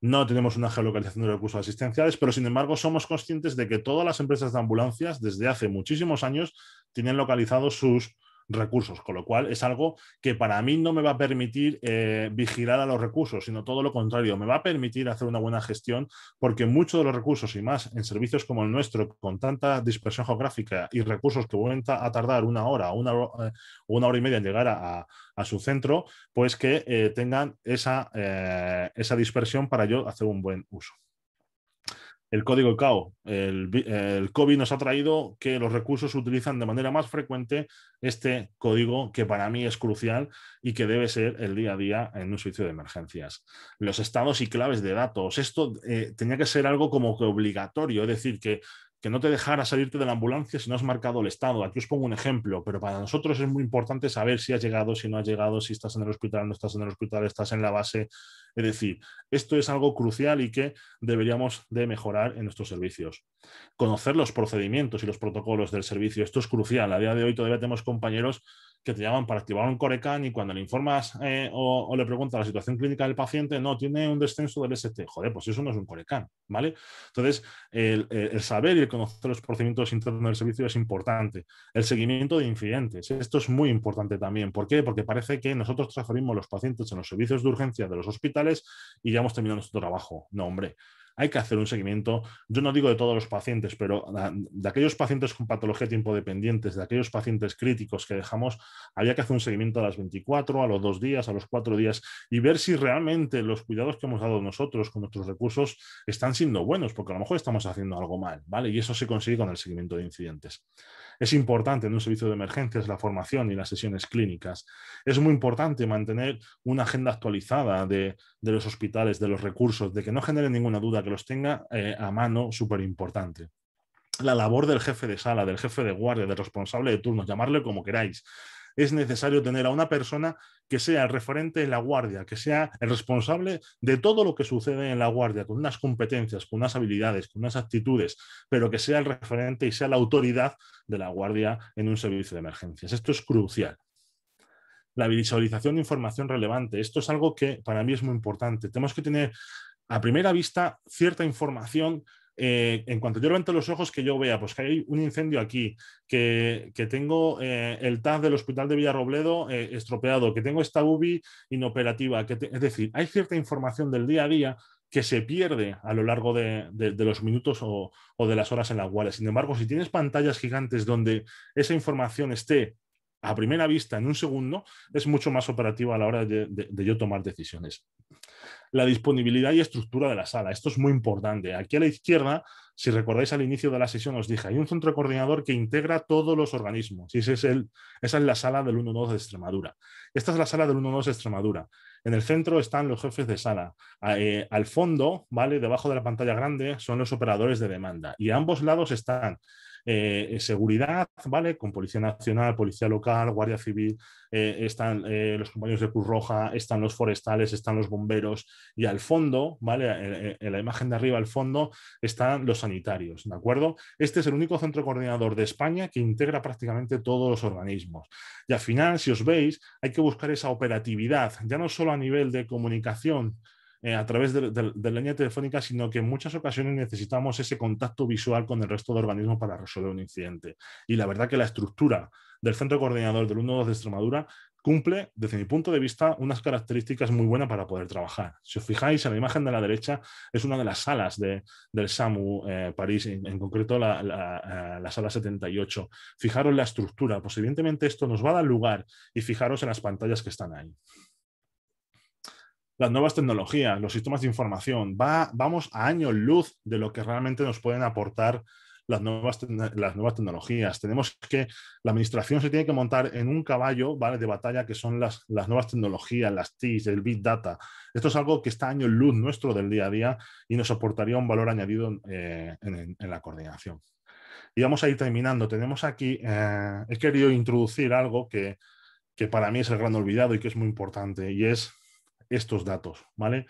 no tenemos una geolocalización de recursos asistenciales, pero sin embargo somos conscientes de que todas las empresas de ambulancias desde hace muchísimos años tienen localizado sus recursos, con lo cual es algo que para mí no me va a permitir eh, vigilar a los recursos, sino todo lo contrario, me va a permitir hacer una buena gestión porque muchos de los recursos y más en servicios como el nuestro, con tanta dispersión geográfica y recursos que vuelven a tardar una hora o una, eh, una, hora y media en llegar a, su centro, pues que eh, tengan esa dispersión para yo hacer un buen uso el código CAO. El, COVID nos ha traído que los recursos utilizan de manera más frecuente este código que para mí es crucial y que debe ser el día a día en un servicio de emergencias. Los estados y claves de datos. Esto eh, tenía que ser algo como que obligatorio, es decir, que que no te dejara salirte de la ambulancia si no has marcado el estado. Aquí os pongo un ejemplo, pero para nosotros es muy importante saber si has llegado, si no has llegado, si estás en el hospital, no estás en el hospital, estás en la base. Es decir, esto es algo crucial y que deberíamos de mejorar en nuestros servicios. Conocer los procedimientos y los protocolos del servicio, esto es crucial. A día de hoy todavía tenemos compañeros que te llaman para activar un Corecán y cuando le informas eh, o, le preguntas la situación clínica del paciente, no, tiene un descenso del ST. Joder, pues eso no es un Corecan, ¿vale? Entonces, el, el, saber y el conocer los procedimientos internos del servicio es importante. El seguimiento de incidentes, esto es muy importante también. ¿Por qué? Porque parece que nosotros transferimos los pacientes en los servicios de urgencia de los hospitales y ya hemos terminado nuestro trabajo. No, hombre hay que hacer un seguimiento, yo no digo de todos los pacientes, pero de aquellos pacientes con patología tiempo dependientes, de aquellos pacientes críticos que dejamos, había que hacer un seguimiento a las 24, a los dos días, a los cuatro días y ver si realmente los cuidados que hemos dado nosotros con nuestros recursos están siendo buenos, porque a lo mejor estamos haciendo algo mal, ¿vale? Y eso se consigue con el seguimiento de incidentes. Es importante en un servicio de emergencias la formación y las sesiones clínicas. Es muy importante mantener una agenda actualizada de, los hospitales, de los recursos, de que no genere ninguna duda, que los tenga eh, a mano, súper importante la labor del jefe de sala, del jefe de guardia, del responsable de turnos, llamarle como queráis, es necesario tener a una persona que sea el referente en la guardia, que sea el responsable de todo lo que sucede en la guardia, con unas competencias, con unas habilidades, con unas actitudes, pero que sea el referente y sea la autoridad de la guardia en un servicio de emergencias. Esto es crucial la visualización de información relevante. Esto es algo que para mí es muy importante. Tenemos que tener a primera vista cierta información eh, en cuanto yo levanto los ojos, que yo vea pues, que hay un incendio aquí, que, tengo eh, el tag del Hospital de Villarrobledo eh, estropeado, que tengo esta UBI inoperativa, que es decir, hay cierta información del día a día que se pierde a lo largo de, los minutos o, de las horas en las cuales. Sin embargo, si tienes pantallas gigantes donde esa información esté a primera vista en un segundo, es mucho más operativa a la hora de, de yo tomar decisiones la disponibilidad y estructura de la sala. Esto es muy importante. Aquí a la izquierda, si recordáis al inicio de la sesión, os dije, hay un centro coordinador que integra todos los organismos. ese es el, esa es la sala del 1-2 de Extremadura. Esta es la sala del 1 de Extremadura. En el centro están los jefes de sala. Eh, al fondo, ¿vale? Debajo de la pantalla grande son los operadores de demanda. Y a ambos lados están eh, seguridad, ¿vale? Con Policía Nacional, Policía Local, Guardia Civil, eh, están eh, los compañeros de Cruz Roja, están los forestales, están los bomberos y al fondo, ¿vale? En, la imagen de arriba al fondo están los sanitarios, ¿de acuerdo? Este es el único centro coordinador de España que integra prácticamente todos los organismos. Y al final, si os veis, hay que buscar esa operatividad, ya no solo a nivel de comunicación, eh, a través de, la línea telefónica, sino que en muchas ocasiones necesitamos ese contacto visual con el resto del organismo para resolver un incidente. Y la verdad que la estructura del centro coordinador del 1-2 de Extremadura cumple, desde mi punto de vista, unas características muy buenas para poder trabajar. Si os fijáis, en la imagen de la derecha es una de las salas del SAMU eh, París, en, concreto la, eh, sala 78. Fijaros la estructura, pues evidentemente esto nos va a dar lugar y fijaros en las pantallas que están ahí las nuevas tecnologías, los sistemas de información. Va, vamos a año luz de lo que realmente nos pueden aportar las nuevas, las nuevas tecnologías. Tenemos que, la administración se tiene que montar en un caballo de batalla que son las, nuevas tecnologías, las TIs, el Big Data. Esto es algo que está año luz nuestro del día a día y nos aportaría un valor añadido eh, en, la coordinación. Y vamos a ir terminando. Tenemos aquí, eh, he querido introducir algo que, que para mí es el gran olvidado y que es muy importante y es estos datos, ¿vale?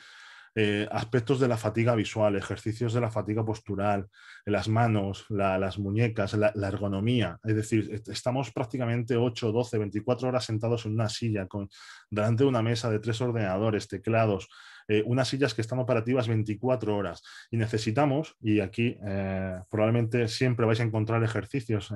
Eh, aspectos de la fatiga visual, ejercicios de la fatiga postural, las manos, las muñecas, la, ergonomía. Es decir, estamos prácticamente 8, 12, 24 horas sentados en una silla, con, delante de una mesa de tres ordenadores, teclados, eh, unas sillas que están operativas 24 horas. Y necesitamos, y aquí eh, probablemente siempre vais a encontrar ejercicios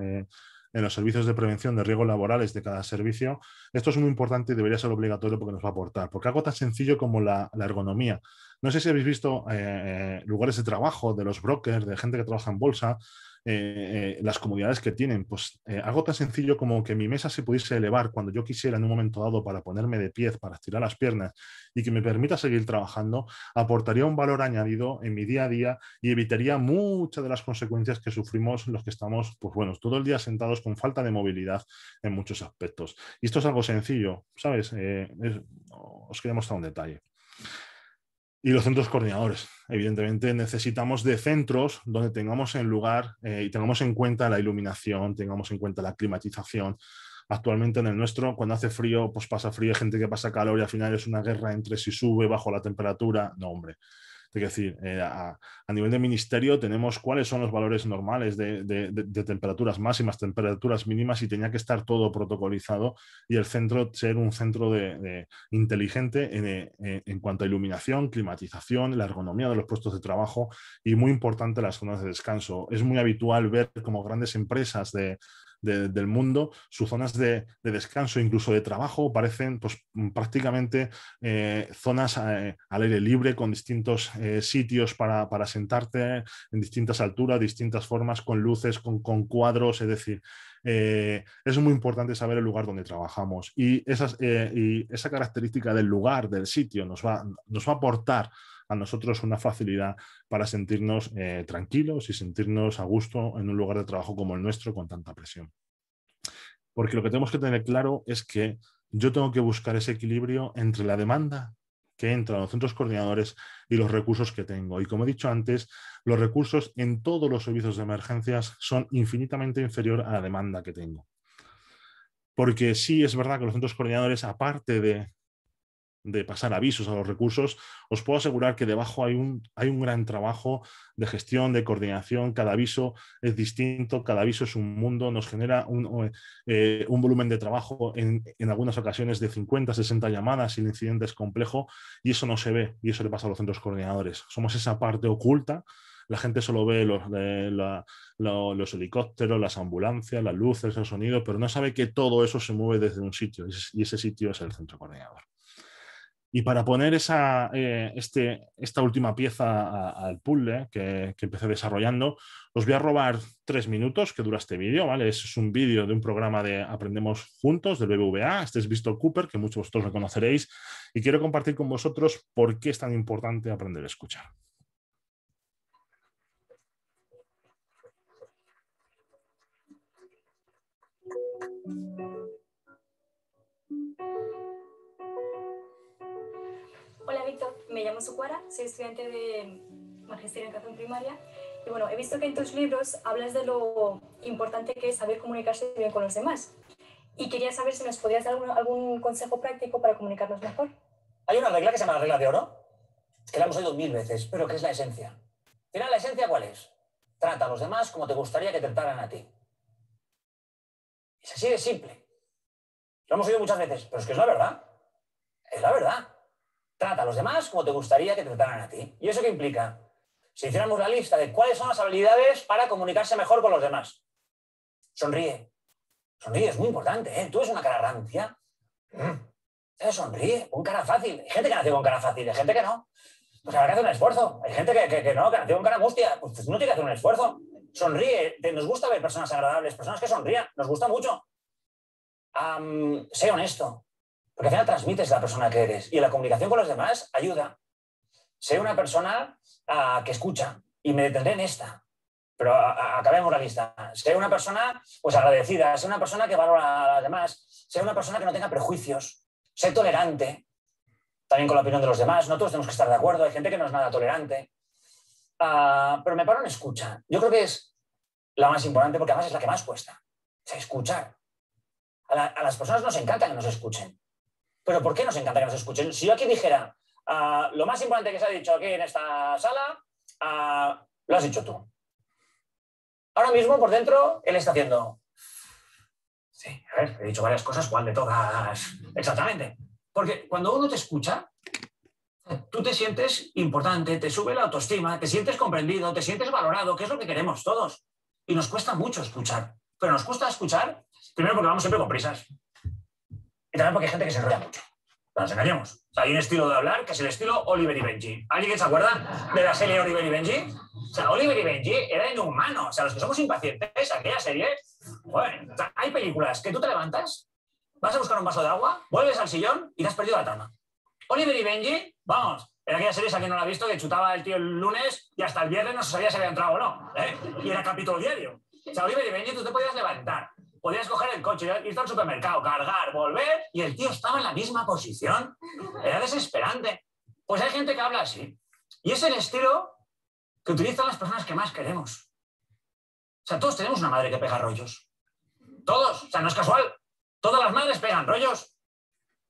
en los servicios de prevención de riesgos laborales de cada servicio. Esto es muy importante y debería ser obligatorio porque nos va a aportar, porque algo tan sencillo como la, ergonomía. No sé si habéis visto eh, eh, lugares de trabajo de los brokers, de gente que trabaja en bolsa, eh, eh, las comodidades que tienen. Pues eh, algo tan sencillo como que mi mesa se pudiese elevar cuando yo quisiera en un momento dado para ponerme de pie, para estirar las piernas y que me permita seguir trabajando, aportaría un valor añadido en mi día a día y evitaría muchas de las consecuencias que sufrimos los que estamos, pues bueno, todo el día sentados con falta de movilidad en muchos aspectos. Y esto es algo sencillo, ¿sabes? os quería mostrar un detalle. Y los centros coordinadores. Evidentemente necesitamos de centros donde tengamos en lugar eh, y tengamos en cuenta la iluminación, tengamos en cuenta la climatización. Actualmente en el nuestro, cuando hace frío, pues pasa frío, hay gente que pasa calor y al final es una guerra entre si sube bajo la temperatura. No, hombre. Es decir, eh, a, nivel de ministerio tenemos cuáles son los valores normales de, temperaturas máximas, temperaturas mínimas y tenía que estar todo protocolizado y el centro ser un centro de, inteligente eh, en, en, cuanto a iluminación, climatización, la ergonomía de los puestos de trabajo y muy importante las zonas de descanso. Es muy habitual ver como grandes empresas de, del mundo, sus zonas de, descanso, incluso de trabajo, parecen pues, mm, prácticamente eh, zonas eh, al aire libre con distintos eh, sitios para, sentarte en distintas alturas, distintas formas, con luces, con, cuadros, es decir, es muy importante saber el lugar donde trabajamos y, y, esa característica del lugar, del sitio, nos va, nos va a aportar a nosotros una facilidad para sentirnos eh, tranquilos y sentirnos a gusto en un lugar de trabajo como el nuestro con tanta presión. Porque lo que tenemos que tener claro es que yo tengo que buscar ese equilibrio entre la demanda que entra los centros coordinadores y los recursos que tengo. Y como he dicho antes, los recursos en todos los servicios de emergencias son infinitamente inferior a la demanda que tengo. Porque sí es verdad que los centros coordinadores, aparte de de pasar avisos a los recursos, os puedo asegurar que debajo hay un, hay un gran trabajo de gestión, de coordinación, cada aviso es distinto, cada aviso es un mundo, nos genera un, eh, volumen de trabajo en, algunas ocasiones de 50, 60 llamadas, el incidente es complejo y eso no se ve y eso le pasa a los centros coordinadores. Somos esa parte oculta la gente solo ve los, eh, los, helicópteros, las ambulancias, las luces, el sonido, pero no sabe que todo eso se mueve desde un sitio y ese sitio es el centro coordinador. Y para poner eh, este, esta última pieza al puzzle eh, que, empecé desarrollando, os voy a robar tres minutos que dura este vídeo, es un vídeo de un programa de Aprendemos Juntos del BBVA. Este es Visto Cooper, que muchos de vosotros reconoceréis. Y quiero compartir con vosotros por qué es tan importante aprender a escuchar. me llamo Socuara, soy estudiante de Magisterio en Educación Primaria. Y bueno, he visto que en tus libros hablas de lo importante que es saber comunicarse bien con los demás. Y quería saber si nos podías dar algún, consejo práctico para comunicarnos mejor. Hay una regla que se llama la regla de oro, que la hemos oído mil veces, pero que es la esencia. Mira, ¿la esencia cuál es? Trata a los demás como te gustaría que te trataran a ti. Es así de simple. Lo hemos oído muchas veces, pero es que es la verdad. Es la verdad. Trata a los demás como te gustaría que te trataran a ti. ¿Y eso qué implica? Si hiciéramos la lista de cuáles son las habilidades para comunicarse mejor con los demás. Sonríe. Sonríe, es muy importante. ¿eh? Tú eres una cara rancia. Mm. Eh, sonríe, un cara fácil. Hay gente que nace con cara fácil, hay gente que no. Pues habrá que hacer un esfuerzo. Hay gente que, no, que nace con cara mustia. Pues no tiene que hacer un esfuerzo. Sonríe. Nos gusta ver personas agradables, personas que sonrían. Nos gusta mucho. sé honesto. Porque al final transmites la persona que eres y la comunicación con los demás ayuda. Sé una persona ah, que escucha y me detendré en esta, pero ah, ah, acabemos la lista. Sé una persona pues agradecida, sé una persona que valora a las demás, sé una persona que no tenga prejuicios, sé tolerante también con la opinión de los demás. No todos tenemos que estar de acuerdo, hay gente que no es nada tolerante. pero me paro en escucha. Yo creo que es la más importante porque además es la que más cuesta. escuchar. a las personas nos encanta que nos escuchen. Pero ¿por qué nos encanta que nos escuchen? Si yo aquí dijera, ah, lo más importante que se ha dicho aquí en esta sala, ah, lo has dicho tú. Ahora mismo, por dentro, él está haciendo... Sí, a ver, he dicho varias cosas, ¿cuál de todas? Exactamente. Porque cuando uno te escucha, tú te sientes importante, te sube la autoestima, te sientes comprendido, te sientes valorado, que es lo que queremos todos. Y nos cuesta mucho escuchar. Pero nos cuesta escuchar, primero porque vamos siempre con prisas también porque hay gente que se enrolla mucho. nos hay un estilo de hablar que es el estilo Oliver y Benji. ¿Alguien se acuerda de la serie Oliver y Benji? O sea, Oliver y Benji era inhumano. O sea, los que somos impacientes, aquella serie. Bueno, hay películas que tú te levantas, vas a buscar un vaso de agua, vuelves al sillón y te has perdido la trama. Oliver y Benji, vamos, en aquella serie, si alguien no la ha visto, que chutaba el tío el lunes y hasta el viernes no se sabía si había entrado o no. ¿eh? Y era capítulo diario. O sea, Oliver y Benji, tú te podías levantar, podías coger el coche, irte al supermercado, cargar, volver, y el tío estaba en la misma posición. Era desesperante. Pues hay gente que habla así. Y es el estilo que utilizan las personas que más queremos. O sea, todos tenemos una madre que pega rollos. Todos. O sea, no es casual. Todas las madres pegan rollos.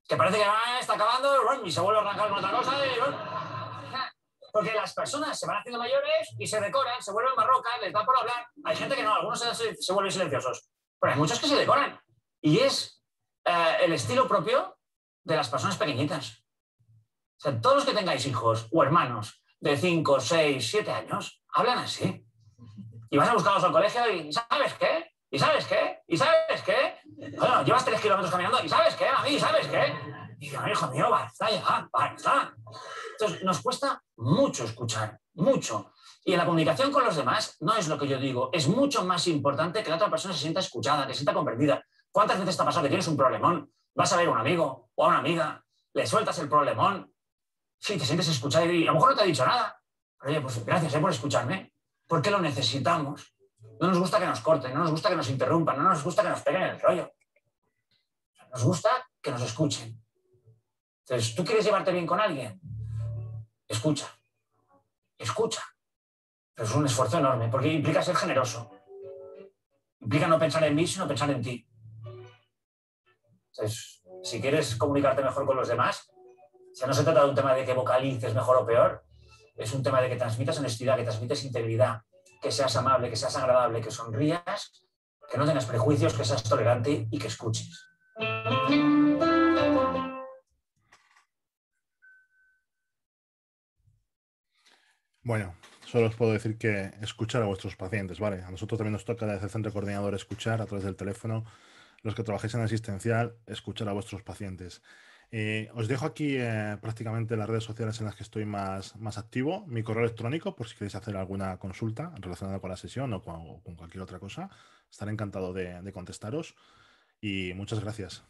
Que parece que ah, está acabando y se vuelve a arrancar otra cosa. Porque las personas se van haciendo mayores y se decoran, se vuelven barrocas, les da por hablar. Hay gente que no, algunos se vuelven silenciosos pero hay muchos que se decoran. Y es eh, el estilo propio de las personas pequeñitas. O sea, todos los que tengáis hijos o hermanos de 5, 6, 7 años, hablan así. Y vas a buscarlos al colegio y ¿sabes qué? ¿Y sabes qué? ¿Y sabes qué? Bueno, llevas 3 kilómetros caminando y ¿sabes qué, a mí, sabes qué? Y digo, hijo mío, basta ya, basta. Entonces, nos cuesta mucho escuchar, mucho. Y en la comunicación con los demás no es lo que yo digo, es mucho más importante que la otra persona se sienta escuchada, que se sienta comprendida. ¿Cuántas veces te ha pasado que tienes un problemón? Vas a ver a un amigo o a una amiga, le sueltas el problemón, sí, te sientes escuchada y a lo mejor no te ha dicho nada. Pero oye, pues gracias eh, por escucharme, ¿Por qué lo necesitamos. No nos gusta que nos corten, no nos gusta que nos interrumpan, no nos gusta que nos peguen el rollo. Nos gusta que nos escuchen. Entonces, ¿tú quieres llevarte bien con alguien? Escucha. Escucha es un esfuerzo enorme, porque implica ser generoso. Implica no pensar en mí, sino pensar en ti. Entonces, si quieres comunicarte mejor con los demás, ya no se trata de un tema de que vocalices mejor o peor, es un tema de que transmitas honestidad, que transmites integridad, que seas amable, que seas agradable, que sonrías, que no tengas prejuicios, que seas tolerante y que escuches. Bueno, Solo os puedo decir que escuchar a vuestros pacientes, ¿vale? A nosotros también nos toca desde el centro coordinador escuchar a través del teléfono, los que trabajáis en asistencial, escuchar a vuestros pacientes. Eh, os dejo aquí eh, prácticamente las redes sociales en las que estoy más, más activo, mi correo electrónico por si queréis hacer alguna consulta relacionada con la sesión o con, cualquier otra cosa. Estaré encantado de contestaros y muchas gracias.